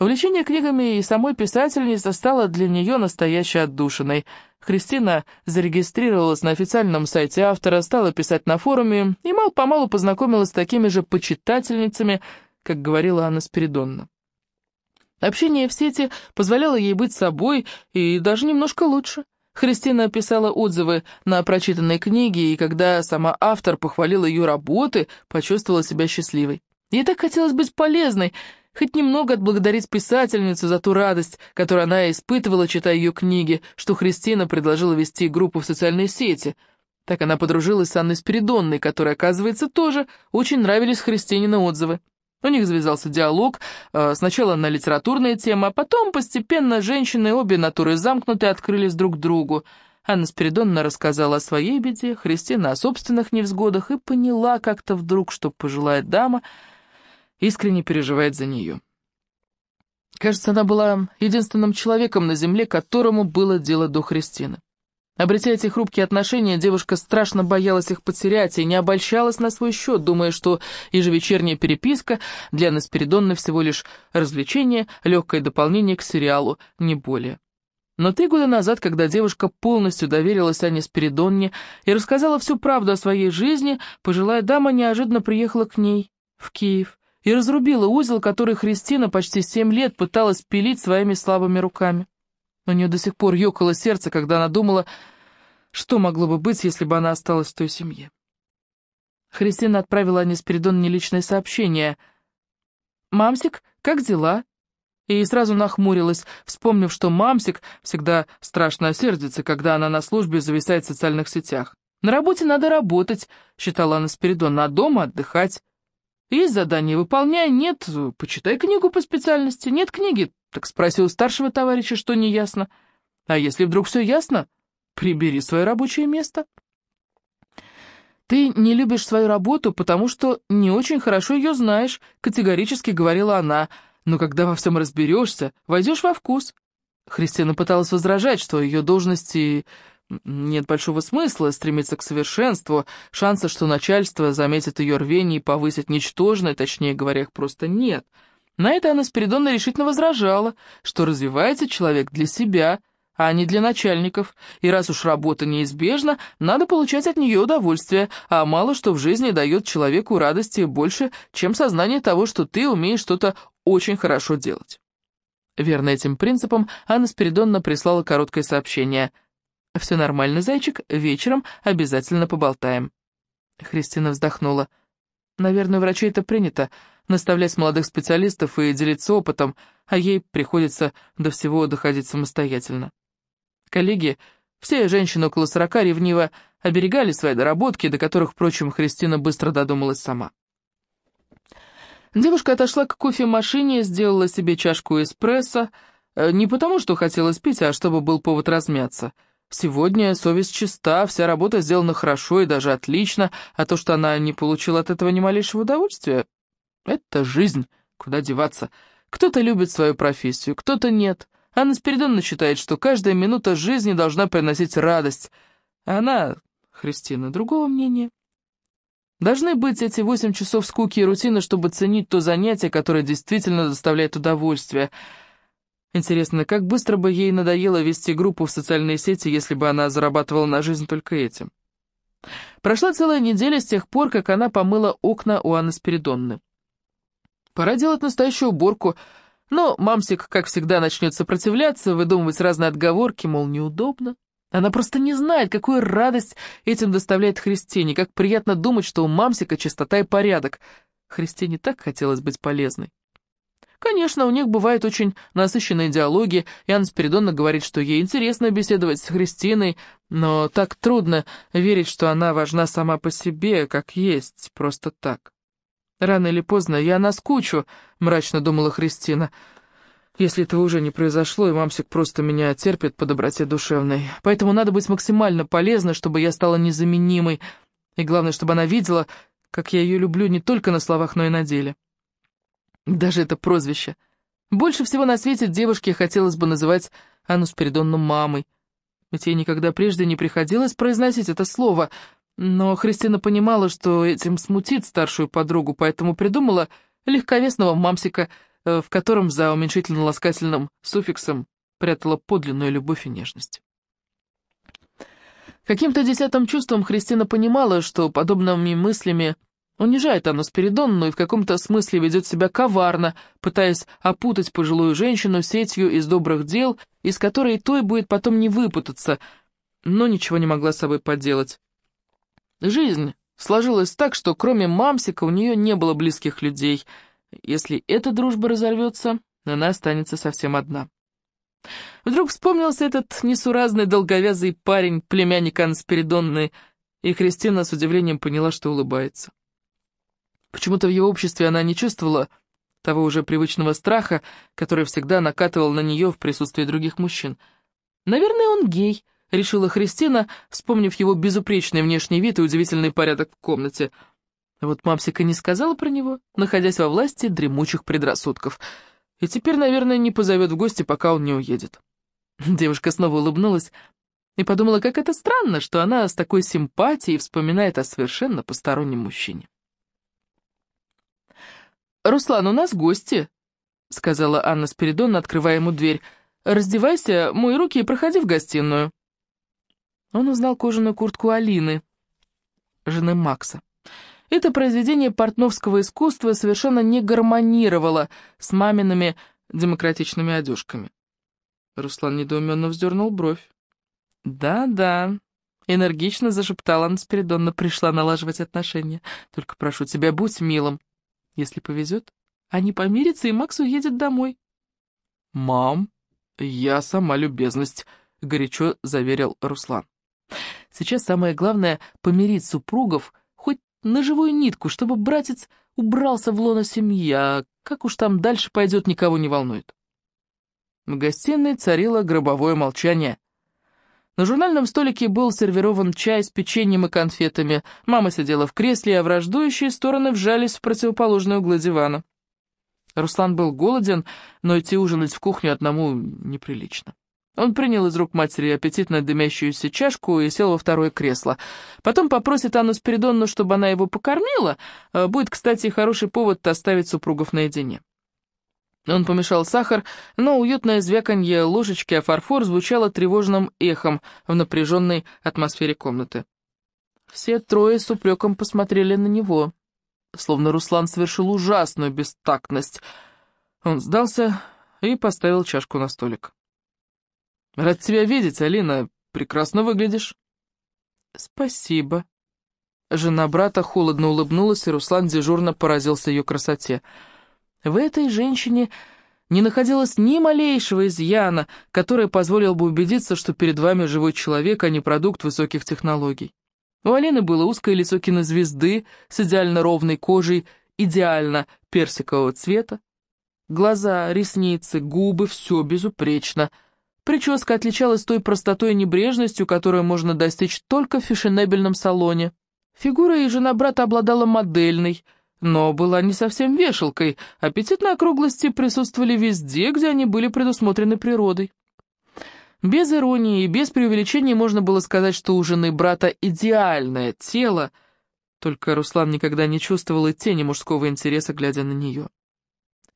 Увлечение книгами и самой писательницей стало для нее настоящей отдушиной. Христина зарегистрировалась на официальном сайте автора, стала писать на форуме и мало-помалу познакомилась с такими же почитательницами, как говорила Анна Спиридонна. Общение в сети позволяло ей быть собой и даже немножко лучше – Христина писала отзывы на прочитанные книги, и когда сама автор похвалила ее работы, почувствовала себя счастливой. Ей так хотелось быть полезной, хоть немного отблагодарить писательницу за ту радость, которую она испытывала, читая ее книги, что Христина предложила вести группу в социальной сети. Так она подружилась с Анной Спиридонной, которой, оказывается, тоже очень нравились Христинины отзывы. У них завязался диалог, э, сначала на литературные темы, а потом постепенно женщины, обе натуры замкнуты, открылись друг другу. Анна Спиридонна рассказала о своей беде, Христина о собственных невзгодах и поняла как-то вдруг, что пожилая дама искренне переживает за нее. Кажется, она была единственным человеком на земле, которому было дело до Христины. Обретя эти хрупкие отношения, девушка страшно боялась их потерять и не обольщалась на свой счет, думая, что ежевечерняя переписка для Наспиридонны всего лишь развлечение, легкое дополнение к сериалу, не более. Но три года назад, когда девушка полностью доверилась Ане Спиридонне и рассказала всю правду о своей жизни, пожилая дама неожиданно приехала к ней, в Киев, и разрубила узел, который Христина почти семь лет пыталась пилить своими слабыми руками. У нее до сих пор ёкало сердце, когда она думала, что могло бы быть, если бы она осталась в той семье. Христина отправила Анне Спиридоновне личное сообщение. «Мамсик, как дела?» И сразу нахмурилась, вспомнив, что мамсик всегда страшно сердится, когда она на службе зависает в социальных сетях. «На работе надо работать», — считала Анна Спиридоновна, — «а дома отдыхать». Есть задание, выполняй, нет, почитай книгу по специальности, нет книги, так спроси у старшего товарища, что не ясно. А если вдруг все ясно, прибери свое рабочее место. «Ты не любишь свою работу, потому что не очень хорошо ее знаешь», — категорически говорила она. «Но когда во всем разберешься, войдешь во вкус». Христина пыталась возражать, что ее должности нет большого смысла стремиться к совершенству, шанса, что начальство заметит ее рвение и повысит ничтожное, точнее говоря, их просто «Нет». На это Анна Спиридонна решительно возражала, что развивается человек для себя, а не для начальников, и раз уж работа неизбежна, надо получать от нее удовольствие, а мало что в жизни дает человеку радости больше, чем сознание того, что ты умеешь что-то очень хорошо делать. Верно этим принципам, Анна Спиридонна прислала короткое сообщение. «Все нормально, зайчик, вечером обязательно поболтаем». Христина вздохнула. Наверное, у врачей это принято — наставлять молодых специалистов и делиться опытом, а ей приходится до всего доходить самостоятельно. Коллеги, все женщины около сорока ревниво оберегали свои доработки, до которых, впрочем, Христина быстро додумалась сама. Девушка отошла к кофемашине, сделала себе чашку эспрессо, э, не потому, что хотела пить, а чтобы был повод размяться — Сегодня совесть чиста, вся работа сделана хорошо и даже отлично, а то, что она не получила от этого ни малейшего удовольствия, это жизнь, куда деваться. Кто-то любит свою профессию, кто-то нет. Анна Спиридоновна считает, что каждая минута жизни должна приносить радость. А она, Христина, другого мнения. Должны быть эти восемь часов скуки и рутины, чтобы ценить то занятие, которое действительно доставляет удовольствие — Интересно, как быстро бы ей надоело вести группу в социальные сети, если бы она зарабатывала на жизнь только этим? Прошла целая неделя с тех пор, как она помыла окна у Анны Спиридонны. Пора делать настоящую уборку, но мамсик, как всегда, начнет сопротивляться, выдумывать разные отговорки, мол, неудобно. Она просто не знает, какую радость этим доставляет Христине, как приятно думать, что у мамсика чистота и порядок. Христине так хотелось быть полезной. Конечно, у них бывают очень насыщенные диалоги. Яна Спиридонна говорит, что ей интересно беседовать с Христиной, но так трудно верить, что она важна сама по себе, как есть, просто так. «Рано или поздно я наскучу», — мрачно думала Христина. «Если этого уже не произошло, и мамсик просто меня терпит по доброте душевной. Поэтому надо быть максимально полезной, чтобы я стала незаменимой. И главное, чтобы она видела, как я ее люблю не только на словах, но и на деле». Даже это прозвище. Больше всего на свете девушке хотелось бы называть Анну Спиридонну мамой. Ведь ей никогда прежде не приходилось произносить это слово. Но Христина понимала, что этим смутит старшую подругу, поэтому придумала легковесного мамсика, э, в котором за уменьшительно-ласкательным суффиксом прятала подлинную любовь и нежность. Каким-то десятым чувством Христина понимала, что подобными мыслями Унижает Анну Спиридон, но и в каком-то смысле ведет себя коварно, пытаясь опутать пожилую женщину сетью из добрых дел, из которой той будет потом не выпутаться, но ничего не могла с собой поделать. Жизнь сложилась так, что кроме мамсика у нее не было близких людей. Если эта дружба разорвется, она останется совсем одна. Вдруг вспомнился этот несуразный долговязый парень, племянник Анны Спиридонны, и Кристина с удивлением поняла, что улыбается. Почему-то в его обществе она не чувствовала того уже привычного страха, который всегда накатывал на нее в присутствии других мужчин. «Наверное, он гей», — решила Христина, вспомнив его безупречный внешний вид и удивительный порядок в комнате. Вот мамсика не сказала про него, находясь во власти дремучих предрассудков. И теперь, наверное, не позовет в гости, пока он не уедет. Девушка снова улыбнулась и подумала, как это странно, что она с такой симпатией вспоминает о совершенно постороннем мужчине. «Руслан, у нас гости», — сказала Анна Спиридонна, открывая ему дверь. «Раздевайся, мой руки и проходи в гостиную». Он узнал кожаную куртку Алины, жены Макса. Это произведение портновского искусства совершенно не гармонировало с мамиными демократичными одежками. Руслан недоуменно вздернул бровь. «Да-да», — энергично зашептала Анна Спиридонна, пришла налаживать отношения. «Только прошу тебя, будь милым». Если повезет, они помирятся, и Макс уедет домой. «Мам, я сама любезность», — горячо заверил Руслан. «Сейчас самое главное — помирить супругов хоть на живую нитку, чтобы братец убрался в лоно семьи, а как уж там дальше пойдет, никого не волнует». В гостиной царило гробовое молчание. На журнальном столике был сервирован чай с печеньем и конфетами. Мама сидела в кресле, а враждующие стороны вжались в противоположные углы дивана. Руслан был голоден, но идти ужинать в кухню одному неприлично. Он принял из рук матери аппетитно дымящуюся чашку и сел во второе кресло. Потом попросит Анну Спиридонну, чтобы она его покормила. Э, будет, кстати, хороший повод оставить супругов наедине. Он помешал сахар, но уютное звяканье ложечки о фарфор звучало тревожным эхом в напряженной атмосфере комнаты. Все трое с упреком посмотрели на него, словно Руслан совершил ужасную бестактность. Он сдался и поставил чашку на столик. «Рад тебя видеть, Алина. Прекрасно выглядишь». «Спасибо». Жена брата холодно улыбнулась, и Руслан дежурно поразился ее красоте. «Спасибо». В этой женщине не находилось ни малейшего изъяна, который позволил бы убедиться, что перед вами живой человек, а не продукт высоких технологий. У Алины было узкое лицо кинозвезды с идеально ровной кожей, идеально персикового цвета. Глаза, ресницы, губы — все безупречно. Прическа отличалась той простотой и небрежностью, которую можно достичь только в фешенебельном салоне. Фигура и жена брата обладала модельной — но была не совсем вешалкой. Аппетитные округлости присутствовали везде, где они были предусмотрены природой. Без иронии и без преувеличения можно было сказать, что у жены брата идеальное тело, только Руслан никогда не чувствовал и тени мужского интереса, глядя на нее.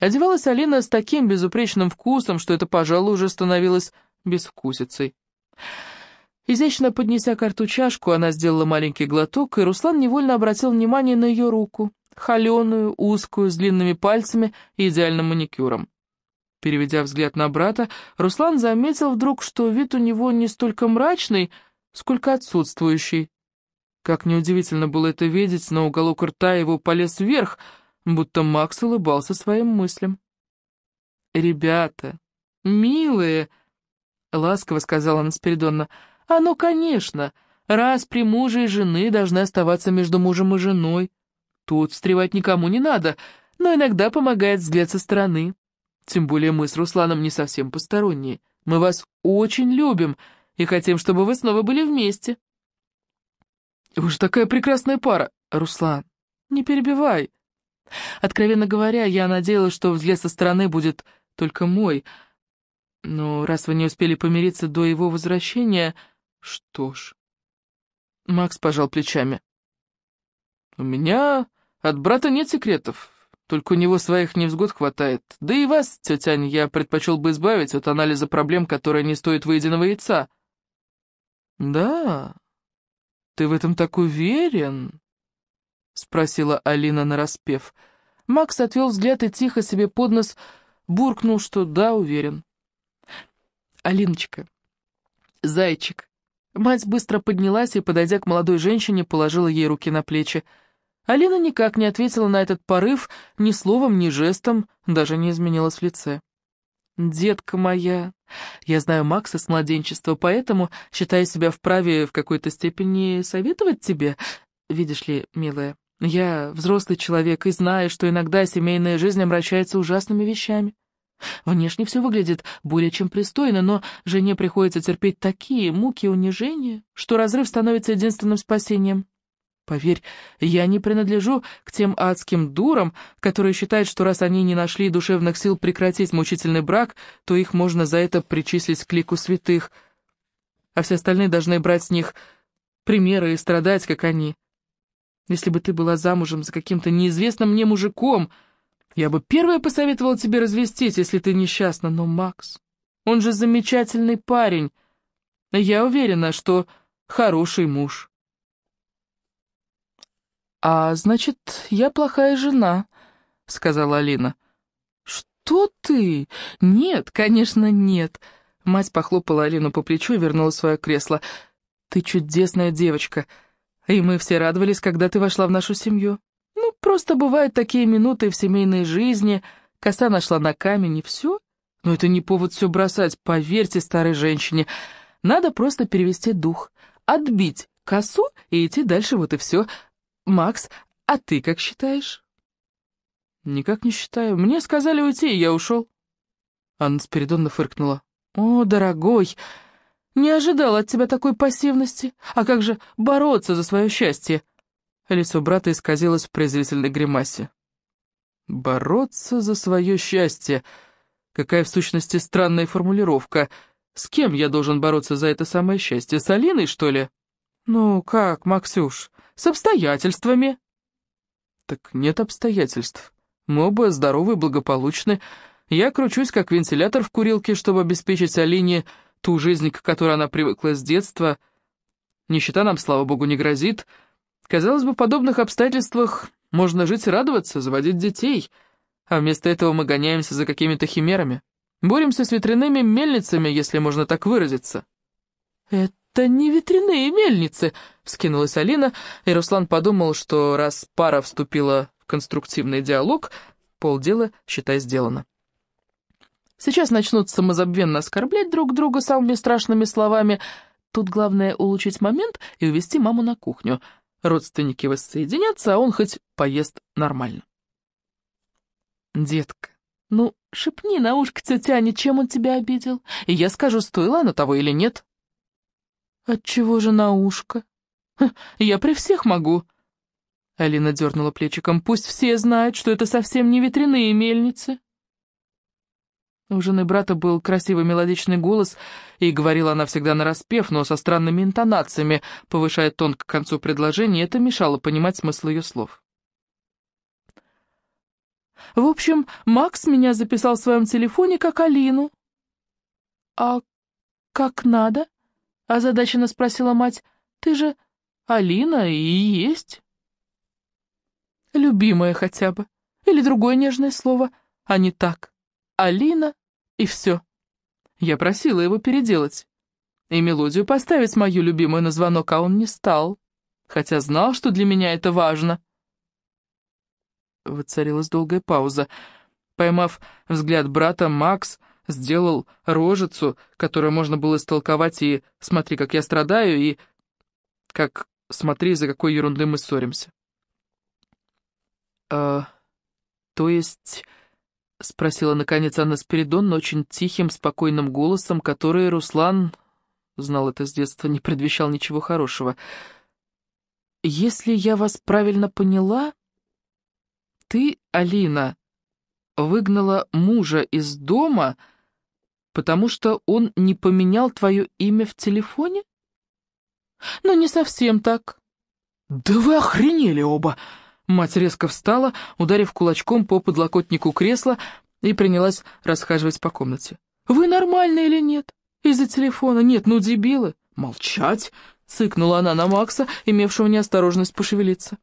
Одевалась Алина с таким безупречным вкусом, что это, пожалуй, уже становилось безвкусицей. Изящно поднеся карту чашку, она сделала маленький глоток, и Руслан невольно обратил внимание на ее руку холеную, узкую, с длинными пальцами и идеальным маникюром. Переведя взгляд на брата, Руслан заметил вдруг, что вид у него не столько мрачный, сколько отсутствующий. Как неудивительно было это видеть, но уголок рта его полез вверх, будто Макс улыбался своим мыслям. «Ребята, милые!» — ласково сказала Анна Спиридонна. «Оно, «А ну, конечно, раз при муже и жены должны оставаться между мужем и женой. Тут встревать никому не надо, но иногда помогает взгляд со стороны. Тем более мы с Русланом не совсем посторонние. Мы вас очень любим и хотим, чтобы вы снова были вместе. Вы же такая прекрасная пара, Руслан. Не перебивай. Откровенно говоря, я надеялась, что взгляд со стороны будет только мой. Но раз вы не успели помириться до его возвращения... Что ж... Макс пожал плечами. У меня от брата нет секретов, только у него своих невзгод хватает. Да и вас, тетя Ань, я предпочел бы избавить от анализа проблем, которые не стоят выеденного яйца». «Да, ты в этом так уверен?» — спросила Алина нараспев. Макс отвел взгляд и тихо себе под нос буркнул, что да, уверен. «Алиночка, зайчик». Мать быстро поднялась и, подойдя к молодой женщине, положила ей руки на плечи. Алина никак не ответила на этот порыв ни словом, ни жестом, даже не изменилась в лице. «Детка моя, я знаю Макса с младенчества, поэтому считаю себя вправе в какой-то степени советовать тебе. Видишь ли, милая, я взрослый человек и знаю, что иногда семейная жизнь обращается ужасными вещами. Внешне все выглядит более чем пристойно, но жене приходится терпеть такие муки и унижения, что разрыв становится единственным спасением. Поверь, я не принадлежу к тем адским дурам, которые считают, что раз они не нашли душевных сил прекратить мучительный брак, то их можно за это причислить к лику святых, а все остальные должны брать с них примеры и страдать, как они. Если бы ты была замужем за каким-то неизвестным мне мужиком, я бы первое посоветовала тебе развестись, если ты несчастна, но Макс, он же замечательный парень, я уверена, что хороший муж». «А значит, я плохая жена», — сказала Алина. «Что ты? Нет, конечно, нет». Мать похлопала Алину по плечу и вернула свое кресло. «Ты чудесная девочка, и мы все радовались, когда ты вошла в нашу семью. Ну, просто бывают такие минуты в семейной жизни. Коса нашла на камень, и все. Но это не повод все бросать, поверьте старой женщине. Надо просто перевести дух, отбить косу и идти дальше, вот и все. Макс, а ты как считаешь? Никак не считаю. Мне сказали уйти, и я ушел. Анна Спиридонна фыркнула. О, дорогой, не ожидала от тебя такой пассивности. А как же бороться за свое счастье? Лицо брата исказилось в презрительной гримасе. «Бороться за свое счастье». Какая в сущности странная формулировка. С кем я должен бороться за это самое счастье? С Алиной, что ли? Ну как, Максюш? с обстоятельствами». «Так нет обстоятельств. Мы оба здоровы и благополучны. Я кручусь, как вентилятор в курилке, чтобы обеспечить Алине ту жизнь, к которой она привыкла с детства. Нищета нам, слава богу, не грозит. Казалось бы, в подобных обстоятельствах можно жить и радоваться, заводить детей. А вместо этого мы гоняемся за какими-то химерами. Боремся с ветряными мельницами, если можно так выразиться». «Это не ветряные мельницы», Вскинулась Алина, и Руслан подумал, что раз пара вступила в конструктивный диалог, полдела, считай, сделано. Сейчас начнут самозабвенно оскорблять друг друга самыми страшными словами. Тут главное улучшить момент и увести маму на кухню. Родственники воссоединятся, а он хоть поест нормально. «Детка, ну шепни на ушко тетя, ничем он тебя обидел, и я скажу, стоило оно того или нет». «Отчего же на ушко?» Я при всех могу». Алина дернула плечиком. «Пусть все знают, что это совсем не ветряные мельницы». У жены брата был красивый мелодичный голос, и говорила она всегда нараспев, но со странными интонациями, повышая тон к концу предложения, это мешало понимать смысл ее слов. «В общем, Макс меня записал в своем телефоне как Алину». «А как надо?» — озадаченно спросила мать. «Ты же Алина и есть. Любимая хотя бы. Или другое нежное слово, а не так. Алина и все. Я просила его переделать. И мелодию поставить мою любимую на звонок, а он не стал. Хотя знал, что для меня это важно. Воцарилась долгая пауза. Поймав взгляд брата, Макс сделал рожицу, которую можно было истолковать и «смотри, как я страдаю», и «как смотри, за какой ерунды мы ссоримся. «Э, то есть...» — спросила, наконец, Анна Спиридонна очень тихим, спокойным голосом, который Руслан, знал это с детства, не предвещал ничего хорошего. «Если я вас правильно поняла, ты, Алина, выгнала мужа из дома, потому что он не поменял твое имя в телефоне?» но не совсем так». «Да вы охренели оба!» Мать резко встала, ударив кулачком по подлокотнику кресла и принялась расхаживать по комнате. «Вы нормальные или нет? Из-за телефона? Нет, ну дебилы!» «Молчать!» — цыкнула она на Макса, имевшего неосторожность пошевелиться.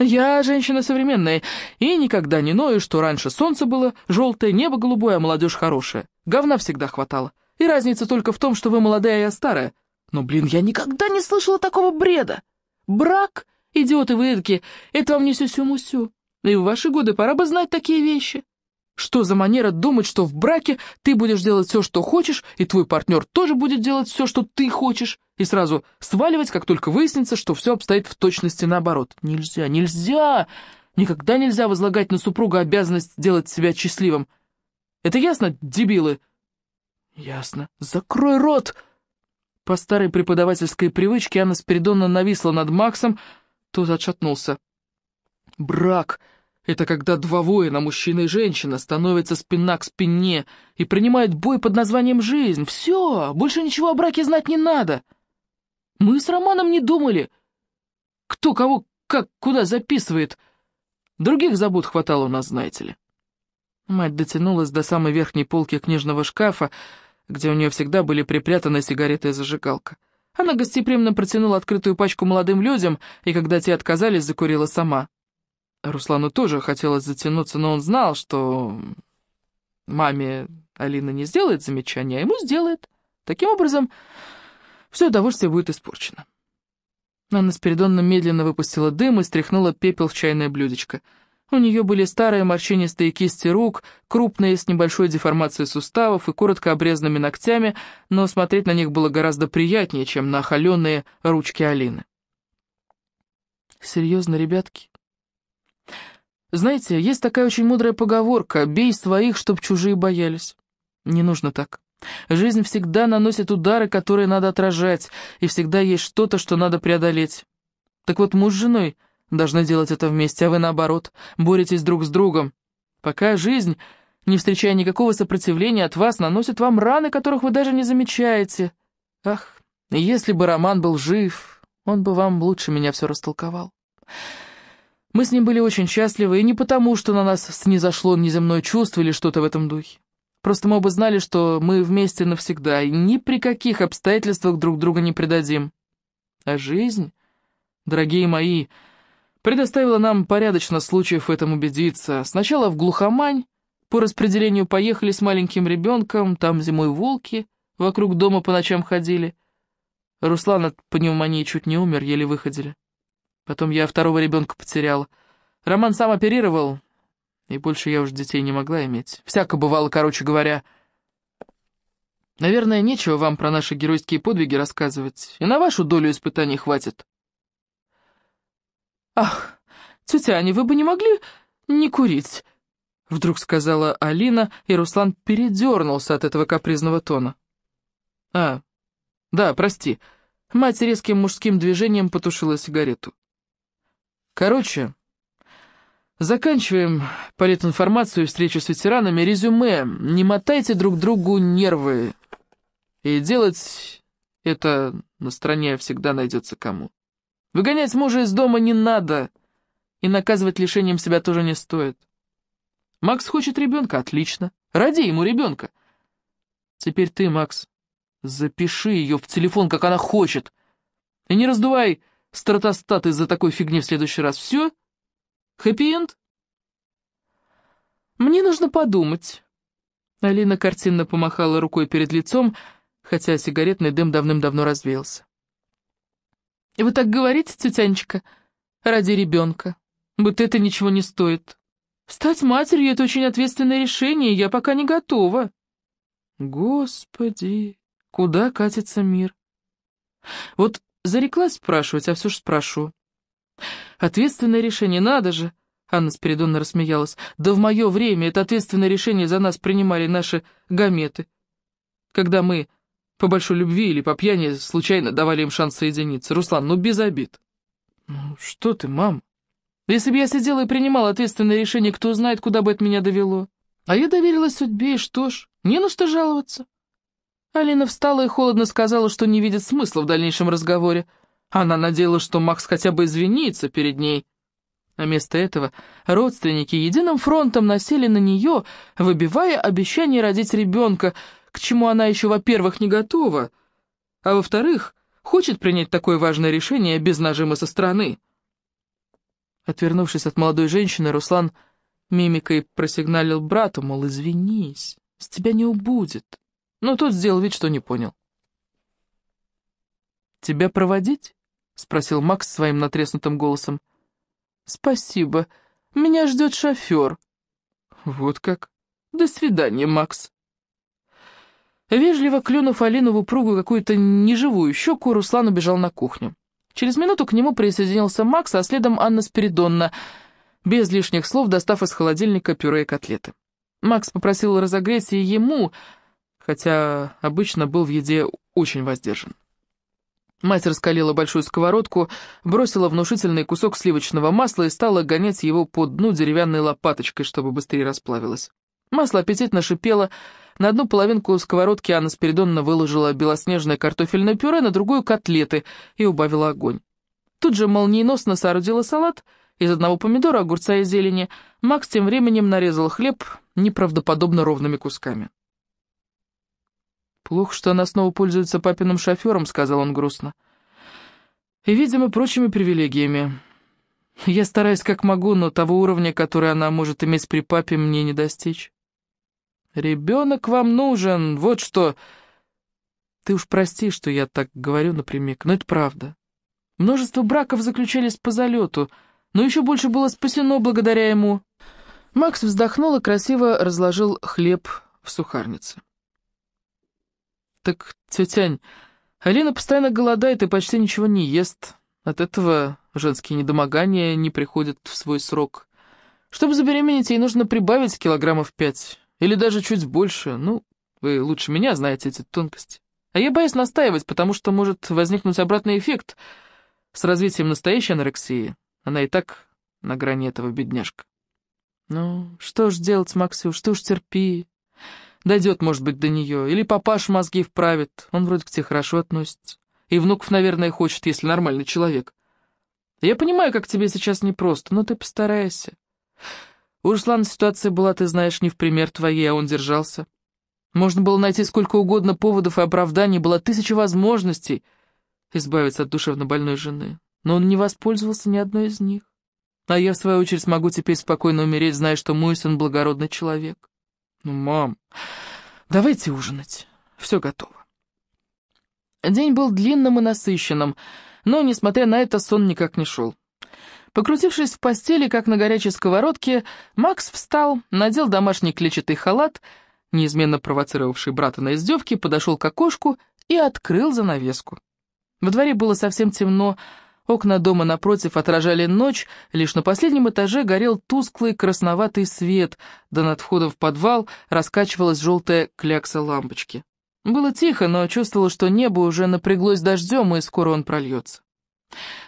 «Я женщина современная, и никогда не ною, что раньше солнце было желтое, небо голубое, а молодежь хорошая. Говна всегда хватало. И разница только в том, что вы молодая, а я старая. Но, блин, я никогда не слышала такого бреда. Брак, идиоты вы эдки, это вам не сю. мусю И в ваши годы пора бы знать такие вещи. Что за манера думать, что в браке ты будешь делать все, что хочешь, и твой партнер тоже будет делать все, что ты хочешь, и сразу сваливать, как только выяснится, что все обстоит в точности наоборот. Нельзя, нельзя! Никогда нельзя возлагать на супруга обязанность делать себя счастливым. Это ясно, дебилы? Ясно. Закрой рот! По старой преподавательской привычке Анна Спиридонна нависла над Максом, тот отшатнулся. «Брак — это когда два воина, мужчина и женщина, становятся спина к спине и принимают бой под названием «жизнь». Все, больше ничего о браке знать не надо. Мы с Романом не думали, кто кого как куда записывает. Других забот хватало у нас, знаете ли». Мать дотянулась до самой верхней полки книжного шкафа, где у нее всегда были припрятаны сигареты и зажигалка. Она гостеприимно протянула открытую пачку молодым людям, и когда те отказались, закурила сама. Руслану тоже хотелось затянуться, но он знал, что маме Алина не сделает замечания, а ему сделает. Таким образом, все удовольствие будет испорчено. Анна Спиридонна медленно выпустила дым и стряхнула пепел в чайное блюдечко — у нее были старые морщинистые кисти рук, крупные, с небольшой деформацией суставов и коротко обрезанными ногтями, но смотреть на них было гораздо приятнее, чем на оголенные ручки Алины. «Серьезно, ребятки?» «Знаете, есть такая очень мудрая поговорка «бей своих, чтоб чужие боялись». Не нужно так. Жизнь всегда наносит удары, которые надо отражать, и всегда есть что-то, что надо преодолеть. Так вот, муж с женой Должны делать это вместе, а вы наоборот, боретесь друг с другом. Пока жизнь, не встречая никакого сопротивления от вас, наносит вам раны, которых вы даже не замечаете. Ах, если бы Роман был жив, он бы вам лучше меня все растолковал. Мы с ним были очень счастливы, и не потому, что на нас снизошло неземное чувство или что-то в этом духе. Просто мы оба знали, что мы вместе навсегда, и ни при каких обстоятельствах друг друга не предадим. А жизнь, дорогие мои, — предоставила нам порядочно случаев в этом убедиться. Сначала в глухомань, по распределению поехали с маленьким ребенком, там зимой волки вокруг дома по ночам ходили. Руслан от пневмонии чуть не умер, еле выходили. Потом я второго ребенка потеряла. Роман сам оперировал, и больше я уже детей не могла иметь. Всяко бывало, короче говоря. Наверное, нечего вам про наши геройские подвиги рассказывать, и на вашу долю испытаний хватит. «Ах, тетя Аня, вы бы не могли не курить?» Вдруг сказала Алина, и Руслан передернулся от этого капризного тона. «А, да, прости». Мать резким мужским движением потушила сигарету. «Короче, заканчиваем политинформацию, встречу с ветеранами, резюме. Не мотайте друг другу нервы. И делать это на стране всегда найдется кому». Выгонять мужа из дома не надо, и наказывать лишением себя тоже не стоит. Макс хочет ребенка, отлично. Роди ему ребенка. Теперь ты, Макс, запиши ее в телефон, как она хочет. И не раздувай стратостат из-за такой фигни в следующий раз. Все? Хэппи-энд? Мне нужно подумать. Алина картинно помахала рукой перед лицом, хотя сигаретный дым давным-давно развеялся. «Вы так говорите, тетянечка, ради ребенка, будто это ничего не стоит. Стать матерью — это очень ответственное решение, я пока не готова». «Господи, куда катится мир?» «Вот зареклась спрашивать, а все же спрошу». «Ответственное решение, надо же!» Анна Спиридонна рассмеялась. «Да в мое время это ответственное решение за нас принимали наши гаметы. Когда мы по большой любви или по пьяни случайно давали им шанс соединиться. Руслан, ну без обид. Ну что ты, мам? Если бы я сидела и принимала ответственное решение, кто знает, куда бы это меня довело. А я доверилась судьбе, и что ж, не на что жаловаться. Алина встала и холодно сказала, что не видит смысла в дальнейшем разговоре. Она надеялась, что Макс хотя бы извинится перед ней. А вместо этого родственники единым фронтом насели на нее, выбивая обещание родить ребенка — к чему она еще, во-первых, не готова, а во-вторых, хочет принять такое важное решение без нажима со стороны. Отвернувшись от молодой женщины, Руслан мимикой просигналил брату, мол, извинись, с тебя не убудет. Но тот сделал вид, что не понял. «Тебя проводить?» — спросил Макс своим натреснутым голосом. «Спасибо. Меня ждет шофер». «Вот как. До свидания, Макс». Вежливо клюнув Алину в упругую какую-то неживую щеку, Руслан убежал на кухню. Через минуту к нему присоединился Макс, а следом Анна Спиридонна, без лишних слов достав из холодильника пюре и котлеты. Макс попросил разогреть и ему, хотя обычно был в еде очень воздержан. Мать раскалила большую сковородку, бросила внушительный кусок сливочного масла и стала гонять его по дну деревянной лопаточкой, чтобы быстрее расплавилось. Масло аппетитно шипело, на одну половинку сковородки Анна Спиридонна выложила белоснежное картофельное пюре, на другую — котлеты, и убавила огонь. Тут же молниеносно соорудила салат из одного помидора, огурца и зелени. Макс тем временем нарезал хлеб неправдоподобно ровными кусками. «Плохо, что она снова пользуется папиным шофером», — сказал он грустно. «И, видимо, прочими привилегиями. Я стараюсь как могу, но того уровня, который она может иметь при папе, мне не достичь». Ребенок вам нужен, вот что... Ты уж прости, что я так говорю напрямик, но это правда. Множество браков заключались по залету, но еще больше было спасено благодаря ему. Макс вздохнул и красиво разложил хлеб в сухарнице. «Так, тетянь, Алина постоянно голодает и почти ничего не ест. От этого женские недомогания не приходят в свой срок. Чтобы забеременеть, ей нужно прибавить килограммов пять». Или даже чуть больше. Ну, вы лучше меня знаете эти тонкости. А я боюсь настаивать, потому что может возникнуть обратный эффект с развитием настоящей анорексии. Она и так на грани этого бедняжка. Ну, что ж делать, Максюш, что ж терпи. Дойдет, может быть, до нее. Или папаш мозги вправит. Он вроде к тебе хорошо относится. И внуков, наверное, хочет, если нормальный человек. Я понимаю, как тебе сейчас непросто, но ты постарайся. У Руслана ситуация была, ты знаешь, не в пример твоей, а он держался. Можно было найти сколько угодно поводов и оправданий, было тысяча возможностей избавиться от душевно больной жены. Но он не воспользовался ни одной из них. А я, в свою очередь, могу теперь спокойно умереть, зная, что мой сын благородный человек. Ну, мам, давайте ужинать. Все готово. День был длинным и насыщенным, но, несмотря на это, сон никак не шел. Покрутившись в постели, как на горячей сковородке, Макс встал, надел домашний клетчатый халат, неизменно провоцировавший брата на издевки, подошел к окошку и открыл занавеску. Во дворе было совсем темно, окна дома напротив отражали ночь, лишь на последнем этаже горел тусклый красноватый свет, да над входом в подвал раскачивалась желтая клякса лампочки. Было тихо, но чувствовал, что небо уже напряглось дождем, и скоро он прольется.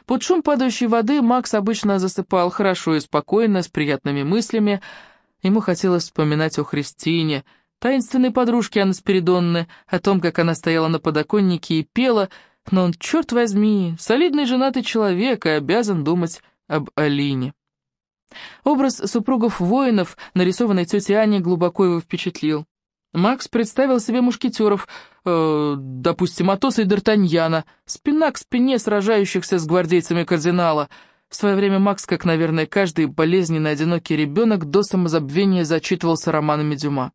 Под шум падающей воды Макс обычно засыпал хорошо и спокойно, с приятными мыслями. Ему хотелось вспоминать о Христине, таинственной подружке Анны Спиридонны, о том, как она стояла на подоконнике и пела, но он, черт возьми, солидный женатый человек и обязан думать об Алине. Образ супругов-воинов, нарисованный тетей Ани, глубоко его впечатлил. Макс представил себе мушкетеров, э, допустим, Атоса и Д'Артаньяна, спина к спине сражающихся с гвардейцами кардинала. В свое время Макс, как, наверное, каждый болезненный одинокий ребенок, до самозабвения зачитывался романами Дюма.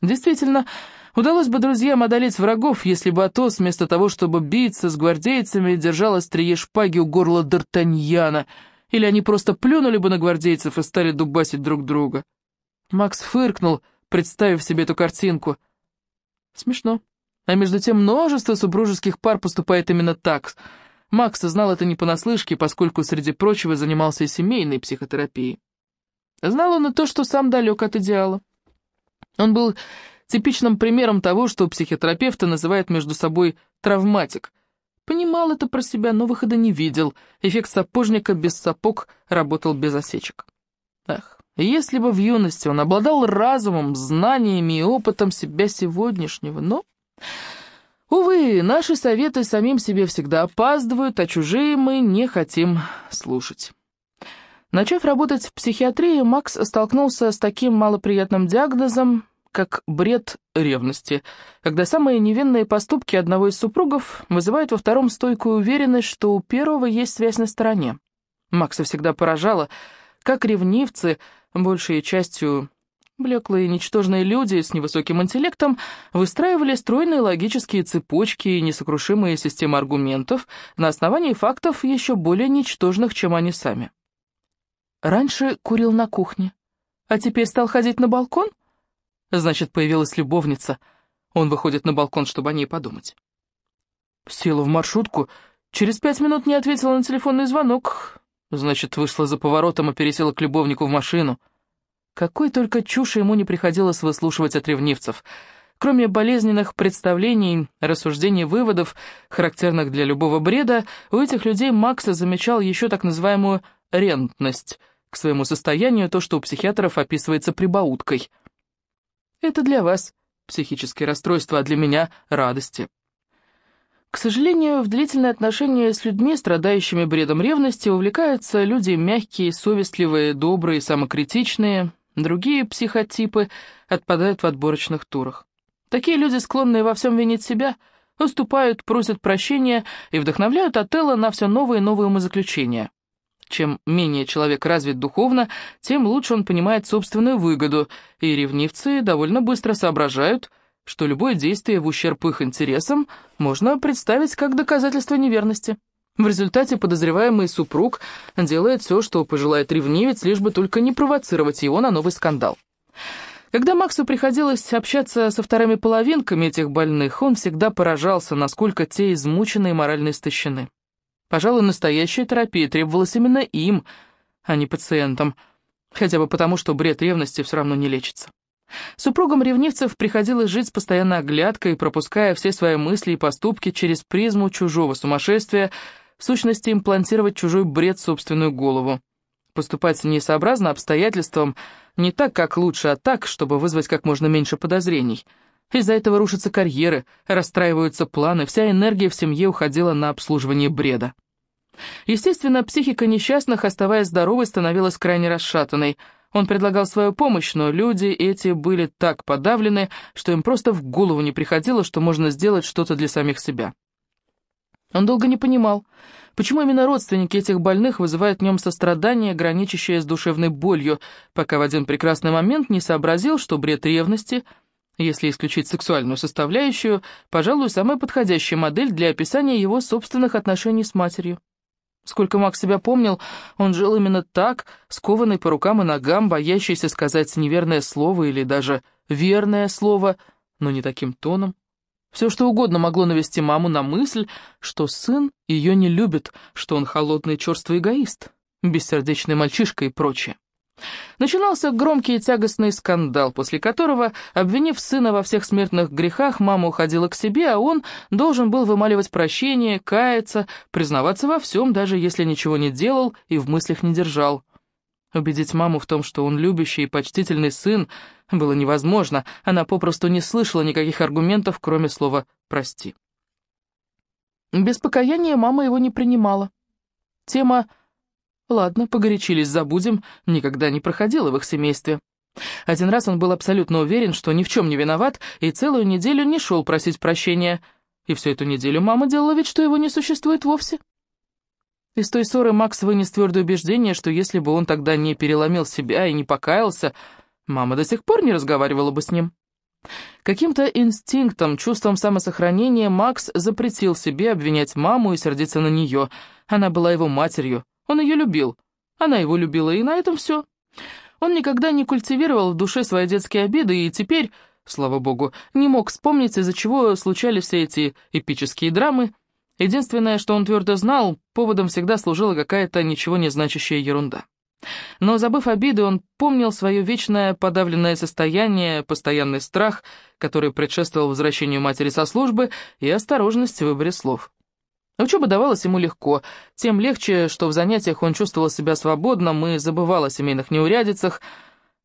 Действительно, удалось бы друзьям одолеть врагов, если бы Атос, вместо того, чтобы биться с гвардейцами, держал острие шпаги у горла Д'Артаньяна, или они просто плюнули бы на гвардейцев и стали дубасить друг друга. Макс фыркнул — представив себе эту картинку. Смешно. А между тем множество супружеских пар поступает именно так. Макс знал это не понаслышке, поскольку, среди прочего, занимался и семейной психотерапией. Знал он и то, что сам далек от идеала. Он был типичным примером того, что психотерапевты называют между собой «травматик». Понимал это про себя, но выхода не видел. Эффект сапожника без сапог работал без осечек. Ах, если бы в юности он обладал разумом, знаниями и опытом себя сегодняшнего, но... Увы, наши советы самим себе всегда опаздывают, а чужие мы не хотим слушать. Начав работать в психиатрии, Макс столкнулся с таким малоприятным диагнозом, как бред ревности, когда самые невинные поступки одного из супругов вызывают во втором стойкую уверенность, что у первого есть связь на стороне. Макса всегда поражало, как ревнивцы большей частью блеклые ничтожные люди с невысоким интеллектом выстраивали стройные логические цепочки и несокрушимые системы аргументов на основании фактов еще более ничтожных, чем они сами. Раньше курил на кухне, а теперь стал ходить на балкон? Значит, появилась любовница. Он выходит на балкон, чтобы о ней подумать. Села в маршрутку, через пять минут не ответила на телефонный звонок. Значит, вышла за поворотом и пересела к любовнику в машину. Какой только чуши ему не приходилось выслушивать от ревнивцев. Кроме болезненных представлений, рассуждений, выводов, характерных для любого бреда, у этих людей Макса замечал еще так называемую «рентность», к своему состоянию то, что у психиатров описывается прибауткой. «Это для вас психические расстройства, а для меня — радости». К сожалению, в длительные отношения с людьми, страдающими бредом ревности, увлекаются люди мягкие, совестливые, добрые, самокритичные. Другие психотипы отпадают в отборочных турах. Такие люди, склонные во всем винить себя, уступают, просят прощения и вдохновляют Отелло на все новые и новые умозаключения. Чем менее человек развит духовно, тем лучше он понимает собственную выгоду, и ревнивцы довольно быстро соображают – что любое действие в ущерб их интересам можно представить как доказательство неверности. В результате подозреваемый супруг делает все, что пожелает ревнивец, лишь бы только не провоцировать его на новый скандал. Когда Максу приходилось общаться со вторыми половинками этих больных, он всегда поражался, насколько те измучены и морально истощены. Пожалуй, настоящая терапия требовалась именно им, а не пациентам, хотя бы потому, что бред ревности все равно не лечится. Супругам ревнивцев приходилось жить с постоянной оглядкой, пропуская все свои мысли и поступки через призму чужого сумасшествия, в сущности имплантировать чужой бред в собственную голову. Поступать не сообразно обстоятельствам, не так, как лучше, а так, чтобы вызвать как можно меньше подозрений. Из-за этого рушатся карьеры, расстраиваются планы, вся энергия в семье уходила на обслуживание бреда. Естественно, психика несчастных, оставаясь здоровой, становилась крайне расшатанной – он предлагал свою помощь, но люди эти были так подавлены, что им просто в голову не приходило, что можно сделать что-то для самих себя. Он долго не понимал, почему именно родственники этих больных вызывают в нем сострадание, граничащее с душевной болью, пока в один прекрасный момент не сообразил, что бред ревности, если исключить сексуальную составляющую, пожалуй, самая подходящая модель для описания его собственных отношений с матерью. Сколько Макс себя помнил, он жил именно так, скованный по рукам и ногам, боящийся сказать неверное слово или даже верное слово, но не таким тоном. Все что угодно могло навести маму на мысль, что сын ее не любит, что он холодный черствый эгоист, бессердечный мальчишка и прочее. Начинался громкий и тягостный скандал, после которого, обвинив сына во всех смертных грехах, мама уходила к себе, а он должен был вымаливать прощение, каяться, признаваться во всем, даже если ничего не делал и в мыслях не держал. Убедить маму в том, что он любящий и почтительный сын, было невозможно, она попросту не слышала никаких аргументов, кроме слова «прости». Без покаяния мама его не принимала. Тема Ладно, погорячились, забудем, никогда не проходило в их семействе. Один раз он был абсолютно уверен, что ни в чем не виноват, и целую неделю не шел просить прощения. И всю эту неделю мама делала вид, что его не существует вовсе. Из той ссоры Макс вынес твердое убеждение, что если бы он тогда не переломил себя и не покаялся, мама до сих пор не разговаривала бы с ним. Каким-то инстинктом, чувством самосохранения Макс запретил себе обвинять маму и сердиться на нее. Она была его матерью, он ее любил, она его любила, и на этом все. Он никогда не культивировал в душе свои детские обиды, и теперь, слава богу, не мог вспомнить, из-за чего случались все эти эпические драмы. Единственное, что он твердо знал, поводом всегда служила какая-то ничего не значащая ерунда. Но, забыв обиды, он помнил свое вечное подавленное состояние, постоянный страх, который предшествовал возвращению матери со службы, и осторожность в выборе слов. Учеба давалась ему легко, тем легче, что в занятиях он чувствовал себя свободным и забывал о семейных неурядицах,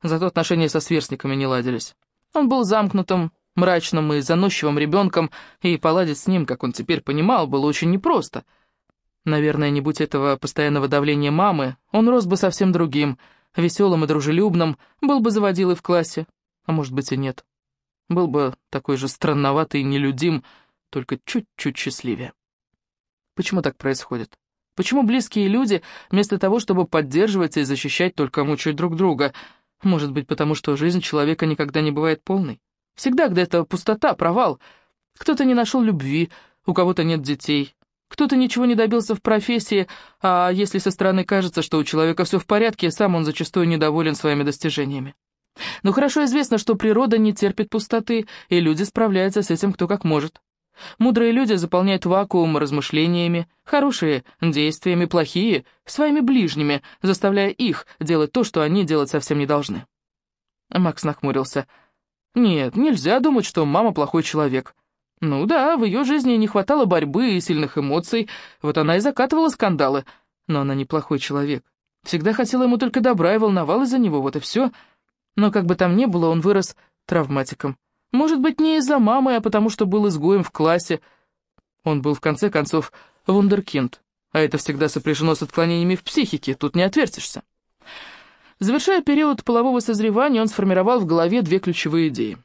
зато отношения со сверстниками не ладились. Он был замкнутым, мрачным и заносчивым ребенком, и поладить с ним, как он теперь понимал, было очень непросто. Наверное, не будь этого постоянного давления мамы, он рос бы совсем другим, веселым и дружелюбным, был бы заводилой в классе, а может быть и нет. Был бы такой же странноватый и нелюдим, только чуть-чуть счастливее. Почему так происходит? Почему близкие люди, вместо того, чтобы поддерживать и защищать, только мучают друг друга? Может быть, потому что жизнь человека никогда не бывает полной? Всегда где-то пустота, провал. Кто-то не нашел любви, у кого-то нет детей. Кто-то ничего не добился в профессии, а если со стороны кажется, что у человека все в порядке, сам он зачастую недоволен своими достижениями. Но ну, хорошо известно, что природа не терпит пустоты, и люди справляются с этим кто как может. Мудрые люди заполняют вакуум размышлениями, хорошие — действиями, плохие — своими ближними, заставляя их делать то, что они делать совсем не должны. Макс нахмурился. «Нет, нельзя думать, что мама плохой человек. Ну да, в ее жизни не хватало борьбы и сильных эмоций, вот она и закатывала скандалы. Но она неплохой человек. Всегда хотела ему только добра и волновалась за него, вот и все. Но как бы там ни было, он вырос травматиком. Может быть, не из-за мамы, а потому что был изгоем в классе. Он был, в конце концов, вундеркинд, а это всегда сопряжено с отклонениями в психике, тут не отвертишься. Завершая период полового созревания, он сформировал в голове две ключевые идеи.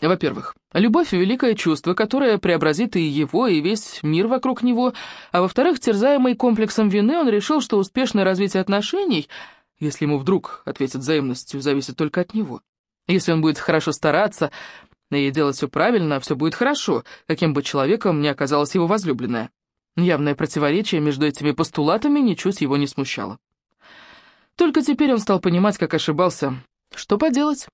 Во-первых, любовь — великое чувство, которое преобразит и его, и весь мир вокруг него, а во-вторых, терзаемый комплексом вины, он решил, что успешное развитие отношений, если ему вдруг ответят взаимностью, зависит только от него. Если он будет хорошо стараться и делать все правильно, все будет хорошо, каким бы человеком ни оказалась его возлюбленная. Явное противоречие между этими постулатами ничуть его не смущало. Только теперь он стал понимать, как ошибался. Что поделать?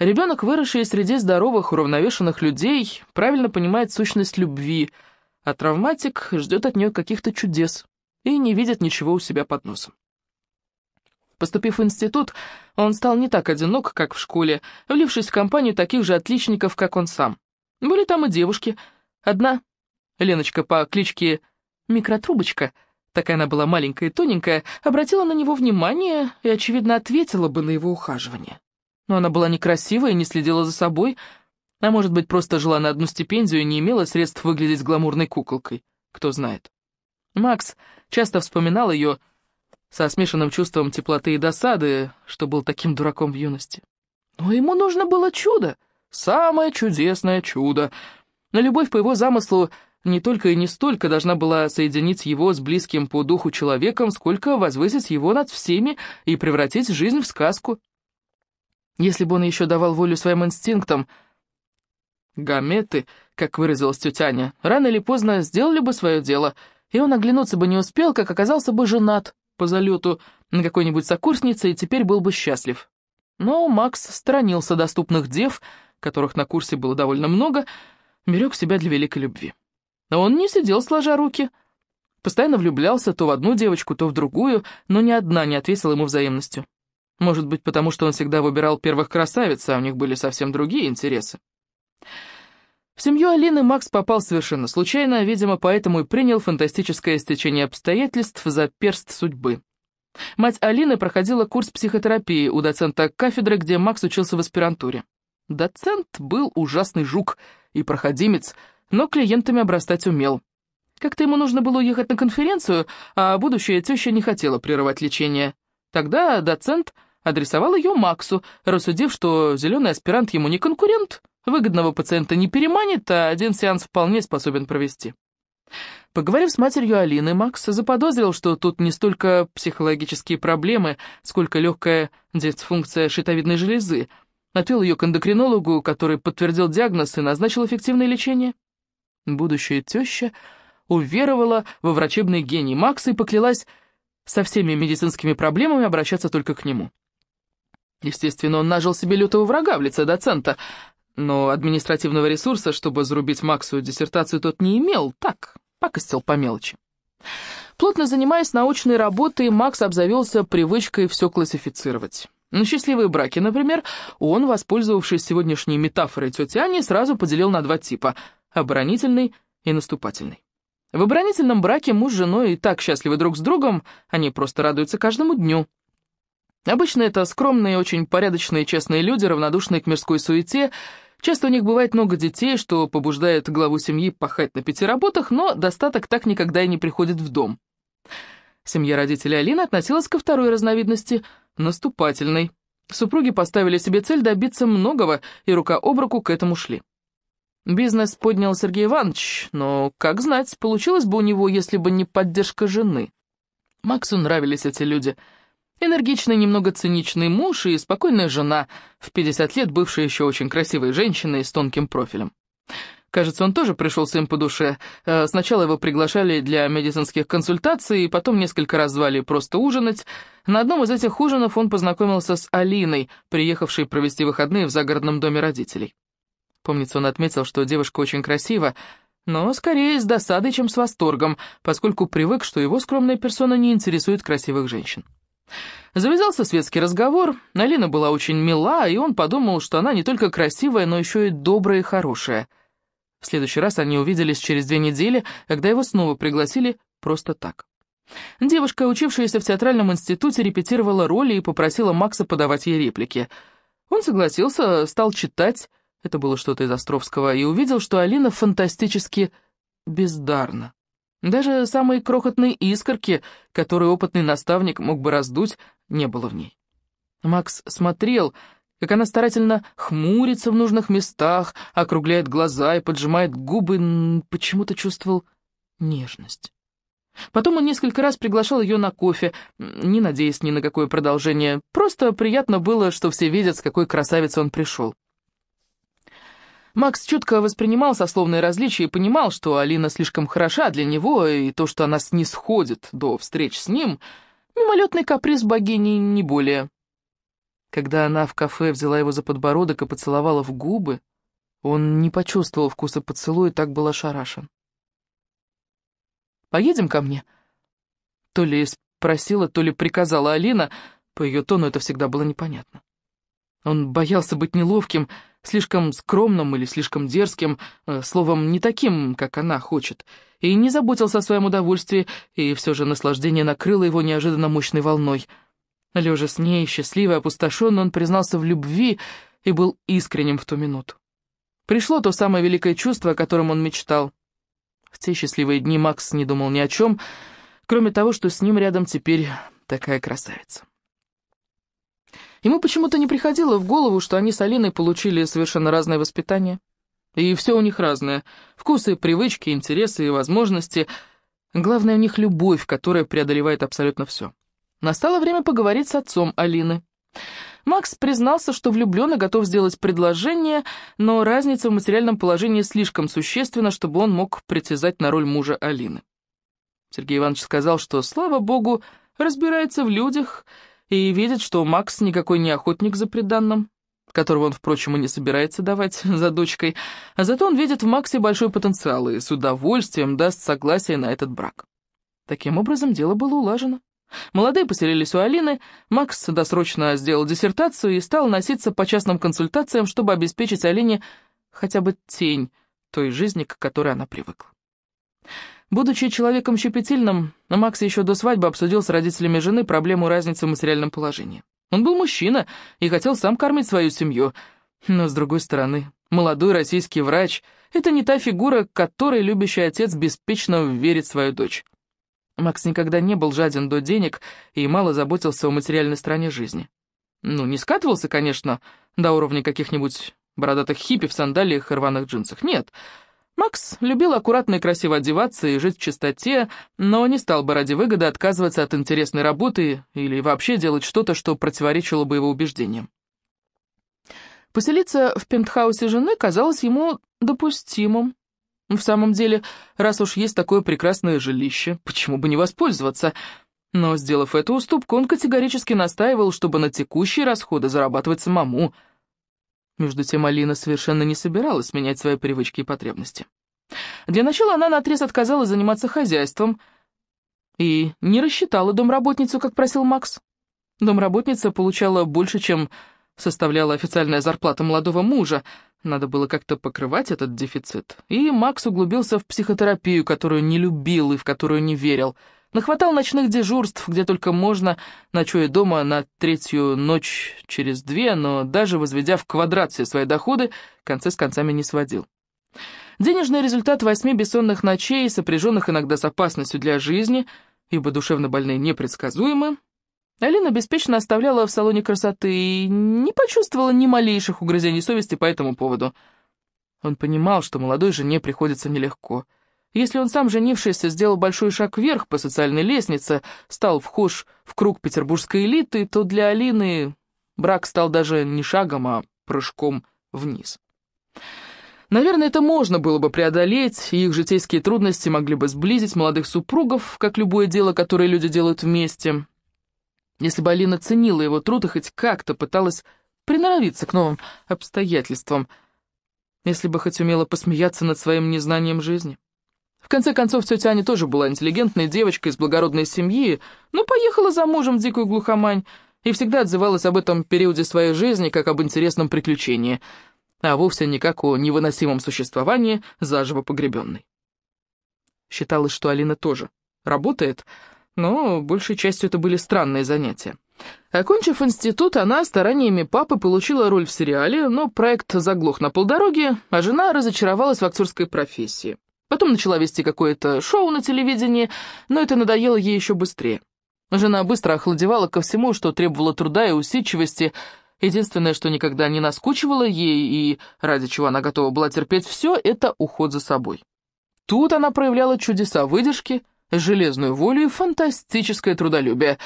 Ребенок, выросший среди здоровых, уравновешенных людей, правильно понимает сущность любви, а травматик ждет от нее каких-то чудес и не видит ничего у себя под носом. Поступив в институт, он стал не так одинок, как в школе, влившись в компанию таких же отличников, как он сам. Были там и девушки. Одна, Леночка по кличке Микротрубочка, такая она была маленькая и тоненькая, обратила на него внимание и, очевидно, ответила бы на его ухаживание. Но она была некрасива и не следила за собой, а, может быть, просто жила на одну стипендию и не имела средств выглядеть гламурной куколкой. Кто знает. Макс часто вспоминал ее, со смешанным чувством теплоты и досады, что был таким дураком в юности. Но ему нужно было чудо, самое чудесное чудо. Но любовь по его замыслу не только и не столько должна была соединить его с близким по духу человеком, сколько возвысить его над всеми и превратить жизнь в сказку. Если бы он еще давал волю своим инстинктам, гаметы, как выразилась тетя Аня, рано или поздно сделали бы свое дело, и он оглянуться бы не успел, как оказался бы женат по залету на какой-нибудь сокурснице и теперь был бы счастлив. Но Макс сторонился доступных дев, которых на курсе было довольно много, берег себя для великой любви. Но он не сидел сложа руки, постоянно влюблялся то в одну девочку, то в другую, но ни одна не ответила ему взаимностью. Может быть, потому что он всегда выбирал первых красавиц, а у них были совсем другие интересы. В семью Алины Макс попал совершенно случайно, видимо, поэтому и принял фантастическое стечение обстоятельств за перст судьбы. Мать Алины проходила курс психотерапии у доцента кафедры, где Макс учился в аспирантуре. Доцент был ужасный жук и проходимец, но клиентами обрастать умел. Как-то ему нужно было уехать на конференцию, а будущая теща не хотела прерывать лечение. Тогда доцент адресовал ее Максу, рассудив, что зеленый аспирант ему не конкурент, Выгодного пациента не переманит, а один сеанс вполне способен провести. Поговорив с матерью Алины, Макс заподозрил, что тут не столько психологические проблемы, сколько легкая дисфункция щитовидной железы. Отвел ее к эндокринологу, который подтвердил диагноз и назначил эффективное лечение. Будущая теща уверовала во врачебный гений Макса и поклялась со всеми медицинскими проблемами обращаться только к нему. Естественно, он нажил себе лютого врага в лице доцента, но административного ресурса, чтобы зарубить Максу диссертацию, тот не имел, так, пакостил по мелочи. Плотно занимаясь научной работой, Макс обзавелся привычкой все классифицировать. На счастливые браки, например, он, воспользовавшись сегодняшней метафорой тети Ани, сразу поделил на два типа – оборонительный и наступательный. В оборонительном браке муж с женой и так счастливы друг с другом, они просто радуются каждому дню. Обычно это скромные, очень порядочные, честные люди, равнодушные к мирской суете – Часто у них бывает много детей, что побуждает главу семьи пахать на пяти работах, но достаток так никогда и не приходит в дом. Семья родителей Алины относилась ко второй разновидности – наступательной. Супруги поставили себе цель добиться многого, и рука об руку к этому шли. Бизнес поднял Сергей Иванович, но, как знать, получилось бы у него, если бы не поддержка жены. Максу нравились эти люди – Энергичный, немного циничный муж и спокойная жена, в 50 лет бывшая еще очень красивой женщиной с тонким профилем. Кажется, он тоже пришел с им по душе. Э, сначала его приглашали для медицинских консультаций, потом несколько раз звали просто ужинать. На одном из этих ужинов он познакомился с Алиной, приехавшей провести выходные в загородном доме родителей. Помнится, он отметил, что девушка очень красива, но скорее с досадой, чем с восторгом, поскольку привык, что его скромная персона не интересует красивых женщин. Завязался светский разговор, Алина была очень мила, и он подумал, что она не только красивая, но еще и добрая и хорошая. В следующий раз они увиделись через две недели, когда его снова пригласили просто так. Девушка, учившаяся в театральном институте, репетировала роли и попросила Макса подавать ей реплики. Он согласился, стал читать, это было что-то из Островского, и увидел, что Алина фантастически бездарна. Даже самой крохотной искорки, которую опытный наставник мог бы раздуть, не было в ней. Макс смотрел, как она старательно хмурится в нужных местах, округляет глаза и поджимает губы, почему-то чувствовал нежность. Потом он несколько раз приглашал ее на кофе, не надеясь ни на какое продолжение. Просто приятно было, что все видят, с какой красавицей он пришел. Макс четко воспринимал сословные различия и понимал, что Алина слишком хороша для него, и то, что она снисходит до встреч с ним, мимолетный каприз богини не более. Когда она в кафе взяла его за подбородок и поцеловала в губы, он не почувствовал вкуса поцелуя, так был ошарашен. «Поедем ко мне?» То ли спросила, то ли приказала Алина, по ее тону это всегда было непонятно. Он боялся быть неловким, — слишком скромным или слишком дерзким, э, словом, не таким, как она хочет, и не заботился о своем удовольствии, и все же наслаждение накрыло его неожиданно мощной волной. Лежа с ней, счастливый, опустошенный, он признался в любви и был искренним в ту минуту. Пришло то самое великое чувство, о котором он мечтал. В те счастливые дни Макс не думал ни о чем, кроме того, что с ним рядом теперь такая красавица. Ему почему-то не приходило в голову, что они с Алиной получили совершенно разное воспитание. И все у них разное. Вкусы, привычки, интересы и возможности. Главное, у них любовь, которая преодолевает абсолютно все. Настало время поговорить с отцом Алины. Макс признался, что влюблен и готов сделать предложение, но разница в материальном положении слишком существенна, чтобы он мог притязать на роль мужа Алины. Сергей Иванович сказал, что, слава богу, разбирается в людях и видит, что Макс никакой не охотник за приданным, которого он, впрочем, и не собирается давать за дочкой, а зато он видит в Максе большой потенциал и с удовольствием даст согласие на этот брак. Таким образом, дело было улажено. Молодые поселились у Алины, Макс досрочно сделал диссертацию и стал носиться по частным консультациям, чтобы обеспечить Алине хотя бы тень той жизни, к которой она привыкла. Будучи человеком щепетильным, Макс еще до свадьбы обсудил с родителями жены проблему разницы в материальном положении. Он был мужчина и хотел сам кормить свою семью. Но, с другой стороны, молодой российский врач — это не та фигура, которой любящий отец беспечно верит свою дочь. Макс никогда не был жаден до денег и мало заботился о материальной стороне жизни. Ну, не скатывался, конечно, до уровня каких-нибудь бородатых хиппи в сандалиях и рваных джинсах, нет — Макс любил аккуратно и красиво одеваться и жить в чистоте, но не стал бы ради выгоды отказываться от интересной работы или вообще делать что-то, что противоречило бы его убеждениям. Поселиться в пентхаусе жены казалось ему допустимым. В самом деле, раз уж есть такое прекрасное жилище, почему бы не воспользоваться? Но, сделав эту уступку, он категорически настаивал, чтобы на текущие расходы зарабатывать самому – между тем Алина совершенно не собиралась менять свои привычки и потребности. Для начала она наотрез отказалась заниматься хозяйством и не рассчитала домработницу, как просил Макс. Домработница получала больше, чем составляла официальная зарплата молодого мужа. Надо было как-то покрывать этот дефицит. И Макс углубился в психотерапию, которую не любил и в которую не верил – Нахватал ночных дежурств, где только можно, ночуя дома на третью ночь через две, но даже возведя в квадрат все свои доходы, концы с концами не сводил. Денежный результат восьми бессонных ночей, сопряженных иногда с опасностью для жизни, ибо душевно больные непредсказуемы, Алина беспечно оставляла в салоне красоты и не почувствовала ни малейших угрызений совести по этому поводу. Он понимал, что молодой жене приходится нелегко — если он сам, женившись, сделал большой шаг вверх по социальной лестнице, стал вхож в круг петербургской элиты, то для Алины брак стал даже не шагом, а прыжком вниз. Наверное, это можно было бы преодолеть, и их житейские трудности могли бы сблизить молодых супругов, как любое дело, которое люди делают вместе. Если бы Алина ценила его труд и хоть как-то пыталась приноровиться к новым обстоятельствам, если бы хоть умела посмеяться над своим незнанием жизни. В конце концов, тетя Аня тоже была интеллигентной девочкой из благородной семьи, но поехала за мужем в дикую глухомань и всегда отзывалась об этом периоде своей жизни как об интересном приключении, а вовсе не как о невыносимом существовании заживо погребенной. Считалось, что Алина тоже работает, но большей частью это были странные занятия. Окончив институт, она стараниями папы получила роль в сериале, но проект заглох на полдороге, а жена разочаровалась в актерской профессии. Потом начала вести какое-то шоу на телевидении, но это надоело ей еще быстрее. Жена быстро охладевала ко всему, что требовало труда и усидчивости. Единственное, что никогда не наскучивало ей и ради чего она готова была терпеть все, это уход за собой. Тут она проявляла чудеса выдержки, железную волю и фантастическое трудолюбие.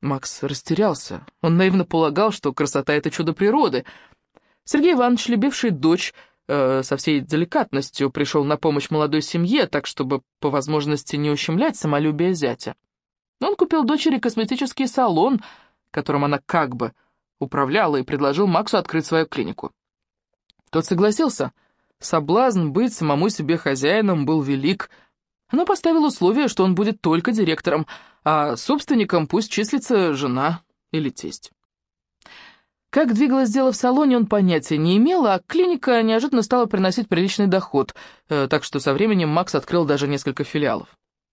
Макс растерялся. Он наивно полагал, что красота — это чудо природы. Сергей Иванович, любивший дочь, Э, со всей деликатностью пришел на помощь молодой семье, так чтобы по возможности не ущемлять самолюбие зятя. Он купил дочери косметический салон, которым она как бы управляла, и предложил Максу открыть свою клинику. Тот согласился. Соблазн быть самому себе хозяином был велик, но поставил условие, что он будет только директором, а собственником пусть числится жена или тесть. Как двигалось дело в салоне, он понятия не имел, а клиника неожиданно стала приносить приличный доход, э, так что со временем Макс открыл даже несколько филиалов.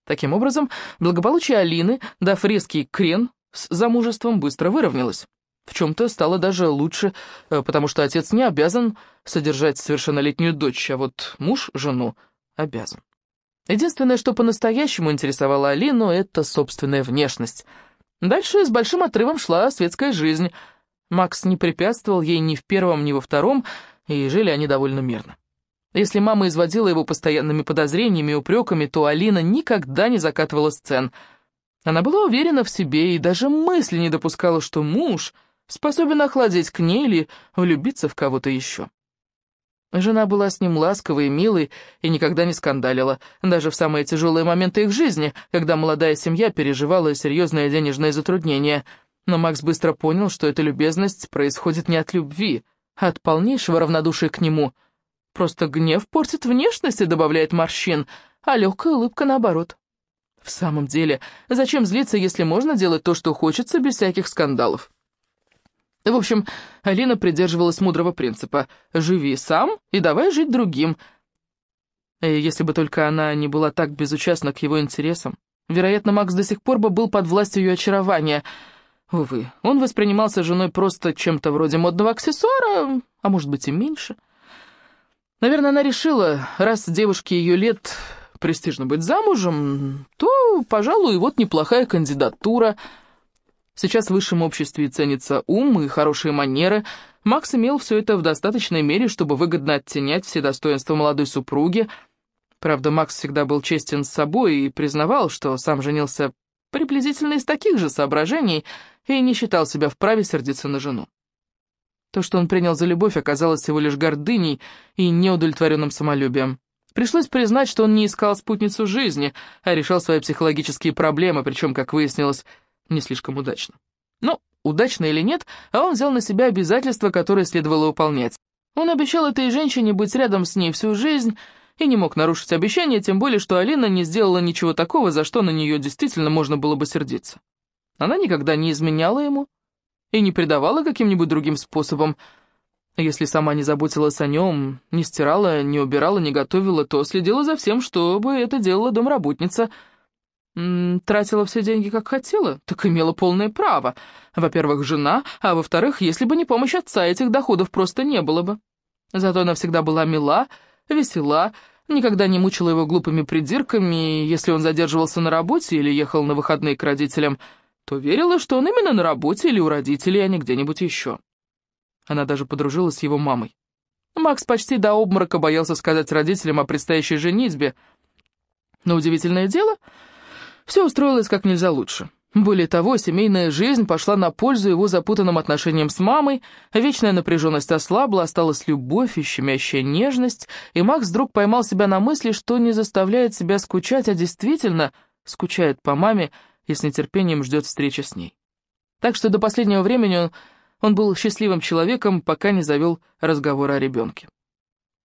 Таким образом, благополучие Алины, дав резкий крен с замужеством, быстро выровнялось. В чем-то стало даже лучше, э, потому что отец не обязан содержать совершеннолетнюю дочь, а вот муж жену обязан. Единственное, что по-настоящему интересовало Алину, это собственная внешность. Дальше с большим отрывом шла светская жизнь — Макс не препятствовал ей ни в первом, ни во втором, и жили они довольно мирно. Если мама изводила его постоянными подозрениями и упреками, то Алина никогда не закатывала сцен. Она была уверена в себе и даже мысли не допускала, что муж способен охладеть к ней или влюбиться в кого-то еще. Жена была с ним ласковой и милой и никогда не скандалила, даже в самые тяжелые моменты их жизни, когда молодая семья переживала серьезные денежные затруднения. Но Макс быстро понял, что эта любезность происходит не от любви, а от полнейшего равнодушия к нему. Просто гнев портит внешность и добавляет морщин, а легкая улыбка наоборот. В самом деле, зачем злиться, если можно делать то, что хочется, без всяких скандалов? В общем, Алина придерживалась мудрого принципа «живи сам и давай жить другим», если бы только она не была так безучастна к его интересам. Вероятно, Макс до сих пор бы был под властью ее очарования — Увы, он воспринимался женой просто чем-то вроде модного аксессуара, а может быть и меньше. Наверное, она решила, раз девушке ее лет престижно быть замужем, то, пожалуй, вот неплохая кандидатура. Сейчас в высшем обществе ценится ум и хорошие манеры. Макс имел все это в достаточной мере, чтобы выгодно оттенять все достоинства молодой супруги. Правда, Макс всегда был честен с собой и признавал, что сам женился приблизительно из таких же соображений, и не считал себя вправе сердиться на жену. То, что он принял за любовь, оказалось всего лишь гордыней и неудовлетворенным самолюбием. Пришлось признать, что он не искал спутницу жизни, а решал свои психологические проблемы, причем, как выяснилось, не слишком удачно. Но ну, удачно или нет, а он взял на себя обязательства, которые следовало выполнять. Он обещал этой женщине быть рядом с ней всю жизнь, и не мог нарушить обещание, тем более, что Алина не сделала ничего такого, за что на нее действительно можно было бы сердиться. Она никогда не изменяла ему и не предавала каким-нибудь другим способом. Если сама не заботилась о нем, не стирала, не убирала, не готовила, то следила за всем, чтобы это делала домработница. Тратила все деньги, как хотела, так имела полное право. Во-первых, жена, а во-вторых, если бы не помощь отца, этих доходов просто не было бы. Зато она всегда была мила, весела, Никогда не мучила его глупыми придирками, и если он задерживался на работе или ехал на выходные к родителям, то верила, что он именно на работе или у родителей, а не где-нибудь еще. Она даже подружилась с его мамой. Макс почти до обморока боялся сказать родителям о предстоящей женитьбе. Но удивительное дело, все устроилось как нельзя лучше. Более того, семейная жизнь пошла на пользу его запутанным отношениям с мамой, вечная напряженность ослабла, осталась любовь и щемящая нежность, и Макс вдруг поймал себя на мысли, что не заставляет себя скучать, а действительно скучает по маме и с нетерпением ждет встречи с ней. Так что до последнего времени он, он был счастливым человеком, пока не завел разговор о ребенке.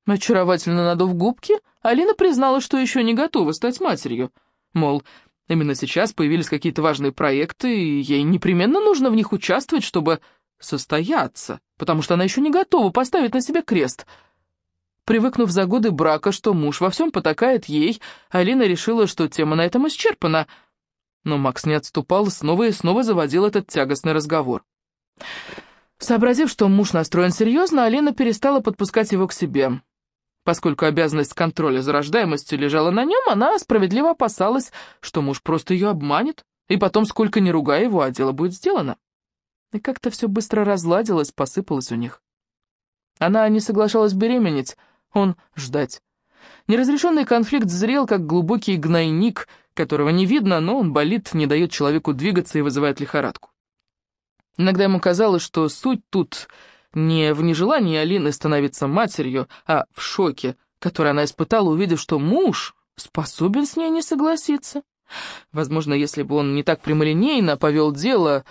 Очаровательно надув губки, Алина признала, что еще не готова стать матерью. Мол, Именно сейчас появились какие-то важные проекты, и ей непременно нужно в них участвовать, чтобы состояться, потому что она еще не готова поставить на себя крест. Привыкнув за годы брака, что муж во всем потакает ей, Алина решила, что тема на этом исчерпана. Но Макс не отступал, снова и снова заводил этот тягостный разговор. Сообразив, что муж настроен серьезно, Алина перестала подпускать его к себе. Поскольку обязанность контроля за рождаемостью лежала на нем, она справедливо опасалась, что муж просто ее обманет, и потом, сколько ни ругая его, а дело будет сделано. И как-то все быстро разладилось, посыпалось у них. Она не соглашалась беременеть, он ждать. Неразрешенный конфликт зрел, как глубокий гнойник, которого не видно, но он болит, не дает человеку двигаться и вызывает лихорадку. Иногда ему казалось, что суть тут не в нежелании Алины становиться матерью, а в шоке, который она испытала, увидев, что муж способен с ней не согласиться. Возможно, если бы он не так прямолинейно повел дело,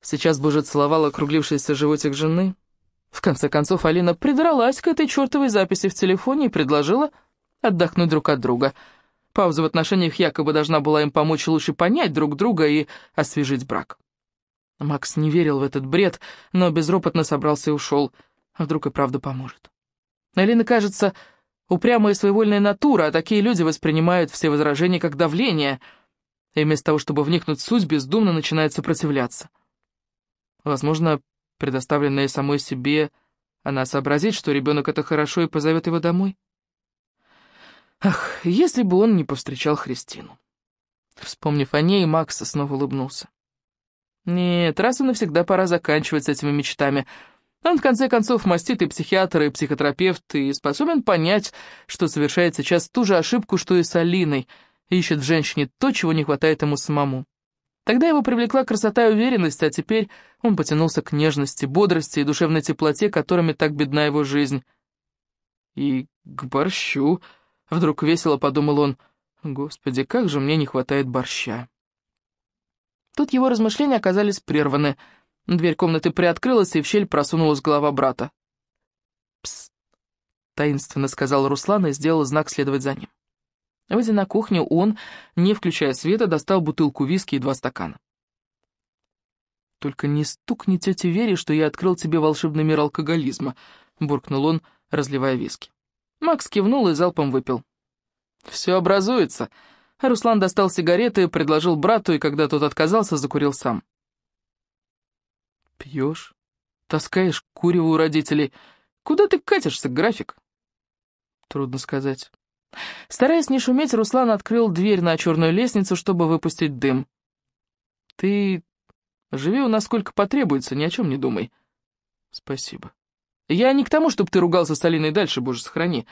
сейчас бы уже целовала округлившийся животик жены. В конце концов, Алина придралась к этой чертовой записи в телефоне и предложила отдохнуть друг от друга. Пауза в отношениях якобы должна была им помочь лучше понять друг друга и освежить брак. Макс не верил в этот бред, но безропотно собрался и ушел. А вдруг и правда поможет. Элина, кажется, упрямая и своевольная натура, а такие люди воспринимают все возражения как давление, и вместо того, чтобы вникнуть в суть, бездумно начинает сопротивляться. Возможно, предоставленная самой себе, она сообразит, что ребенок это хорошо и позовет его домой. Ах, если бы он не повстречал Христину. Вспомнив о ней, Макс снова улыбнулся. Нет, раз и навсегда пора заканчивать с этими мечтами. Он, в конце концов, мастит и психиатр, и психотерапевт, и способен понять, что совершает сейчас ту же ошибку, что и с Алиной, ищет в женщине то, чего не хватает ему самому. Тогда его привлекла красота и уверенность, а теперь он потянулся к нежности, бодрости и душевной теплоте, которыми так бедна его жизнь. «И к борщу», — вдруг весело подумал он, — «Господи, как же мне не хватает борща!» Тут его размышления оказались прерваны. Дверь комнаты приоткрылась, и в щель просунулась голова брата. «Пс!» — таинственно сказал Руслан и сделал знак следовать за ним. Выйдя на кухню, он, не включая света, достал бутылку виски и два стакана. «Только не стукни тете Вере, что я открыл тебе волшебный мир алкоголизма», — буркнул он, разливая виски. Макс кивнул и залпом выпил. «Все образуется», Руслан достал сигареты, предложил брату, и когда тот отказался, закурил сам. «Пьешь? Таскаешь куреву у родителей. Куда ты катишься, график?» «Трудно сказать». Стараясь не шуметь, Руслан открыл дверь на черную лестницу, чтобы выпустить дым. «Ты живи у нас сколько потребуется, ни о чем не думай». «Спасибо». «Я не к тому, чтобы ты ругался с Алиной дальше, боже сохрани».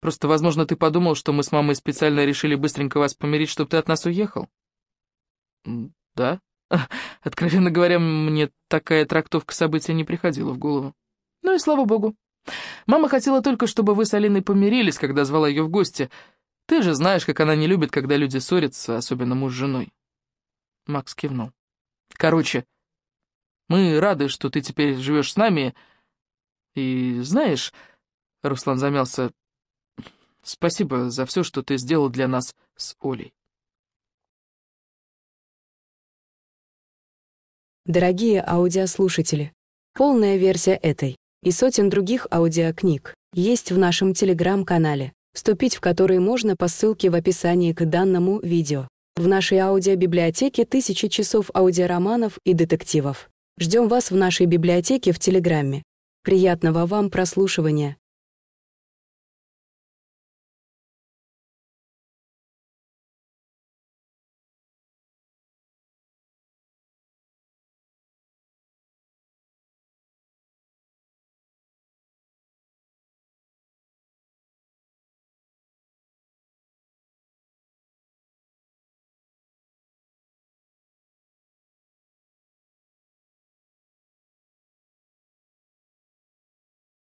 Просто, возможно, ты подумал, что мы с мамой специально решили быстренько вас помирить, чтобы ты от нас уехал». «Да?» Откровенно говоря, мне такая трактовка события не приходила в голову. «Ну и слава богу. Мама хотела только, чтобы вы с Алиной помирились, когда звала ее в гости. Ты же знаешь, как она не любит, когда люди ссорятся, особенно муж с женой». Макс кивнул. «Короче, мы рады, что ты теперь живешь с нами. И знаешь...» Руслан замялся. Спасибо за все, что ты сделал для нас с Олей. Дорогие аудиослушатели, полная версия этой и сотен других аудиокниг есть в нашем телеграм-канале, вступить в который можно по ссылке в описании к данному видео. В нашей аудиобиблиотеке тысячи часов аудиороманов и детективов. Ждем вас в нашей библиотеке в телеграмме. Приятного вам прослушивания!